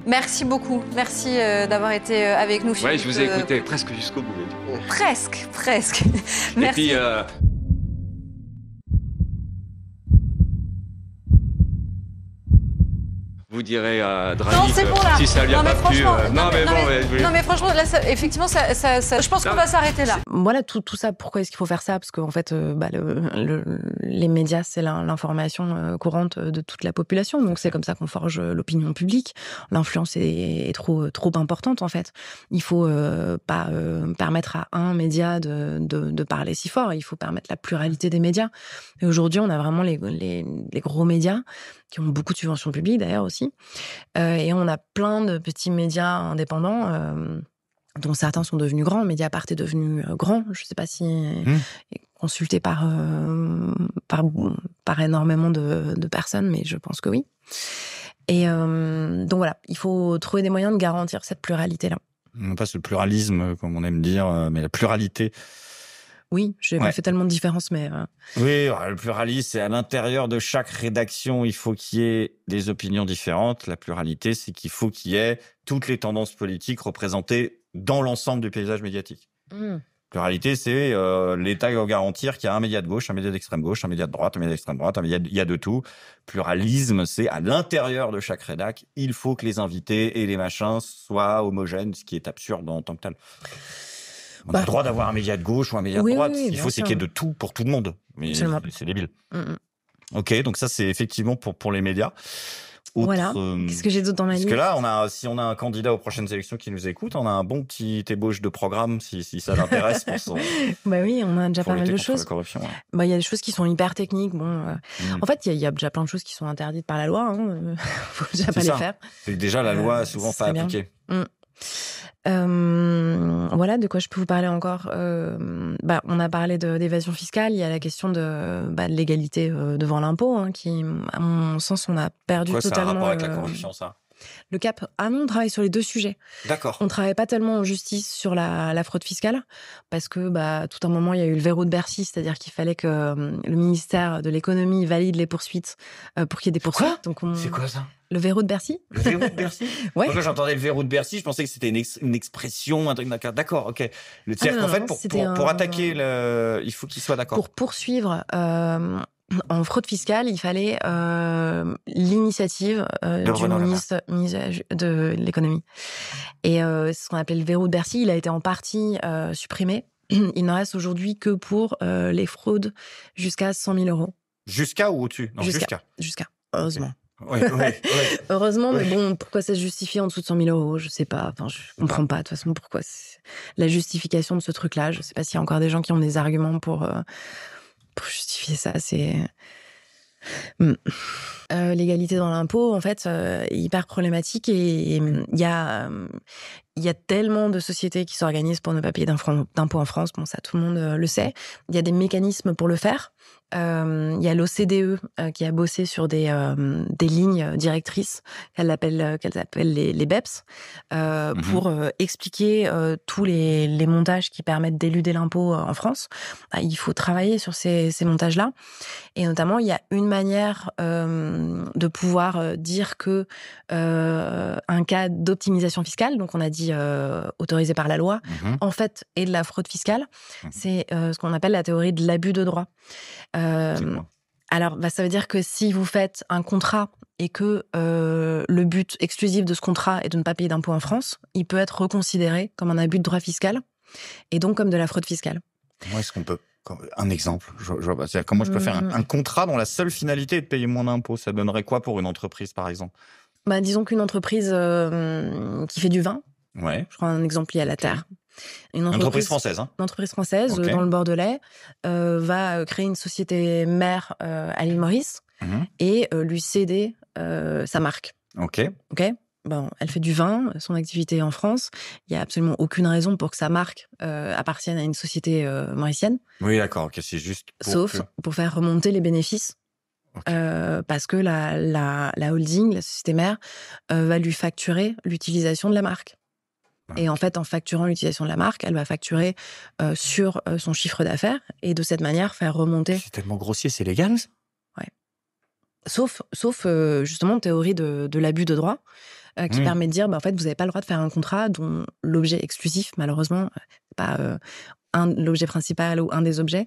Merci beaucoup. Merci euh, d'avoir été euh, avec nous. Oui, je vous ai écouté presque jusqu'au bout. Presque, presque. (laughs) Merci. puis, Vous direz à Draghi si ça lui a non, pas mais euh, non, mais, franchement, effectivement, je pense qu'on va s'arrêter là. Voilà, tout, tout ça, pourquoi est-ce qu'il faut faire ça Parce qu'en fait, euh, bah, le, les médias, c'est l'information euh, courante de toute la population. Donc, c'est comme ça qu'on forge l'opinion publique. L'influence est, trop, trop importante, en fait. Il faut pas permettre à un média de, parler si fort. Il faut permettre la pluralité des médias. Et aujourd'hui, on a vraiment les gros médias qui ont beaucoup de subventions publiques d'ailleurs aussi. Euh, et on a plein de petits médias indépendants euh, dont certains sont devenus grands. Mediapart est devenu euh, grand. Je ne sais pas si mmh. consulté par, par, par énormément de, personnes, mais je pense que oui. Et donc voilà, il faut trouver des moyens de garantir cette pluralité-là. Non pas ce pluralisme, comme on aime dire, mais la pluralité oui, j'ai fait tellement de différence, mais. Euh, oui, le pluralisme, c'est à l'intérieur de chaque rédaction, il faut qu'il y ait des opinions différentes. La pluralité, c'est qu'il faut qu'il y ait toutes les tendances politiques représentées dans l'ensemble du paysage médiatique. Mmh. Pluralité, c'est euh, l'État va garantir qu'il y a un média de gauche, un média d'extrême gauche, un média de droite, un média d'extrême droite, il y a de tout. Pluralisme, c'est à l'intérieur de chaque rédac, il faut que les invités et les machins soient homogènes, ce qui est absurde en tant que tel. On a le bah. droit d'avoir un média de gauche ou un média de droite. il faut c'est qu'il y de tout pour tout le monde. Mais c'est débile. Mm, mm. Ok, donc ça c'est effectivement pour pour les médias. voilà. Euh, Qu'est-ce que j'ai d'autre dans ma liste Parce que là, on a, si on a un candidat aux prochaines élections qui nous écoute, on a un bon petit ébauche de programme si, ça l'intéresse. (laughs) bah oui, on a déjà pas mal de choses. Bah, il y a des choses qui sont hyper techniques. Bon, euh, mm. En fait, il y, a déjà plein de choses qui sont interdites par la loi. Hein. Euh, (laughs) faut déjà pas les faire. déjà, la loi souvent pas appliquée. Euh, voilà, de quoi je peux vous parler encore. Euh, bah, on a parlé d'évasion fiscale, il y a la question de, bah, l'égalité euh, devant l'impôt, hein, qui, à mon sens, on a perdu totalement. Le CAP, ah non, on travaille sur les deux sujets. D'accord. On travaille pas tellement en justice sur la, fraude fiscale, parce que bah, tout un moment, il y a eu le verrou de Bercy, c'est-à-dire qu'il fallait que euh, le ministère de l'économie valide les poursuites euh, pour qu'il y ait des poursuites. On... C'est quoi ça le verrou de Bercy Le verrou de Bercy (laughs) Ouais. j'entendais le verrou de Bercy, je pensais que c'était une, expression, un truc D'accord, ok. Le ah tiers, en fait, pour, attaquer, le... il faut qu'il soit d'accord. Pour poursuivre euh, en fraude fiscale, il fallait euh, l'initiative euh, du ministre, de l'économie. Et euh, ce qu'on appelait le verrou de Bercy, il a été en partie supprimé. Il n'en reste aujourd'hui que pour les fraudes jusqu'à 100 000 euros. Jusqu'à ou au-dessus Jusqu'à. Jusqu'à, heureusement. (laughs) Heureusement, mais bon, pourquoi ça se justifie en dessous de 100 000 euros Je ne sais pas. Enfin, je comprends pas. De toute façon, pourquoi la justification de ce truc-là Je ne sais pas s'il y a encore des gens qui ont des arguments pour pour justifier ça, c'est... Euh, hmm. euh, l'égalité dans l'impôt, en fait, euh, hyper problématique et hmm, hmm, il y a, tellement de sociétés qui s'organisent pour ne pas payer d'impôt en France. Bon, ça, tout le monde le sait. Il y a des mécanismes pour le faire. Euh, il y a l'OCDE euh, qui a bossé sur des, euh, lignes directrices qu'elle appelle, qu'elle appelle les, BEPS e mhm. pour expliquer tous les, montages qui permettent d'éluder l'impôt en France. Ah, il faut travailler sur ces, montages-là. Et notamment, il y a une manière de pouvoir dire que un cas d'optimisation fiscale, donc on a dit autorisé par la loi, mhm. en fait est de la fraude fiscale. Mhm. C'est ce qu'on appelle la théorie de l'abus de droit. Euh, alors, bah, ça veut dire que si vous faites un contrat et que euh, le but exclusif de ce contrat est de ne pas payer d'impôts en France, il peut être reconsidéré comme un abus de droit fiscal et donc comme de la fraude fiscale. Comment est-ce qu'on peut un exemple, je, je, bah, comment je peux faire mmh. un, contrat dont la seule finalité est de payer moins d'impôts Ça donnerait quoi pour une entreprise, par exemple bah, Disons qu'une entreprise euh, qui fait du vin, ouais. je prends un exemple lié à la terre, Hein. Une entreprise, française. française euh, dans le Bordelais euh, va euh, créer une société mère à l'île Maurice mhm. et lui céder sa marque. Ok. Ok. Bon, elle fait du vin, son activité en France. Il n'y a absolument aucune raison pour que sa marque appartienne à une société mauricienne. Oui, d'accord. c'est juste. Sauf pour faire remonter les bénéfices. parce que la, holding, la société mère, va lui facturer l'utilisation de la marque. Et en fait, en facturant l'utilisation de la marque, elle va facturer euh, sur euh, son chiffre d'affaires et de cette manière faire remonter. C'est tellement grossier, c'est légal Sauf, sauf euh, justement théorie de, de l'abus de droit qui mmh. permet de dire, bah, en fait, vous n'avez pas le droit de faire un contrat dont l'objet exclusif, malheureusement, pas l'objet principal ou un des objets,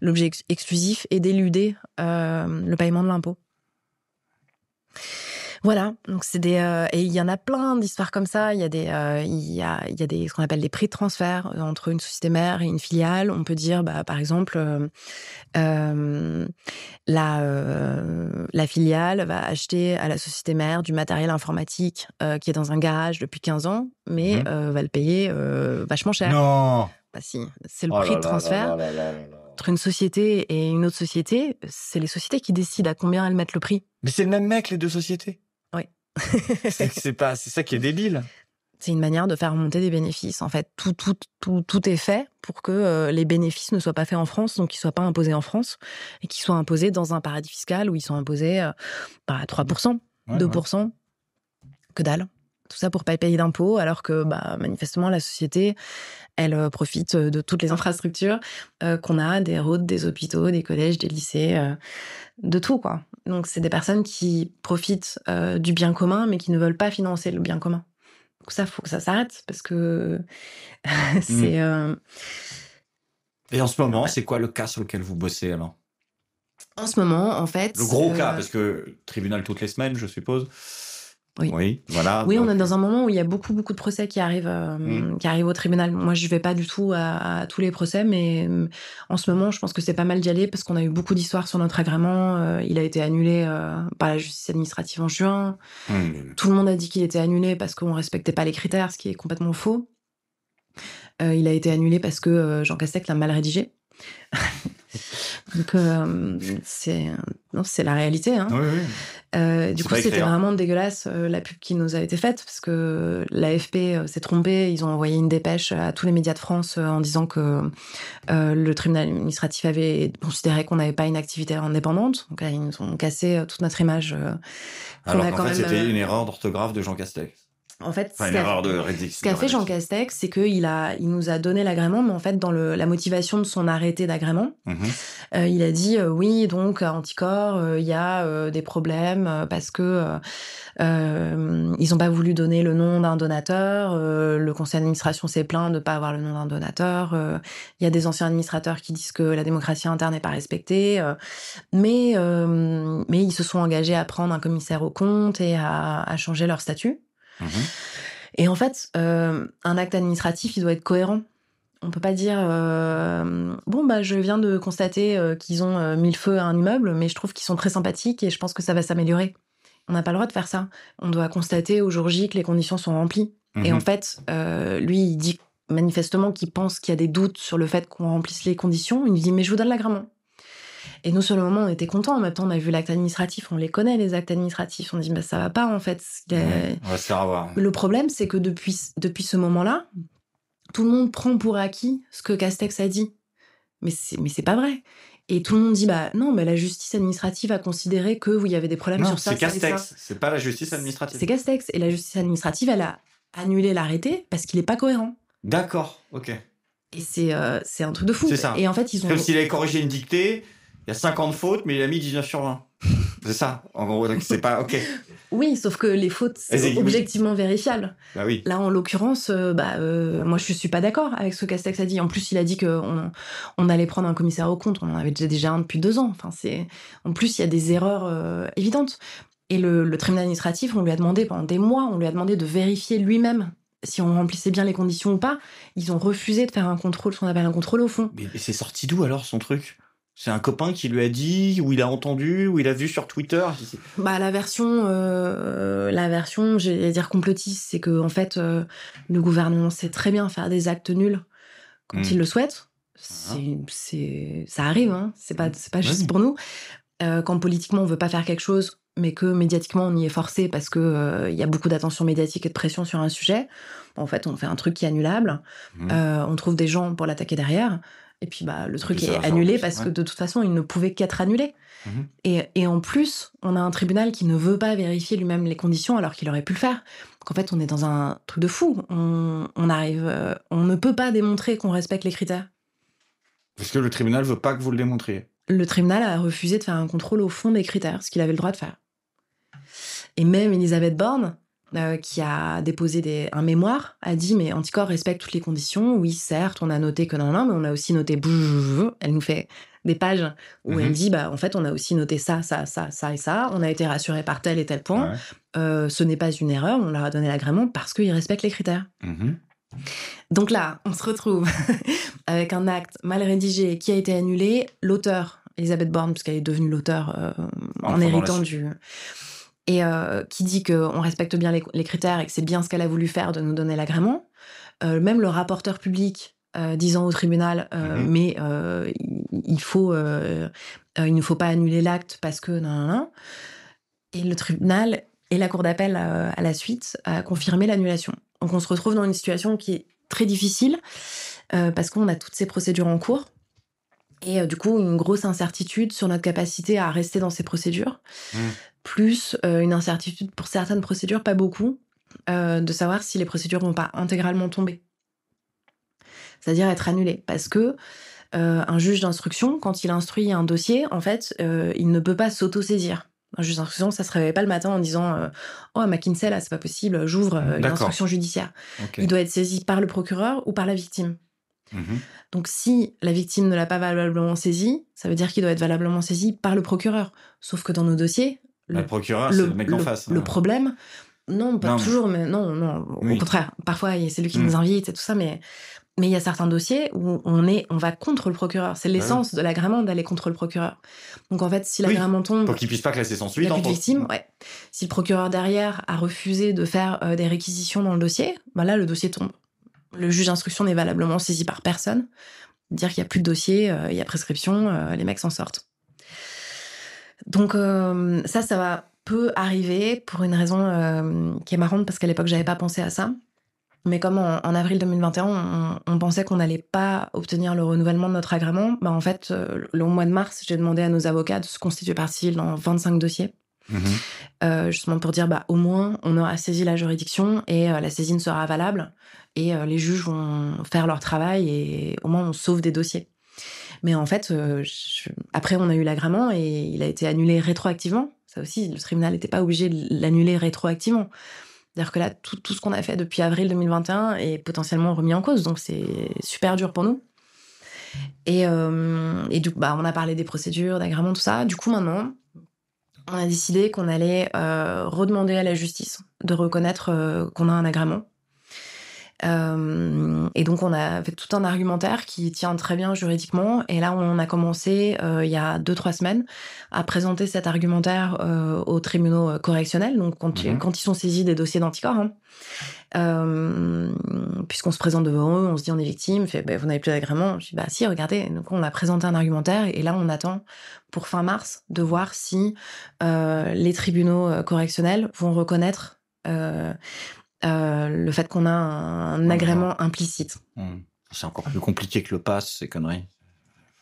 l'objet exclusif est d'éluder le paiement de l'impôt. Voilà, donc c'est des euh, et il y en a plein d'histoires comme ça. Il y a des euh, il y a, des ce qu'on appelle des prix de transfert euh, entre une société mère et une filiale. On peut dire bah, par exemple la filiale va acheter à la société mère du matériel informatique qui est dans un garage depuis 15 ans, mais mhm. va le payer vachement cher. Non. Bah, si, c'est le oh prix de transfert. entre une société et une autre société, c'est les sociétés qui décident à combien elles mettent le prix. Mais c'est le même mec, les deux sociétés. (laughs) c'est pas, c'est ça qui est débile. C'est une manière de faire monter des bénéfices. En fait, tout, tout, est fait pour que euh, les bénéfices ne soient pas faits en France, donc qu'ils soient pas imposés en France et qu'ils soient imposés dans un paradis fiscal où ils sont imposés à 3%, 2%, que dalle. Tout ça pour pas payer d'impôts, alors que bah, manifestement, la société, elle euh, profite euh, de toutes les infrastructures euh, qu'on a, des routes, des hôpitaux, des collèges, des lycées, de tout, quoi. Donc, c'est des personnes qui profitent du bien commun, mais qui ne veulent pas financer le bien commun. Donc, ça, faut que ça s'arrête, parce que (laughs) mmh. c'est. Et en ce moment, c'est quoi le cas sur lequel vous bossez alors En ce moment, en fait. Le gros cas, parce que tribunal toutes les semaines, je suppose. Oui. voilà. Oui, on est dans euh, un moment où il y a beaucoup, beaucoup de procès qui arrivent, euh, mm. qui arrivent au tribunal. Moi, je ne vais pas du tout à, tous les procès, mais mm, en ce moment, je pense que c'est pas mal d'y aller parce qu'on a eu beaucoup d'histoires sur notre agrément. Euh, il a été annulé par la justice administrative en juin. Mm, tout le monde a dit qu'il était annulé parce qu'on ne respectait pas les critères, ce qui est complètement faux. il a été annulé parce que Jean Castex l'a mal rédigé. (laughs) Donc, euh, non c'est la réalité. Hein. Euh, du coup, c'était vraiment dégueulasse euh, la pub qui nous a été faite parce que l'AFP s'est trompée Ils ont envoyé une dépêche à tous les médias de France en disant que le tribunal administratif avait considéré qu'on n'avait pas une activité indépendante. Donc, ils nous ont cassé toute notre image. Alors qu'en fait, c'était une erreur d'orthographe de Jean Castex. En fait, c'est ce qu'a fait Jean Castex, c'est qu'il a, il nous a donné l'agrément, mais en fait, dans le, la motivation de son arrêté d'agrément, mhm. euh, il a dit euh, oui, donc anticorps, euh, il y a des problèmes parce que ils n'ont pas voulu donner le nom d'un donateur. le conseil d'administration s'est plaint de ne pas avoir le nom d'un donateur. Il y a des anciens administrateurs qui disent que la démocratie interne n'est pas respectée, mais mais ils se sont engagés à prendre un commissaire au compte et à, à changer leur statut. Et en fait, euh, un acte administratif, il doit être cohérent. On peut pas dire euh, bon bah je viens de constater euh, qu'ils ont mis le feu à un immeuble, mais je trouve qu'ils sont très sympathiques et je pense que ça va s'améliorer. On n'a pas le droit de faire ça. On doit constater au jour J que les conditions sont remplies. Et mhm. en fait, lui, il dit manifestement qu'il pense qu'il y a des doutes sur le fait qu'on remplisse les conditions. Il dit mais je vous donne l'agrément. Et nous, sur le moment, on était contents. En même temps, on a vu l'acte administratif, on les connaît, les actes administratifs. On dit, bah, ça va pas, en fait. on va se faire avoir. Le problème, c'est que depuis, depuis ce moment-là, tout le monde prend pour acquis ce que Castex a dit. Mais c'est, mais c'est pas vrai. Et tout le monde dit bah non, mais la justice administrative a considéré que vous y avait des problèmes sur ça. C'est Castex, c'est pas la justice administrative. C'est Castex et la justice administrative, elle a annulé l'arrêté parce qu'il n'est pas cohérent. D'accord, ok. Et c'est euh, c'est un truc de fou. C'est ça. Et en fait, ils ont. Comme s'il avait corrigé une dictée, y a 50 fautes, mais il a mis 19 sur 20. (laughs) c'est ça, en gros, donc c'est pas OK. Oui, sauf que les fautes, c'est objectivement vérifiable. Bah oui. Là, en l'occurrence, euh, bah, euh, moi, je suis pas d'accord avec ce que Castex a dit. En plus, il a dit qu'on on allait prendre un commissaire au compte. On en avait déjà, un depuis deux ans. Enfin, c'est... En plus, il y a des erreurs euh, évidentes. Et le, tribunal administratif, on lui a demandé pendant des mois, on lui a demandé de vérifier lui-même si on remplissait bien les conditions ou pas. Ils ont refusé de faire un contrôle, ce qu'on appelle un contrôle au fond. mais c'est sorti d'où alors son truc c'est un copain qui lui a dit, ou il a entendu, ou il a vu sur Twitter. Bah la version, euh, la version, j'allais dire complotiste, c'est que en fait, euh, le gouvernement sait très bien faire des actes nuls quand hmm. il le souhaite. Ah. C'est, ça arrive, hein. c'est pas, pas hmm. juste pour nous. Euh, quand politiquement on veut pas faire quelque chose, mais que médiatiquement on y est forcé parce que il y a beaucoup d'attention médiatique et de pression sur un sujet, en fait on fait un truc qui est annulable. Hmm. on trouve des gens pour l'attaquer derrière. Et puis bah, le truc est annulé parce que de toute façon, il ne pouvait qu'être annulé. Mhm. Et, en plus, on a un tribunal qui ne veut pas vérifier lui-même les conditions alors qu'il aurait pu le faire. Donc en fait, on est dans un truc de fou. On, arrive, euh, on ne peut pas démontrer qu'on respecte les critères. Parce que le tribunal veut pas que vous le démontriez. Le tribunal a refusé de faire un contrôle au fond des critères, ce qu'il avait le droit de faire. Et même Elisabeth Borne, euh, qui a déposé des, un mémoire, a dit mais Anticor respecte toutes les conditions. Oui, certes, on a noté que non, non, mais on a aussi noté. Elle nous fait des pages où elle mhm. dit bah en fait on a aussi noté ça, ça, ça, ça et ça. On a été rassuré par tel et tel point. Euh, ce n'est pas une erreur. On leur a donné l'agrément parce qu'ils respectent les critères. Mhm. Donc là, on se retrouve (laughs) avec un acte mal rédigé qui a été annulé. L'auteur, Elisabeth Borne, puisqu'elle est devenue l'auteur euh, en, héritant du et euh, qui dit qu'on respecte bien les, critères et que c'est bien ce qu'elle a voulu faire de nous donner l'agrément. Euh, même le rapporteur public euh, disant au tribunal, mhm. mais il faut, il ne faut pas annuler l'acte parce que Et le tribunal et la cour d'appel à la suite a confirmé l'annulation. Donc on se retrouve dans une situation qui est très difficile parce qu'on a toutes ces procédures en cours. Et du coup, une grosse incertitude sur notre capacité à rester dans ces procédures. Mhm plus euh, une incertitude pour certaines procédures, pas beaucoup, euh, de savoir si les procédures vont pas intégralement tomber. C'est-à-dire être annulées. Parce que euh, un juge d'instruction, quand il instruit un dossier, en fait, il ne peut pas s'auto-saisir. Un juge d'instruction, ça se réveille pas le matin en disant Oh, McKinsey, là, c'est pas possible, j'ouvre l'instruction judiciaire. Il doit être saisi par le procureur ou par la victime. Mm-hmm. Donc, si la victime ne l'a pas valablement saisi, ça veut dire qu'il doit être valablement saisi par le procureur. Sauf que dans nos dossiers, le, procureur, c'est le, mec en face. Le hein. problème, non, pas toujours, mais non, non, au contraire. Parfois, c'est lui qui nous mm. invite et tout ça, mais mais il y a certains dossiers où on est, on va contre le procureur. C'est bah l'essence de l'agrément d'aller contre le procureur. Donc en fait, si l'agrément tombe, pour qu'il puisse pas classer sans suite, il a victime. Ouais. Si le procureur derrière a refusé de faire euh, des réquisitions dans le dossier, ben là le dossier tombe. Le juge d'instruction n'est valablement saisi par personne. Dire qu'il y a plus de dossier, euh, il y a prescription, euh, les mecs s'en sortent. Donc euh, ça, ça va peu arriver pour une raison euh, qui est marrante parce qu'à l'époque, j'avais pas pensé à ça. Mais comme en, avril 2021, on, pensait qu'on n'allait pas obtenir le renouvellement de notre agrément, bah en fait, le euh, mois de mars, j'ai demandé à nos avocats de se constituer partie dans 25 dossiers. Mm-hmm. justement pour dire bah, au moins on aura saisi la juridiction et la saisine sera valable et les juges vont faire leur travail et au moins on sauve des dossiers. Mais en fait, euh, après, on a eu l'agrément et il a été annulé rétroactivement. Ça aussi, le tribunal n'était pas obligé de l'annuler rétroactivement. C'est-à-dire que là, tout, ce qu'on a fait depuis avril 2021 est potentiellement remis en cause. Donc, c'est super dur pour nous. Et, donc euh, du coup, bah, on a parlé des procédures, d'agrément, tout ça. Du coup, maintenant, on a décidé qu'on allait euh, redemander à la justice de reconnaître qu'on a un agrément euh, et donc on a fait tout un argumentaire qui tient très bien juridiquement. Et là, on a commencé euh, il y a deux trois semaines à présenter cet argumentaire euh, aux tribunaux correctionnels, donc mhm. quand, ils sont saisis des dossiers d'anticorps. Hein. puisqu'on se présente devant eux, on se dit on est victime, fait, bah, vous n'avez plus d'agrément. Je dis bah si, regardez. Donc on a présenté un argumentaire et là on attend pour fin mars de voir si les tribunaux correctionnels vont reconnaître euh, le fait qu'on a un, agrément implicite. Hmm. C'est encore plus compliqué que le passe ces conneries.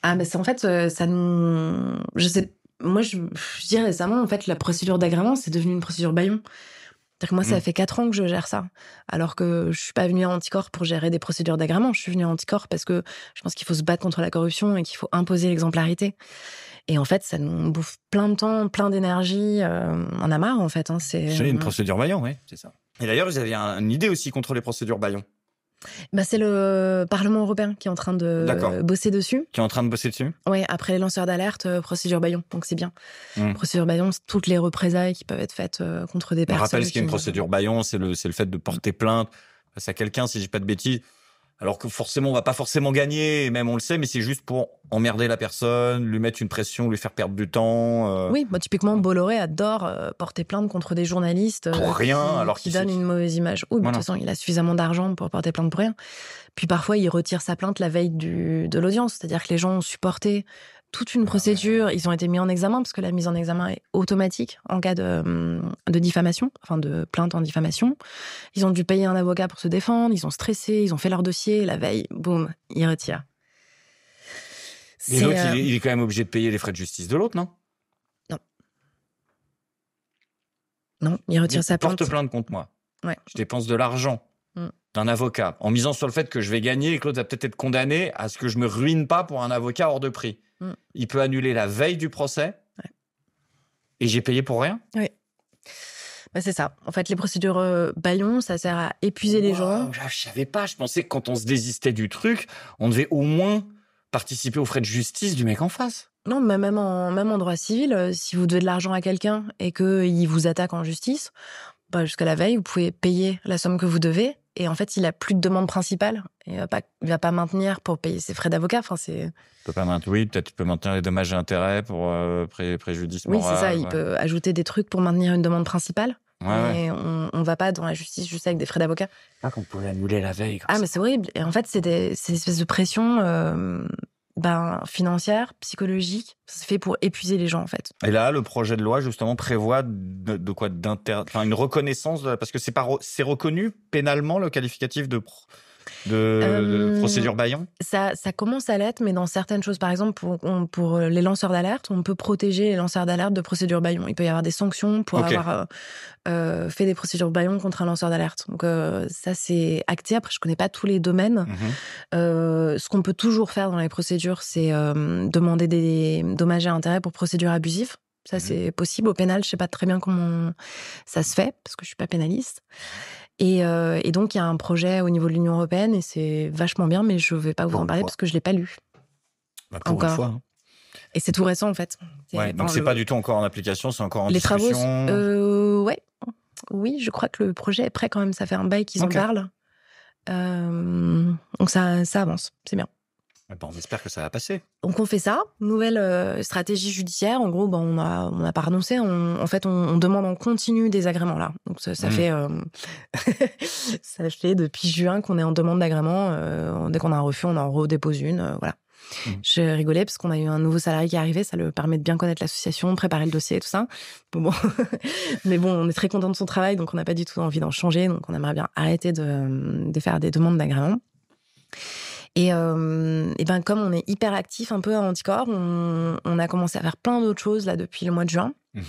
Ah, mais c'est en fait, euh, ça nous. Je sais. Moi, je, je dis récemment, en fait, la procédure d'agrément, c'est devenu une procédure baillon. C'est-à-dire que moi, ça hmm. fait 4 ans que je gère ça. Alors que je suis pas venue à Anticorps pour gérer des procédures d'agrément. Je suis venue à Anticorps parce que je pense qu'il faut se battre contre la corruption et qu'il faut imposer l'exemplarité. Et en fait, ça nous bouffe plein de temps, plein d'énergie. Euh, on a marre, en fait. Hein, c'est une hmm. procédure baillon oui, c'est ça. Et d'ailleurs, vous avez une idée aussi contre les procédures Bayon. Bah, c'est le Parlement européen qui est en train de bosser dessus. Qui est en train de bosser dessus Oui, après les lanceurs d'alerte, euh, procédure Bayon, donc c'est bien. Hmm. Procédure Bayon, c'est toutes les représailles qui peuvent être faites euh, contre des personnes. On rappelle ce qu'est une procédure Bayon, c'est le, le fait de porter plainte face à quelqu'un, si je dis pas de bêtises, alors que forcément on va pas forcément gagner, même on le sait, mais c'est juste pour emmerder la personne, lui mettre une pression, lui faire perdre du temps. Euh, oui, moi typiquement Bolloré adore euh, porter plainte contre des journalistes pour euh, rien, alors qu'il donne une mauvaise image. Oui, de toute façon il a suffisamment d'argent pour porter plainte pour rien. Puis parfois il retire sa plainte la veille de l'audience, c'est-à-dire que les gens ont supporté toute une ah procédure. Ils ont été mis en examen parce que la mise en examen est automatique en cas hum, de, diffamation, enfin de plainte en diffamation. Ils ont dû payer un avocat pour se défendre. Ils ont stressé, ils ont fait leur dossier. La veille, boum, ils retirent. Mais l'autre, euh, il, est quand même obligé de payer les frais de justice de l'autre, non Non. Non, il retire sa plainte. Porte plainte contre moi. Ouais. Je dépense de l'argent Mm. d'un avocat, en misant sur le fait que je vais gagner et que l'autre va peut-être être condamné à ce que je me ruine pas pour un avocat hors de prix. Mm. Il peut annuler la veille du procès et j'ai payé pour rien. Oui. Bah, c'est ça. En fait, les procédures euh, ça sert à épuiser les gens. Je savais pas. Je pensais que quand on se désistait du truc, on devait au moins participer aux frais de justice du mec en face. Non, même en, même en droit civil, euh, si vous devez de l'argent à quelqu'un et qu'il vous attaque en justice, bah, jusqu'à la veille, vous pouvez payer la somme que vous devez. Et en fait, il a plus de demande principale. Euh, il va pas, va pas maintenir pour payer ses frais d'avocat. Enfin, Peut pas maintenir. Oui, peut-être tu peux maintenir les dommages et intérêts pour euh, pré préjudice. Oui, c'est ça. Il peut ajouter des trucs pour maintenir une demande principale. et mais On, ne va pas dans la justice juste avec des frais d'avocat. Pas qu'on pouvait annuler la veille. ah, mais c'est horrible. Et en fait, c'est des, espèces de pression. Euh, ben, financière, psychologique. C'est fait pour épuiser les gens, en fait. Et là, le projet de loi, justement, prévoit de, quoi d'inter... une reconnaissance, parce que c'est, pas c'est reconnu pénalement le qualificatif de de, procédures de euh, procédure Bayon ça, ça commence à l'être, mais dans certaines choses. Par exemple, pour, pour euh, les lanceurs d'alerte, on peut protéger les lanceurs d'alerte de procédures Bayon. Il peut y avoir des sanctions pour avoir euh, fait des procédures Bayon contre un lanceur d'alerte. Donc ça, c'est acté. Après, je connais pas tous les domaines. Mhm. ce qu'on peut toujours faire dans les procédures, c'est demander des dommages à intérêts pour procédures abusives. Ça, mhm. c'est possible. Au pénal, je sais pas très bien comment ça se fait, parce que je suis pas pénaliste. Euh, et, donc, il y a un projet au niveau de l'Union européenne et c'est vachement bien, mais je ne vais pas vous en parler parce que je ne l'ai pas lu. Bah, encore. Une fois, hein. Et c'est tout récent, en fait. donc, c'est n'est pas du tout encore en application, c'est encore en Les travaux. Euh, ouais. Oui, je crois que le projet est prêt quand même. Ça fait un bail qu'ils en parlent. Euh, donc, ça, ça avance. C'est bien. Ah ben, on espère que ça va passer. Donc on fait ça, nouvelle euh, stratégie judiciaire. En gros, ben, on n'a on pas renoncé. On, en fait, on, on, demande en continu des agréments là. Donc ça, mmh. fait euh, (laughs) ça fait depuis juin qu'on est en demande d'agrément. Euh, dès qu'on a un refus, on en redépose une. voilà. Mmh. Je rigolais parce qu'on a eu un nouveau salarié qui est arrivé, ça le permet de bien connaître l'association, préparer le dossier et tout ça. Bon, (laughs) Mais bon, on est très content de son travail, donc on n'a pas du tout envie d'en changer, donc on aimerait bien arrêter de, de faire des demandes d'agrément. Euh, et, ben, comme on est hyper actif un peu à Anticorps, on, a commencé à faire plein d'autres choses là depuis le mois de juin. Mhm.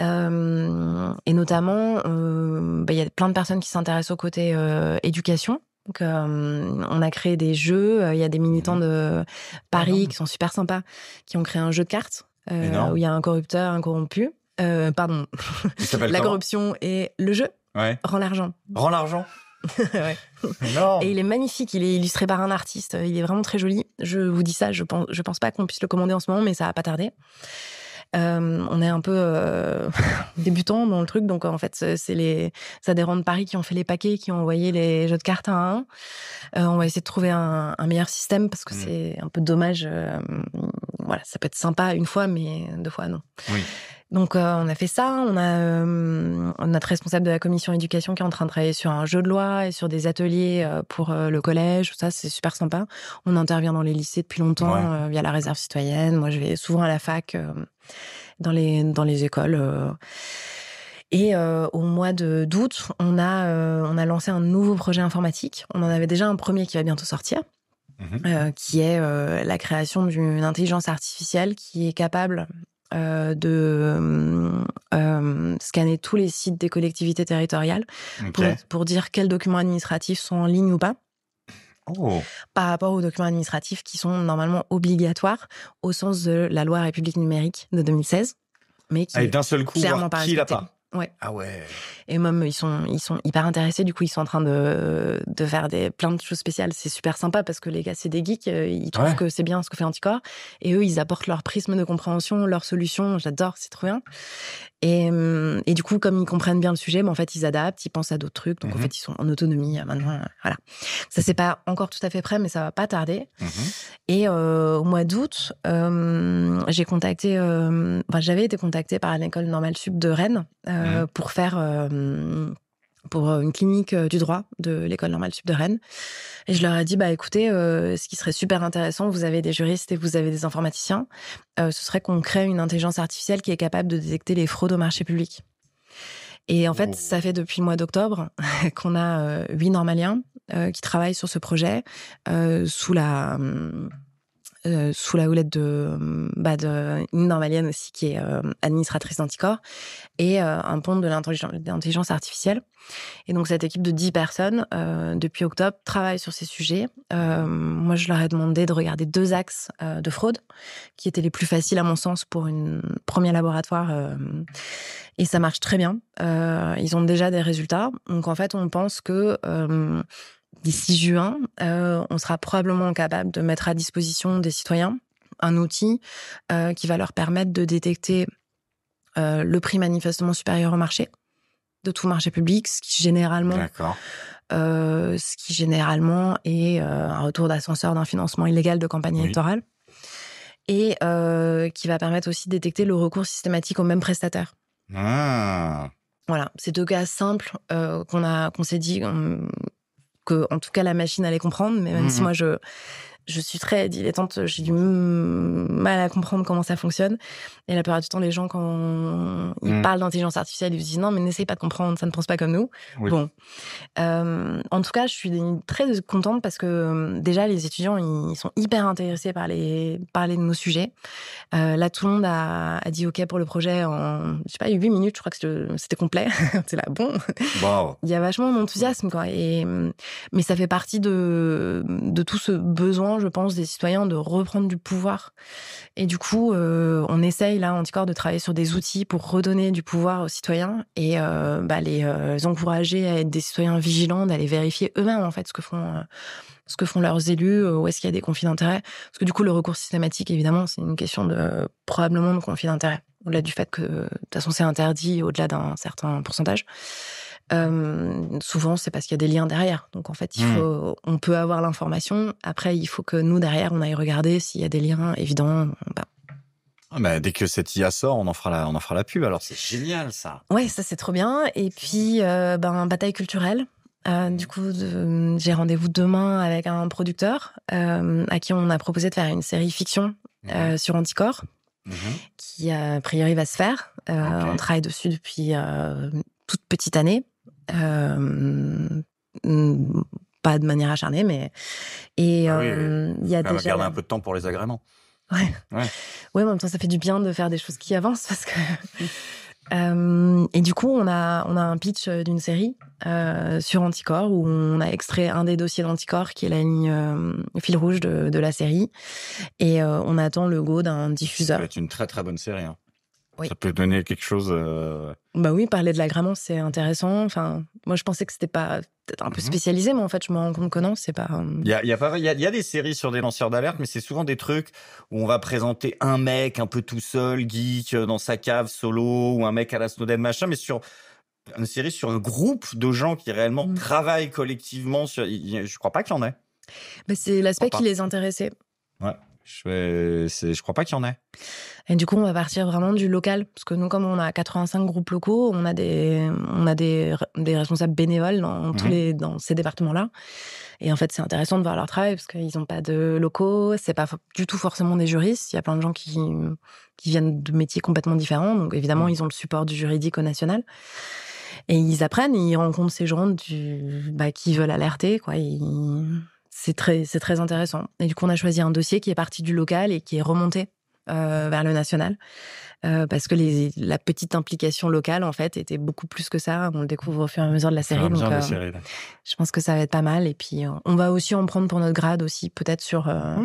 Euh, et notamment, euh, ben, il y a plein de personnes qui s'intéressent au côté éducation. on a créé des jeux. Il y a des militants mhm. de Paris qui sont super sympas, qui ont créé un jeu de cartes où il y a un corrupteur, un corrompu. pardon. (laughs) La corruption et le jeu. Rend l'argent. Rend l'argent. (laughs) Et il est magnifique, il est illustré par un artiste, il est vraiment très joli. Je vous dis ça, je pense, je pense pas qu'on puisse le commander en ce moment, mais ça va pas tarder. Euh, on est un peu euh, (laughs) débutants débutant dans le truc, donc en fait, c'est les adhérents de Paris qui ont fait les paquets, qui ont envoyé les jeux de cartes à un. Euh, on va essayer de trouver un, meilleur système parce que mm. c'est un peu dommage. voilà, ça peut être sympa une fois, mais deux fois non. Oui. Donc euh, on a fait ça, on a euh, notre responsable de la commission éducation qui est en train de travailler sur un jeu de loi et sur des ateliers euh, pour le collège, ça c'est super sympa. On intervient dans les lycées depuis longtemps via la réserve citoyenne. Moi je vais souvent à la fac dans les dans les écoles. Et au mois de d'août, on a on a lancé un nouveau projet informatique. On en avait déjà un premier qui va bientôt sortir, mhm. qui est la création d'une intelligence artificielle qui est capable euh, de euh, euh, scanner tous les sites des collectivités territoriales pour, dire quels documents administratifs sont en ligne ou pas. Oh. Par rapport aux documents administratifs qui sont normalement obligatoires au sens de la loi République numérique de 2016. Mais qui ah, d'un seul coup, clairement pas qui l'a pas Ouais. Ah ouais. Et même ils sont ils sont hyper intéressés. Du coup, ils sont en train de, de faire des plein de choses spéciales. C'est super sympa parce que les gars, c'est des geeks. Euh, ils trouvent que c'est bien ce que fait Anticorps. Et eux, ils apportent leur prisme de compréhension, leur solution, J'adore, c'est trop bien. Et, hum, et, du coup, comme ils comprennent bien le sujet, mais ben, en fait, ils adaptent, ils pensent à d'autres trucs. Donc, en mhm. fait, ils sont en autonomie euh, maintenant. Euh, voilà. Ça, c'est pas encore tout à fait prêt, mais ça va pas tarder. Mhm. Et au mois d'août, hum, j'ai contacté, hum, enfin, j'avais été contactée par l'école normale sup de Rennes. Mhm. Euh, pour faire euh, pour euh, une clinique du droit de l'école normale supérieure de Rennes. Et je leur ai dit, bah écoutez, ce qui serait super intéressant, vous avez des juristes et vous avez des informaticiens, ce serait qu'on crée une intelligence artificielle qui est capable de détecter les fraudes au marché public. Et en fait, oh. ça fait depuis le mois d'octobre (laughs) qu'on a huit normaliens qui travaillent sur ce projet sous la... Hum, euh, sous la houlette de, mm, bah de euh, normalienne aussi qui est euh, administratrice d'anticorps et un pont de l'intelligence artificielle. Et donc cette équipe de 10 personnes depuis octobre travaille sur ces sujets. moi, je leur ai demandé de regarder deux axes de fraude qui étaient les plus faciles à mon sens pour une premier laboratoire et ça marche très bien. ils ont déjà des résultats. Donc en fait, on pense que d'ici juin, euh, on sera probablement capable de mettre à disposition des citoyens un outil euh, qui va leur permettre de détecter euh, le prix manifestement supérieur au marché de tout marché public, ce qui généralement, ce qui généralement est un retour d'ascenseur d'un financement illégal de campagne électorale, et qui va permettre aussi de détecter le recours systématique au même prestataire. Ah. Voilà, c'est deux cas simples qu'on a, qu'on s'est dit, que, en tout cas, la machine allait comprendre, mais même si mhm. moi, je je suis très dilettante, j'ai du mal à comprendre comment ça fonctionne. Et la plupart du temps, les gens, quand ils mm. parlent d'intelligence artificielle, ils disent non, mais n'essayez pas de comprendre, ça ne pense pas comme nous. Bon. Euh, en tout cas, je suis très contente parce que euh, déjà, les étudiants, ils sont hyper intéressés par les, parler de nos sujets. Euh, là, tout le monde a, a, dit OK pour le projet en, je sais pas, 8 minutes, je crois que c'était complet. (laughs) C'est là, bon. Il y a vachement d'enthousiasme, quoi. Et, mais ça fait partie de, de tout ce besoin je pense, des citoyens de reprendre du pouvoir. Et du coup, euh, on essaye là, Anticorps, de travailler sur des outils pour redonner du pouvoir aux citoyens et euh, bah, les, euh, encourager à être des citoyens vigilants, d'aller vérifier eux-mêmes en fait ce que font. ce que font leurs élus, où est-ce qu'il y a des conflits d'intérêts. Parce que du coup, le recours systématique, évidemment, c'est une question de probablement de conflit d'intérêts, au-delà du fait que, de toute façon, c'est interdit au-delà d'un certain pourcentage souvent, c'est parce qu'il y a des liens derrière. Donc, en fait, il mmh. faut, on peut avoir l'information. Après, il faut que nous, derrière, on aille regarder s'il y a des liens évidents. Ah, bah, dès que cette IA sort, on en fera la, on en fera la pub. Alors c'est génial ça. Ouais, ça c'est trop bien. Et puis euh, ben, bataille culturelle. Euh, du coup, j'ai rendez-vous demain avec un producteur euh, à qui on a proposé de faire une série fiction mmh. sur Anticorps, mmh. qui a priori va se faire. On travaille dessus depuis toute petite année. Euh, pas de manière acharnée, mais. Et ah euh, il y a déjà. Garder un peu de temps pour les agréments. Ouais. Ouais. (laughs) ouais. mais en même temps, ça fait du bien de faire des choses qui avancent parce que. (laughs) Euh, et du coup, on a, on a un pitch d'une série sur Anticorps où on a extrait un des dossiers d'Anticorps qui est la ligne fil rouge de, la série. Et on attend le go d'un diffuseur. Ça va être une très très bonne série. Hein. Ça peut donner quelque chose. Euh, bah oui, parler de l'agrément, c'est intéressant. Enfin, moi, je pensais que c'était pas peut-être un peu mhm. spécialisé, mais en fait, je me rends compte que non, c'est pas. Euh, il y a, y, a des séries sur des lanceurs d'alerte, mais c'est souvent des trucs où on va présenter un mec un peu tout seul, geek, euh, dans sa cave, solo, ou un mec à la Snowden, machin, mais sur une série sur un groupe de gens qui réellement mmh. travaillent collectivement sur. Je crois pas qu'il y en ait. Bah, c'est l'aspect qui les intéressait. Ouais. Je, ne crois pas qu'il y en ait. Et du coup, on va partir vraiment du local, parce que nous, comme on a 85 groupes locaux, on a des, on a des, responsables bénévoles dans, mhm. tous les, dans ces départements-là. Et en fait, c'est intéressant de voir leur travail, parce qu'ils n'ont pas de locaux, c'est pas du tout forcément des juristes. Il y a plein de gens qui, qui viennent de métiers complètement différents. Donc évidemment, mhm. ils ont le support du juridique au national. Et ils apprennent, ils rencontrent ces gens bah, qui veulent alerter, quoi c'est très, très intéressant. Et du coup, on a choisi un dossier qui est parti du local et qui est remonté euh, vers le national, euh, parce que la petite implication locale, en fait, était beaucoup plus que ça. On le découvre au fur et à mesure de la série. Donc, euh, je pense que ça va être pas mal. Et puis, on va aussi en prendre pour notre grade aussi, peut-être sur... Ah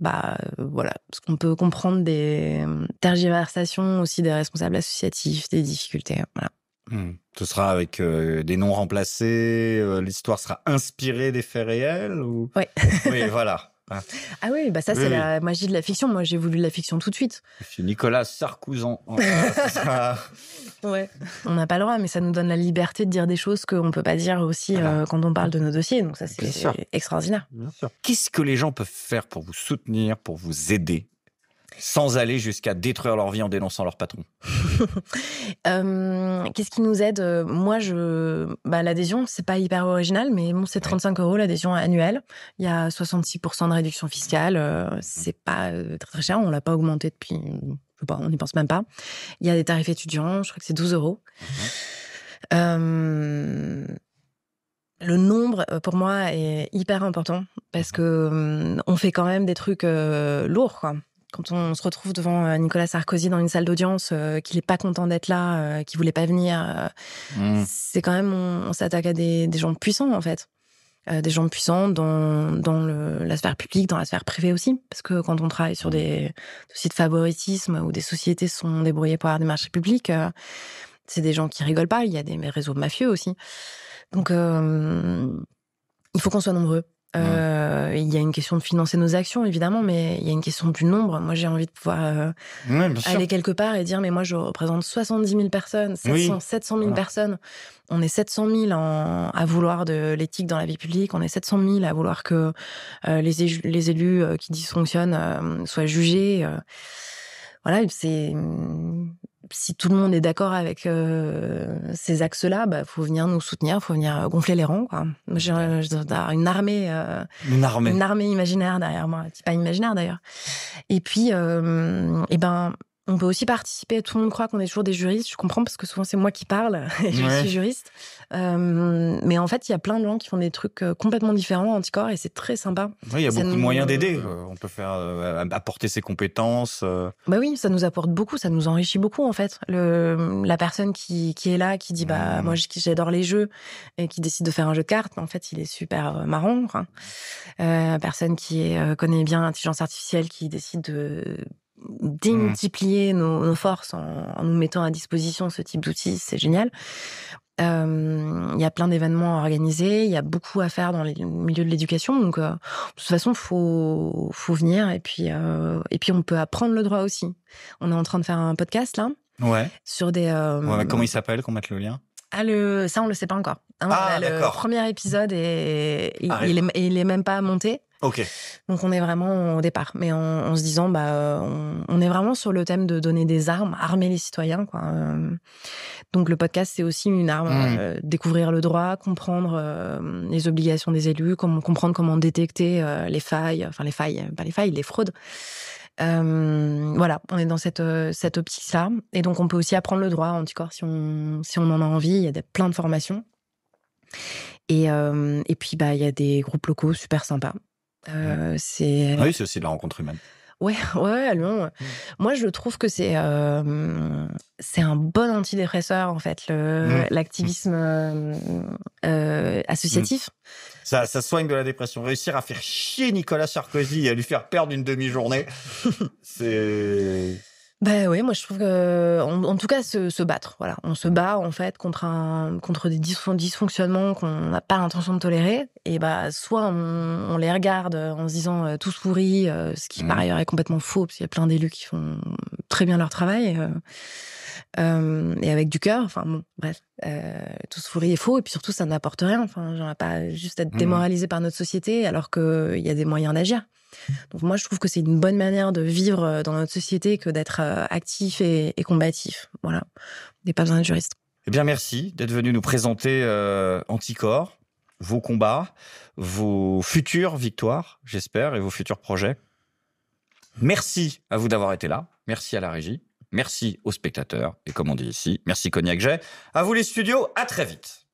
bah, voilà, ce qu'on peut comprendre des tergiversations aussi des responsables associatifs, des difficultés. Voilà. Hmm. Ce sera avec euh, des noms remplacés, euh, l'histoire sera inspirée des faits réels (laughs) Oui. (laughs) voilà. Ah oui, bah ça c'est la magie de la fiction. Moi j'ai voulu de la fiction tout de suite. C'est Nicolas Sarkozy. (laughs) On n'a pas le droit, mais ça nous donne la liberté de dire des choses qu'on ne peut pas dire aussi ah bah. euh, quand on parle de nos dossiers. Donc ça c'est extraordinaire. Qu'est-ce que les gens peuvent faire pour vous soutenir, pour vous aider sans aller jusqu'à détruire leur vie en dénonçant leur patron (laughs) euh, Qu'est-ce qui nous aide Moi, je, bah, l'adhésion, c'est pas hyper original, mais bon, c'est 35 euros l'adhésion annuelle. Il y a 66% de réduction fiscale. Euh, c'est pas euh, très, cher. On l'a pas augmenté depuis. Je sais pas, on n'y pense même pas. Il y a des tarifs étudiants. Je crois que c'est 12 euros. Mhm. le nombre pour moi est hyper important parce que hum, on fait quand même des trucs lourds quoi quand on se retrouve devant euh, Nicolas Sarkozy dans une salle d'audience, euh, qu'il n'est pas content d'être là, qu'il euh, qu'il voulait pas venir, hmm. c'est quand même on, s'attaque à des, gens puissants en fait, des gens puissants dans, dans le, la sphère publique, dans la sphère privée aussi, parce que quand on travaille sur hmm. des soucis de favoritisme où des sociétés sont débrouillées pour avoir des marchés publics, c'est des gens qui rigolent pas. Il y a des réseaux mafieux aussi, donc il faut qu'on soit nombreux. Euh, il y a une question de financer nos actions, évidemment, mais il y a une question du nombre. Moi, j'ai envie de pouvoir euh, aller quelque part et dire, mais moi, je représente 70 000 personnes, 700, 000 personnes. On est 700 000 à vouloir de l'éthique dans la vie publique. On est 700 000 à vouloir que euh, les, les, élus euh, qui dysfonctionnent soient jugés. voilà, c'est si tout le monde est d'accord avec euh, ces axes-là, bah, faut venir nous soutenir, faut venir euh, gonfler les rangs. Quoi. J'ai, euh, une armée, une armée, imaginaire derrière moi, pas imaginaire d'ailleurs. Et puis, et ben, on peut aussi participer. Tout le monde croit qu'on est toujours des juristes. Je comprends parce que souvent c'est moi qui parle (laughs) et je suis juriste. Euh, mais en fait, il y a plein de gens qui font des trucs euh, complètement différents anticorps et c'est très sympa. il y a beaucoup de moyens d'aider. Euh, on peut faire apporter ses compétences. Bah oui, ça nous apporte beaucoup, ça nous enrichit beaucoup en fait. la personne qui, est là, qui dit bah mmh. moi j'adore les jeux et qui décide de faire un jeu de cartes, en fait il est super marrant. La personne qui connaît bien l'intelligence artificielle, qui décide de Mmh. démultiplier nos, forces en, nous mettant à disposition ce type d'outils, c'est génial. Il euh, y a plein d'événements à organiser, il y a beaucoup à faire dans le milieu de l'éducation. Donc, euh, de toute façon, faut faut venir et puis euh, et puis on peut apprendre le droit aussi. On est en train de faire un podcast là. Ouais. Sur des. comment il s'appelle Qu'on mette le lien. Ah, le, ça, on le sait pas encore. Hein, ah, le premier épisode il, est, il, est, même pas monté. Donc on est vraiment au départ, mais en, se disant bah, euh, on, est vraiment sur le thème de donner des armes, armer les citoyens euh. Donc le podcast c'est aussi une arme, mmh. euh, découvrir le droit, comprendre les obligations des élus, comprendre comment détecter les failles, enfin les failles, pas les failles, les fraudes. voilà, on est dans cette, optique-là. Et donc, on peut aussi apprendre le droit anticorps si on, si on en a envie. Il y a plein de formations. Et, puis, bah, il y a des groupes locaux super sympas Mmh. Euh, c'est... Ah oui, euh, c'est aussi de la rencontre humaine. Ouais, (laughs) ouais, non. Mmh. Moi, je trouve que c'est c'est un bon antidépresseur en fait, mmh. l'activisme euh, associatif. Ça, ça soigne de la dépression. Réussir à faire chier Nicolas Sarkozy et à lui faire perdre une demi-journée, (laughs) c'est bah oui, moi je trouve que, en, tout cas, se, battre. Voilà, on se bat en fait contre un, contre des dysfonctionnements qu'on n'a pas l'intention de tolérer. Et bah, soit on, les regarde euh, en se disant tout euh, tous euh, ce qui mmh. par ailleurs est complètement faux, parce qu'il y a plein d'élus qui font très bien leur travail et avec du cœur. Enfin bon, bref, tous pourris est faux. Et puis surtout, ça n'apporte rien. Enfin, j'aimerais pas juste à être mmh. démoralisé par notre société alors qu'il y a des moyens d'agir. Donc moi, je trouve que c'est une bonne manière de vivre euh, dans notre société que d'être euh, actif et, combatif. Voilà, n'est pas besoin de juriste. Eh bien, merci d'être venu nous présenter euh, Anticorps, vos combats, vos futures victoires, j'espère, et vos futurs projets. Merci à vous d'avoir été là. Merci à la régie. Merci aux spectateurs. Et comme on dit ici, merci Cognac J À vous les studios. À très vite.